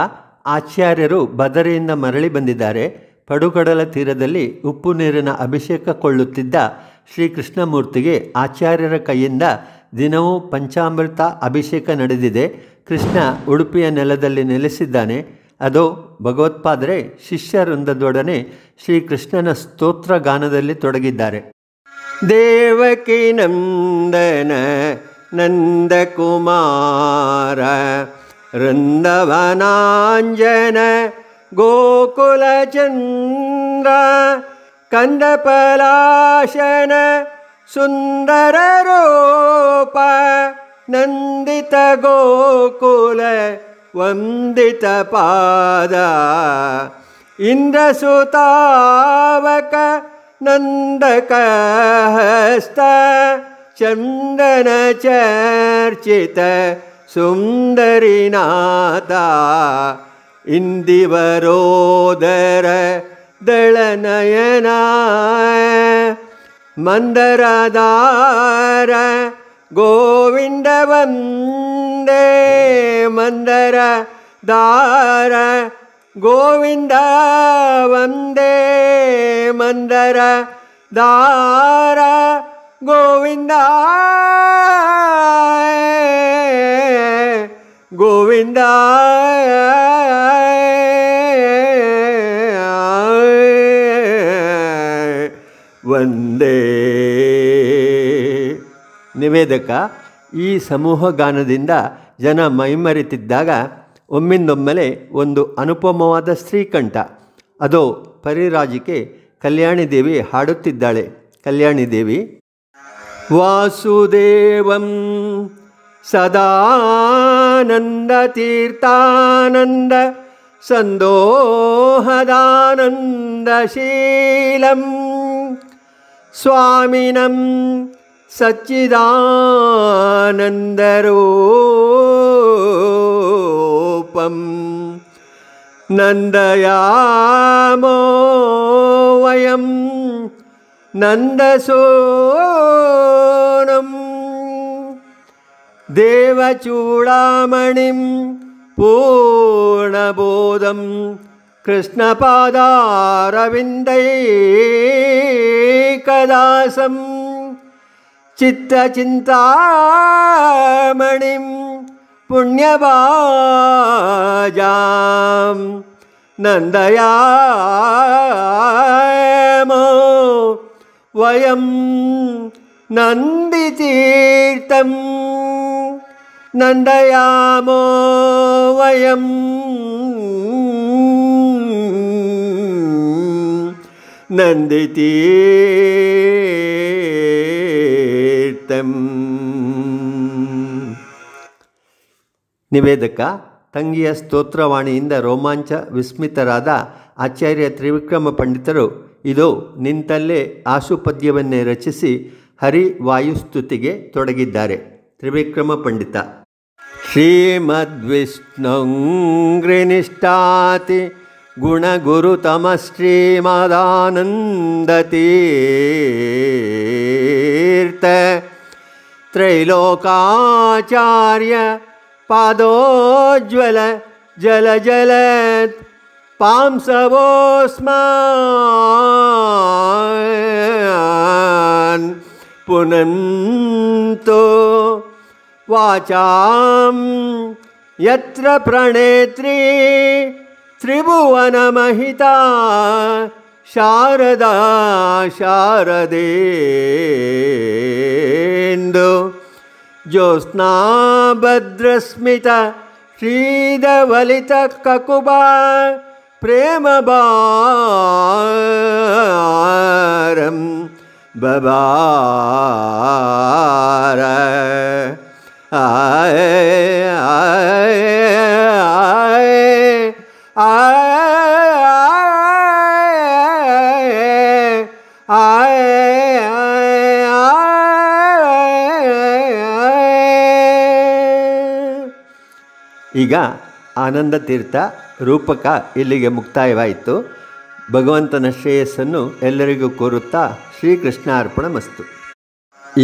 ಆಚಾರ್ಯರು ಬದರಿಯಿಂದ ಮರಳಿ ಬಂದಿದ್ದಾರೆ ಪಡುಗಡಲ ತೀರದಲ್ಲಿ ಉಪ್ಪು ನೀರಿನ ಅಭಿಷೇಕ ಶ್ರೀ ಶ್ರೀಕೃಷ್ಣಮೂರ್ತಿಗೆ ಆಚಾರ್ಯರ ಕೈಯಿಂದ ದಿನವೂ ಪಂಚಾಮೃತ ಅಭಿಷೇಕ ನಡೆದಿದೆ ಕೃಷ್ಣ ಉಡುಪಿಯ ನೆಲದಲ್ಲಿ ನೆಲೆಸಿದ್ದಾನೆ ಅದು ಭಗವತ್ಪಾದರೆ ವೃಂದದೊಡನೆ ಶ್ರೀಕೃಷ್ಣನ ಸ್ತೋತ್ರ ಗಾನದಲ್ಲಿ ತೊಡಗಿದ್ದಾರೆ ದೇವಕಿ ನಂದನ ಕುಮಾರ ವೃಂದವನಾಂಜನ ಗೋಕುಲ ಚಂದ್ರ ಕಂದಪಲಾಶನ ಸುಂದರ ರೂಪ ನಂದಿತ ಗೋಕುಲ ವಂದಿತ ಪಾದ ಇಂದ್ರಸುತಾವಕ ನಂದಕ ಹಸ್ತ ಚಂದನ ಚರ್ಚಿತ ಸುಂದರಿನಾಥ ಇಂದಿವರೋದರ ದಳನಯನ ಮಂದರದಾರ கோவிந்தவந்தே மந்தர தார கோவிந்த வந்தே மந்தர தார கோவிந்தா கோவிந்தா வந்தே ನಿವೇದಕ ಈ ಸಮೂಹ ಗಾನದಿಂದ ಜನ ಮೈಮರೆತಿದ್ದಾಗ ಒಮ್ಮಿಂದೊಮ್ಮೆಲೆ ಒಂದು ಅನುಪಮವಾದ ಸ್ತ್ರೀಕಂಠ ಅದು ಪರಿರಾಜಿಕೆ ಕಲ್ಯಾಣಿ ದೇವಿ ಹಾಡುತ್ತಿದ್ದಾಳೆ ಕಲ್ಯಾಣಿ ದೇವಿ ವಾಸುದೇವಂ ಸದಾನಂದ ತೀರ್ಥಾನಂದ ಸಂದೋಹದಾನಂದ ಶೀಲಂ ಸ್ವಾಮಿನಂ सच्चिदानन्दरूपम् नन्दयामो वयं नन्दसोणम् देवचूडामणिं पूर्णबोधं कृष्णपादारविन्दै कदासम् ചിത്തചിന്താമണിം പുണ്യവാജാം നന്ദയാമോ വയം നന്ദിതീർത്ഥം നന്ദയാമോ വയം നന്ദിതീ ನಿವೇದಕ ತಂಗಿಯ ಸ್ತೋತ್ರವಾಣಿಯಿಂದ ರೋಮಾಂಚ ವಿಸ್ಮಿತರಾದ ಆಚಾರ್ಯ ತ್ರಿವಿಕ್ರಮ ಪಂಡಿತರು ಇದು ನಿಂತಲ್ಲೇ ಆಶುಪದ್ಯವನ್ನೇ ರಚಿಸಿ ಹರಿ ವಾಯುಸ್ತುತಿಗೆ ತೊಡಗಿದ್ದಾರೆ ತ್ರಿವಿಕ್ರಮ ಪಂಡಿತ ಶ್ರೀಮದ್ವಿಷ್ಣುಂಗ್ರಿನಿಷ್ಠಾತಿ ಗುಣಗುರುತಮ ಶ್ರೀಮದಾನಂದತೀರ್ಥ त्रैलोकाचार्य पादोज्वल जल जल पांसवोऽस्मान् पुनन्तो वाचां यत्र प्रणेत्री त्रिभुवनमहिता शारदा शारदेन्दु ज्योत्स्नाभद्रस्मित श्रीदवलितककुबा प्रेमबारं बबार आए आए आए आए ಈಗ ಆನಂದ ತೀರ್ಥ ರೂಪಕ ಇಲ್ಲಿಗೆ ಮುಕ್ತಾಯವಾಯಿತು ಭಗವಂತನ ಶ್ರೇಯಸ್ಸನ್ನು ಎಲ್ಲರಿಗೂ ಕೋರುತ್ತಾ ಶ್ರೀಕೃಷ್ಣ ಅರ್ಪಣ ಮಸ್ತು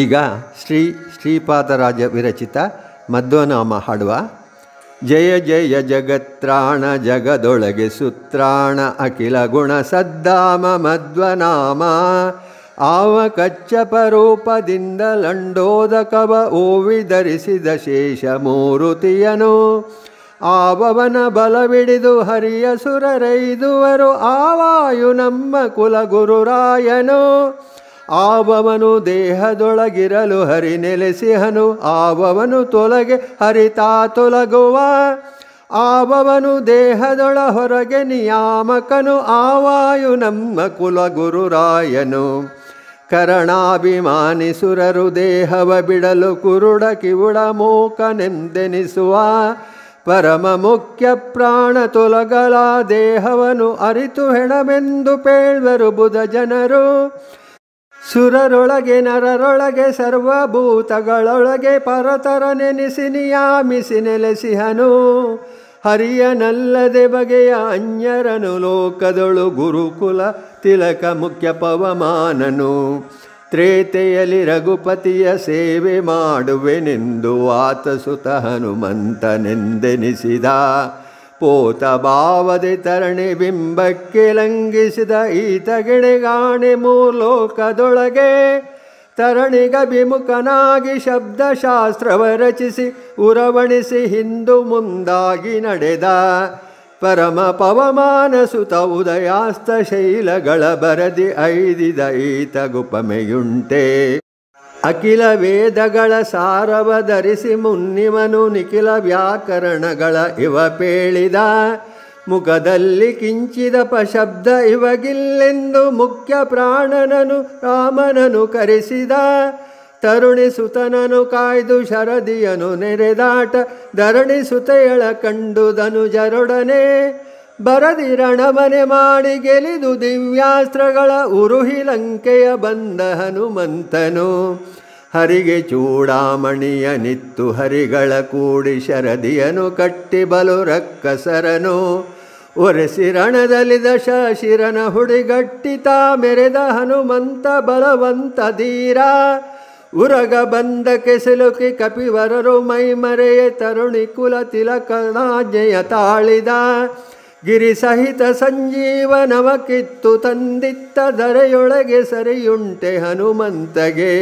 ಈಗ ಶ್ರೀ ಶ್ರೀಪಾದರಾಜ ವಿರಚಿತ ಮಧ್ವನಾಮ ಹಾಡುವ ಜಯ ಜಯ ಜಗತ್ರಾಣ ಜಗದೊಳಗೆ ಸುತ್ರಾಣ ಅಖಿಲ ಗುಣ ಸದ್ದಾಮ ಮಧ್ವನಾಮ ಆವ ಕಚ್ಚಪರೂಪದಿಂದ ಲಂಡೋದಕವ ಓವಿ ಧರಿಸಿದ ಶೇಷ ಮೂರುತಿಯನು ಆವವನ ಬಲವಿಡಿದು ಹರಿಯ ಸುರರೈದುವರು ಆವಾಯು ನಮ್ಮ ಗುರುರಾಯನು ಆವವನು ದೇಹದೊಳಗಿರಲು ಹರಿ ನೆಲೆಸಿಹನು ಆವವನು ತೊಲಗೆ ಹರಿತಾ ತೊಲಗುವ ಆವವನು ದೇಹದೊಳ ಹೊರಗೆ ನಿಯಾಮಕನು ಆವಾಯು ನಮ್ಮ ಗುರುರಾಯನು ಕರಣಾಭಿಮಾನಿ ಸುರರು ದೇಹವ ಬಿಡಲು ಕುರುಡ ಕಿವುಡ ಮೂಕನೆಂದೆನಿಸುವ ಪರಮ ಮುಖ್ಯ ಪ್ರಾಣ ತುಲಗಲ ದೇಹವನು ಅರಿತು ಹೆಣವೆಂದು ಪೇಳ್ವರು ಬುಧ ಜನರು ಸುರರೊಳಗೆ ನರರೊಳಗೆ ಸರ್ವಭೂತಗಳೊಳಗೆ ಪರತರ ನೆನೆಸಿ ನಿಯಾಮಿಸಿ ನೆಲೆಸಿಹನು ಹರಿಯನಲ್ಲದೆ ಬಗೆಯ ಅನ್ಯರನು ಲೋಕದೊಳು ಗುರುಕುಲ ತಿಲಕ ಮುಖ್ಯ ಪವಮಾನನು ತ್ರೇತೆಯಲ್ಲಿ ರಘುಪತಿಯ ಸೇವೆ ಮಾಡುವೆನೆಂದು ಆತ ಸುತ ಹನುಮಂತನೆಂದೆನಿಸಿದ ಪೋತ ಭಾವದೆ ತರಣಿ ಬಿಂಬಕ್ಕೆ ಲಂಘಿಸಿದ ಈತಗೆಣೆಗಾಣೆ ಮೂಲೋಕದೊಳಗೆ ತರಣಿಗಭಿಮುಖನಾಗಿ ಶಬ್ದಶಾಸ್ತ್ರವ ರಚಿಸಿ ಉರವಣಿಸಿ ಹಿಂದು ಮುಂದಾಗಿ ನಡೆದ ಪರಮ ಪವಮಾನಸುತ ಉದಯಾಸ್ತ ಶೈಲಗಳ ಬರದಿ ಐದಿದ ಈತ ಗುಪಮೆಯುಂಟೆ ಅಖಿಲ ವೇದಗಳ ಸಾರವ ಧರಿಸಿ ಮುನ್ನಿಮನು ನಿಖಿಲ ವ್ಯಾಕರಣಗಳ ಇವ ಪೇಳಿದ ಮುಖದಲ್ಲಿ ಕಿಂಚಿದ ಪಶಬ್ದ ಇವಗಿಲ್ಲೆಂದು ಮುಖ್ಯ ಪ್ರಾಣನನು ರಾಮನನು ಕರೆಸಿದ ತರುಣಿಸುತನನು ಸುತನನು ಕಾಯ್ದು ಶರದಿಯನು ನೆರೆದಾಟ ಸುತೆಯಳ ಕಂಡು ಧನುಜರೊಡನೆ ಬರದಿರಣಮನೆ ಮಾಡಿ ಗೆಲಿದು ದಿವ್ಯಾಸ್ತ್ರಗಳ ಉರುಹಿ ಲಂಕೆಯ ಬಂದ ಹನುಮಂತನು ಹರಿಗೆ ಚೂಡಾಮಣಿಯ ನಿತ್ತು ಹರಿಗಳ ಕೂಡಿ ಶರದಿಯನು ಕಟ್ಟಿ ಬಲು ರಕ್ಕಸರನು ಒರೆಸಿರಣದಲ್ಲಿ ದಶ ಶಿರನ ಹುಡಿಗಟ್ಟಿತ ಮೆರೆದ ಹನುಮಂತ ಬಲವಂತ ಧೀರ ಉರಗ ಬಂದ ಕೆಸಲುಕಿ ಕಪಿವರರು ಮೈಮರೆಯ ತರುಣಿ ಕುಲ ತಿಲಕನಾಜ್ಞೆಯ ತಾಳಿದ ಗಿರಿ ಸಹಿತ ಸಂಜೀವನವ ಕಿತ್ತು ತಂದಿತ್ತ ದರೆಯೊಳಗೆ ಸರಿಯುಂಟೆ ಹನುಮಂತಗೆ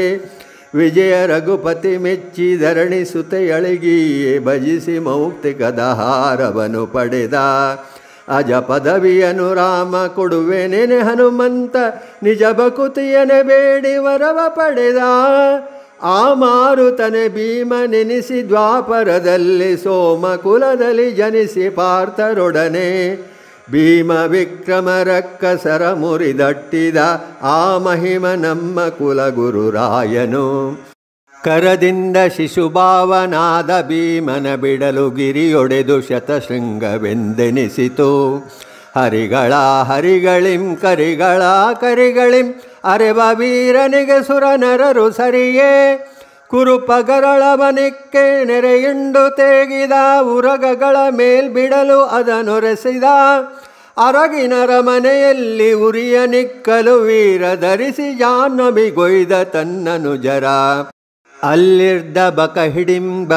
ವಿಜಯ ರಘುಪತಿ ಮೆಚ್ಚಿ ಧರಣಿ ಸುತೆಯಳಿಗಿಯೇ ಭಜಿಸಿ ಮೌಕ್ತಿಕದ ಹಾರವನ್ನು ಪಡೆದ ಅಜ ಪದವಿಯನು ರಾಮ ಕೊಡುವೆ ನೆನೆ ಹನುಮಂತ ನಿಜ ಬಕುತಿಯನೆ ಬೇಡಿ ವರವ ಪಡೆದ ಆ ಮಾರುತನೆ ಭೀಮ ನೆನೆಸಿ ದ್ವಾಪರದಲ್ಲಿ ಸೋಮ ಕುಲದಲ್ಲಿ ಜನಿಸಿ ಪಾರ್ಥರೊಡನೆ ಭೀಮ ಸರ ಮುರಿದಟ್ಟಿದ ಆ ಮಹಿಮ ನಮ್ಮ ರಾಯನು ಕರದಿಂದ ಶಿಶುಭಾವನಾದ ಭೀಮನ ಬಿಡಲು ಗಿರಿಯೊಡೆದು ಶತಶೃಂಗವೆಂದೆನಿಸಿತು ಹರಿಗಳ ಹರಿಗಳಿಂ ಕರಿಗಳ ಕರಿಗಳಿಂ ಅರೆವ ವೀರನಿಗೆ ಸುರನರರು ಸರಿಯೇ ಕುರುಪಗರಳವನಿಕ್ಕೆ ನೆರೆಯುಂಡು ತೇಗಿದ ಉರಗಗಳ ಮೇಲ್ಬಿಡಲು ಅದನೊರೆಸಿದ ಅರಗಿನರ ಮನೆಯಲ್ಲಿ ಉರಿಯ ನಿಕ್ಕಲು ವೀರ ಧರಿಸಿ ಜಾನ್ನಬಿಗೊಯ್ದ ತನ್ನನು ಜರ ಅಲ್ಲಿರ್ದ ಬಕ ಹಿಡಿಂಬ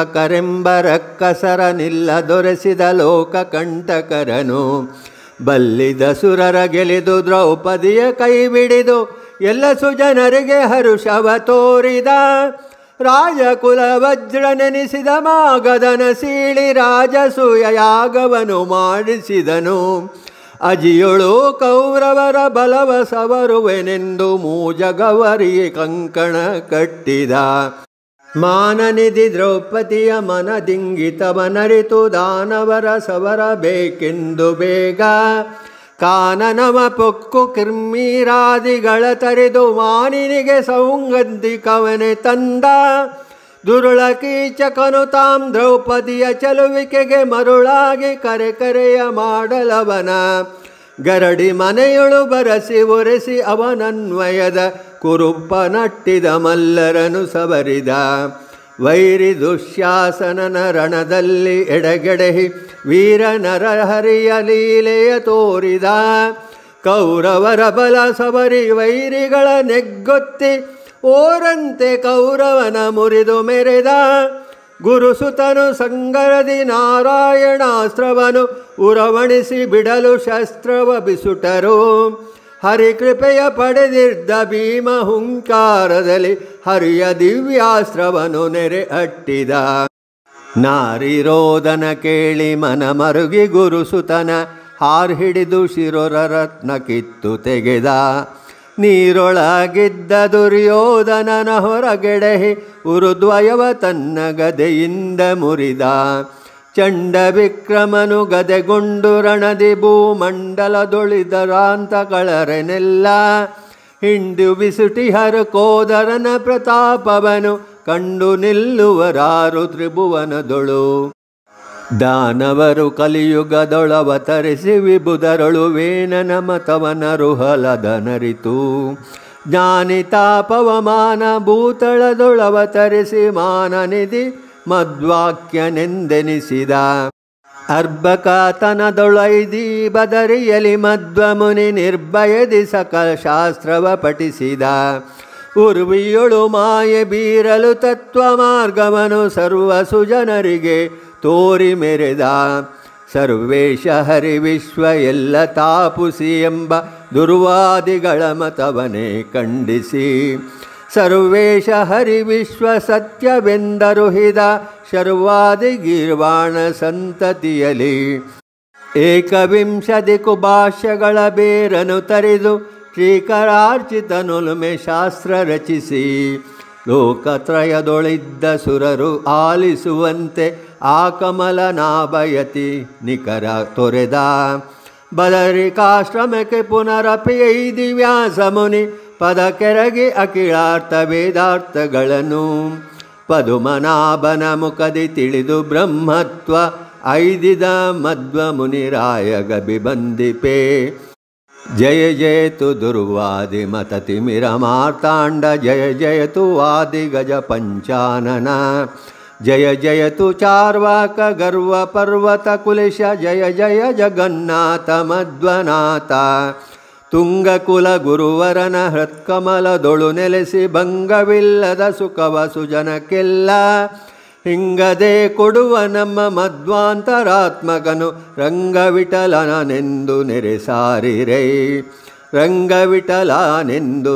ನಿಲ್ಲ ದೊರೆಸಿದ ಲೋಕ ಕಂಟಕರನು ಬಲ್ಲಿದ ಸುರರ ಗೆಲಿದು ದ್ರೌಪದಿಯ ಕೈ ಬಿಡಿದು ಎಲ್ಲ ಸುಜನರಿಗೆ ಹರುಷವ ತೋರಿದ ರಾಜಕುಲ ವಜ್ರ ನೆನೆಸಿದ ಮಾಗದನ ಸೀಳಿ ರಾಜಸೂಯ ಯಾಗವನು ಮಾಡಿಸಿದನು ಅಜಿಯೊಳು ಕೌರವರ ಬಲವ ಸವರುವೆನೆಂದು ಮೂಜಗವರಿ ಕಂಕಣ ಕಟ್ಟಿದ ಮಾನನಿಧಿ ದ್ರೌಪದಿಯ ಮನದಿಂಗಿತವನರಿತು ದಾನವರ ಸವರ ಬೇಕೆಂದು ಬೇಗ ಕಾನನವ ಪೊಕ್ಕು ಕಿರ್ಮೀರಾದಿಗಳ ತರಿದು ಮಾನಿನಿಗೆ ಸೌಂಗದ್ದಿ ಕವನೆ ತಂದ ದುರುಳ ಕೀಚಕನು ತಾಂ ದ್ರೌಪದಿಯ ಚಲುವಿಕೆಗೆ ಮರುಳಾಗಿ ಕರೆ ಕರೆಯ ಮಾಡಲವನ ಗರಡಿ ಮನೆಯೊಳು ಬರಸಿ ಒರೆಸಿ ಅವನನ್ವಯದ ಕುರುಪ್ಪ ನಟ್ಟಿದ ಮಲ್ಲರನು ಸವರಿದ ವೈರಿ ದುಶ್ಯಾಸನ ರಣದಲ್ಲಿ ಎಡಗೆಡೆಹಿ ವೀರನರ ಹರಿಯ ಲೀಲೆಯ ತೋರಿದ ಕೌರವರ ಬಲ ಸವರಿ ವೈರಿಗಳ ನೆಗ್ಗೊತ್ತಿ ಓರಂತೆ ಕೌರವನ ಮುರಿದು ಮೆರೆದ ಗುರುಸುತನು ಸಂಗರದಿ ನಾರಾಯಣಾಸ್ತ್ರವನು ಉರವಣಿಸಿ ಬಿಡಲು ಶಸ್ತ್ರವ ಬಿಸುಟರು ಹರಿಕೃಪೆಯ ಪಡೆದಿದ್ದ ಭೀಮ ಹುಂಕಾರದಲ್ಲಿ ಹರಿಯ ದಿವ್ಯಾಸ್ತ್ರವನ್ನು ನೆರೆ ಅಟ್ಟಿದ ನಾರಿರೋದನ ಕೇಳಿ ಮನ ಮರುಗಿ ಗುರುಸುತನ ಹಾರ್ ಹಿಡಿದು ಶಿರೋರ ರತ್ನ ಕಿತ್ತು ತೆಗೆದ ನೀರೊಳಗಿದ್ದ ದುರ್ಯೋಧನನ ಹೊರಗೆಡೆಹಿ ಉರುದ್ವಯವ ತನ್ನ ಗದೆಯಿಂದ ಮುರಿದ ಚಂಡ ವಿಕ್ರಮನು ಗದೆಗೊಂಡು ರಣದಿ ಭೂಮಂಡಲದೊಳಿದರಾಂತಗಳರೆನೆಲ್ಲ ಹಿಂಡು ಬಿಸುಟಿ ಹರಕೋದರನ ಪ್ರತಾಪವನು ಕಂಡು ನಿಲ್ಲುವರಾರು ತ್ರಿಭುವನದೊಳು ದಾನವರು ಕಲಿಯುಗದೊಳವತರಿಸಿ ವಿಬುಧರಳು ವೇನನ ಮತವನರುಹಲದನರಿತು ಜ್ಞಾನಿ ತಾಪವಮಾನ ಭೂತಳದೊಳವತರಿಸಿ ಮಾನನಿಧಿ ಮದ್ವಾಕ್ಯನೆಂದೆನಿಸಿದ ಅರ್ಭಕಾತನದೊಳೈದಿ ಬದರಿಯಲಿ ಮಧ್ವಮುನಿ ನಿರ್ಭಯದಿ ಸಕಲ ಶಾಸ್ತ್ರವ ಪಠಿಸಿದ ಉರ್ವಿಯೊಳು ಮಾಯೆ ಬೀರಲು ತತ್ವ ಮಾರ್ಗವನು ಸರ್ವ ಸುಜನರಿಗೆ ತೋರಿ ಮೆರೆದ ಸರ್ವೇಶ ಹರಿ ವಿಶ್ವ ಎಲ್ಲ ತಾಪುಸಿ ಎಂಬ ದುರ್ವಾದಿಗಳ ಮತವನೇ ಖಂಡಿಸಿ ಸರ್ವೇಶ ಹರಿವಿಶ್ವ ಸತ್ಯವೆಂದರುಹಿದ ಶರ್ವಾದಿ ಗೀರ್ವಾಣ ಸಂತತಿಯಲಿ ಏಕವಿಂಶದಿ ಕುಭಾಷ್ಯಗಳ ಬೇರನು ತರಿದು ಶ್ರೀಕರಾರ್ಚಿತನುಲುಮೆ ಶಾಸ್ತ್ರ ರಚಿಸಿ ಲೋಕತ್ರಯದೊಳಿದ್ದ ಸುರರು ಆಲಿಸುವಂತೆ ಆ ನಾಭಯತಿ ನಿಖರ ತೊರೆದ ಬದರಿಕಾಶ್ರಮಕ್ಕೆ ದಿವ್ಯಾಸ ಮುನಿ ಪದ ಕೆರಗೆ ಅಖಿಳಾರ್ಥ ವೇದಾರ್ಥಗಳನ್ನು ಪದುಮನಾಭನ ಮುಖದಿ ತಿಳಿದು ಬ್ರಹ್ಮತ್ವ ಐದಿದ ಮಧ್ವ ಮುನಿರಾಯಗ ಬಿಬಂದಿಪೆ ಜಯ ಜಯತು ದುರ್ವಾದಿ ಮತತಿ ಮಿರಮಾರ್ತಾಂಡ ಜಯ ಜಯತು ವಾದಿ ಗಜ ಪಂಚಾನನ ಜಯ ಜಯತು ಚಾರ್ವಾಕ ಗರ್ವ ಪರ್ವತ ಕುಲಿಶ ಜಯ ಜಯ ಜಗನ್ನಾಥ ಮಧ್ವನಾಥ ತುಂಗಕುಲ ಗುರುವರನ ಹೃತ್ಕಮಲದೊಳು ನೆಲೆಸಿ ಭಂಗವಿಲ್ಲದ ಸುಖವ ಸುಜನಕ್ಕೆಲ್ಲ ಹಿಂಗದೆ ಕೊಡುವ ನಮ್ಮ ಮಧ್ವಾಂತರಾತ್ಮಗನು ರಂಗವಿಟಲನನೆಂದು ರೈ ರಂಗವಿಟಲನೆಂದು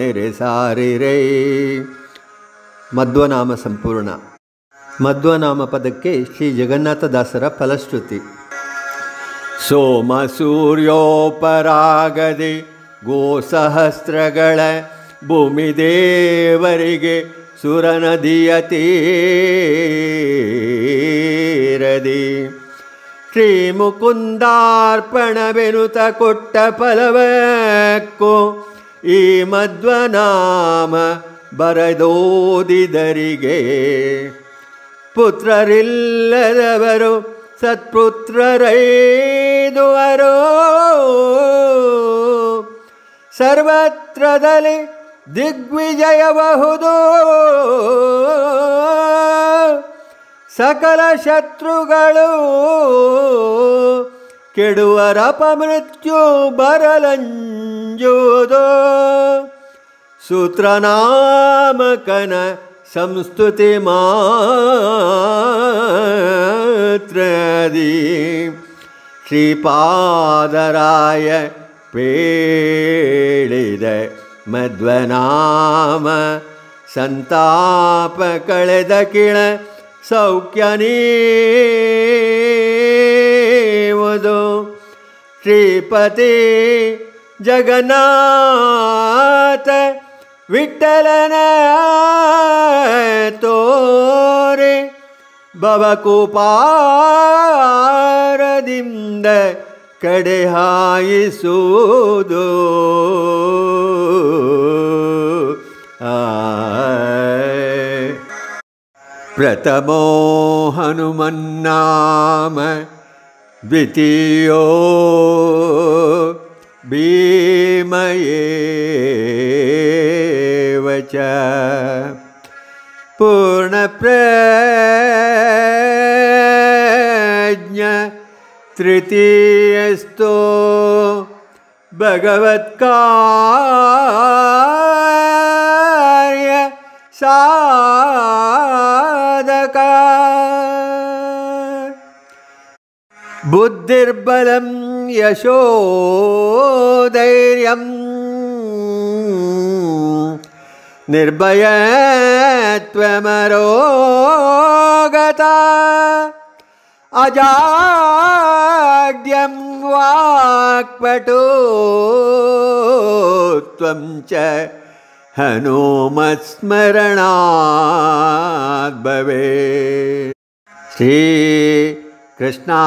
ನೆರೆ ಸಾರಿ ರೈ ಮಧ್ವನಾಮ ಸಂಪೂರ್ಣ ಮಧ್ವನಾಮ ಪದಕ್ಕೆ ಶ್ರೀ ಜಗನ್ನಾಥದಾಸರ ಫಲಶ್ರುತಿ ಸೋಮಸೂರ್ಯೋಪರಾಗದೆ ಗೋಸಹಸ್ರಗಳ ಭೂಮಿ ದೇವರಿಗೆ ಸುರನದಿಯ ತೀರದಿ ಶ್ರೀ ಮುಕುಂದಾರ್ಪಣವೆನುತ ಕೊಟ್ಟ ಫಲವಕ್ಕೋ ಈ ಮಧ್ವನಾಮ ಬರದೋದಿದರಿಗೆ ಪುತ್ರರಿಲ್ಲದವರು ಸತ್ಪುತ್ರರೈದುವರೋ ಸರ್ವತ್ರದಲ್ಲಿ ದಿಗ್ವಿಜಯಬಹುದು ಸಕಲ ಶತ್ರುಗಳು ಕೆಡುವರಪ ಮೃತ್ಯು ಸೂತ್ರನಾಮಕನ मात्रदि श्रीपादराय पेळिद मध्वनाम सन्तापकळेद किळ सौख्यनी वधु श्रीपति जगनाते ವಿಠಲನ ತೋರೆ ಬವಕುಪಾರದಿಂದ ಕಡೆ ಹಾಯಿಸುವುದು ಪ್ರಥಮೋ ಹನುಮನ್ನಾಮ ದ್ವಿತೀಯೋ भीमयेव च पूर्णप्रज्ञ तृतीयस्तो भगवत्कार्य साधका बुद्धिर्बलम् यशो धैर्य निर्भयत्वमरोगता अजाड्यं वाक्पटो त्वं च हनोमत्स्मरणाद् भवे श्री कृष्णा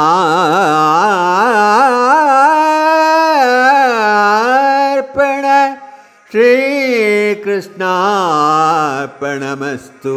अर्पण श्रीकृष्णार्पणमस्तु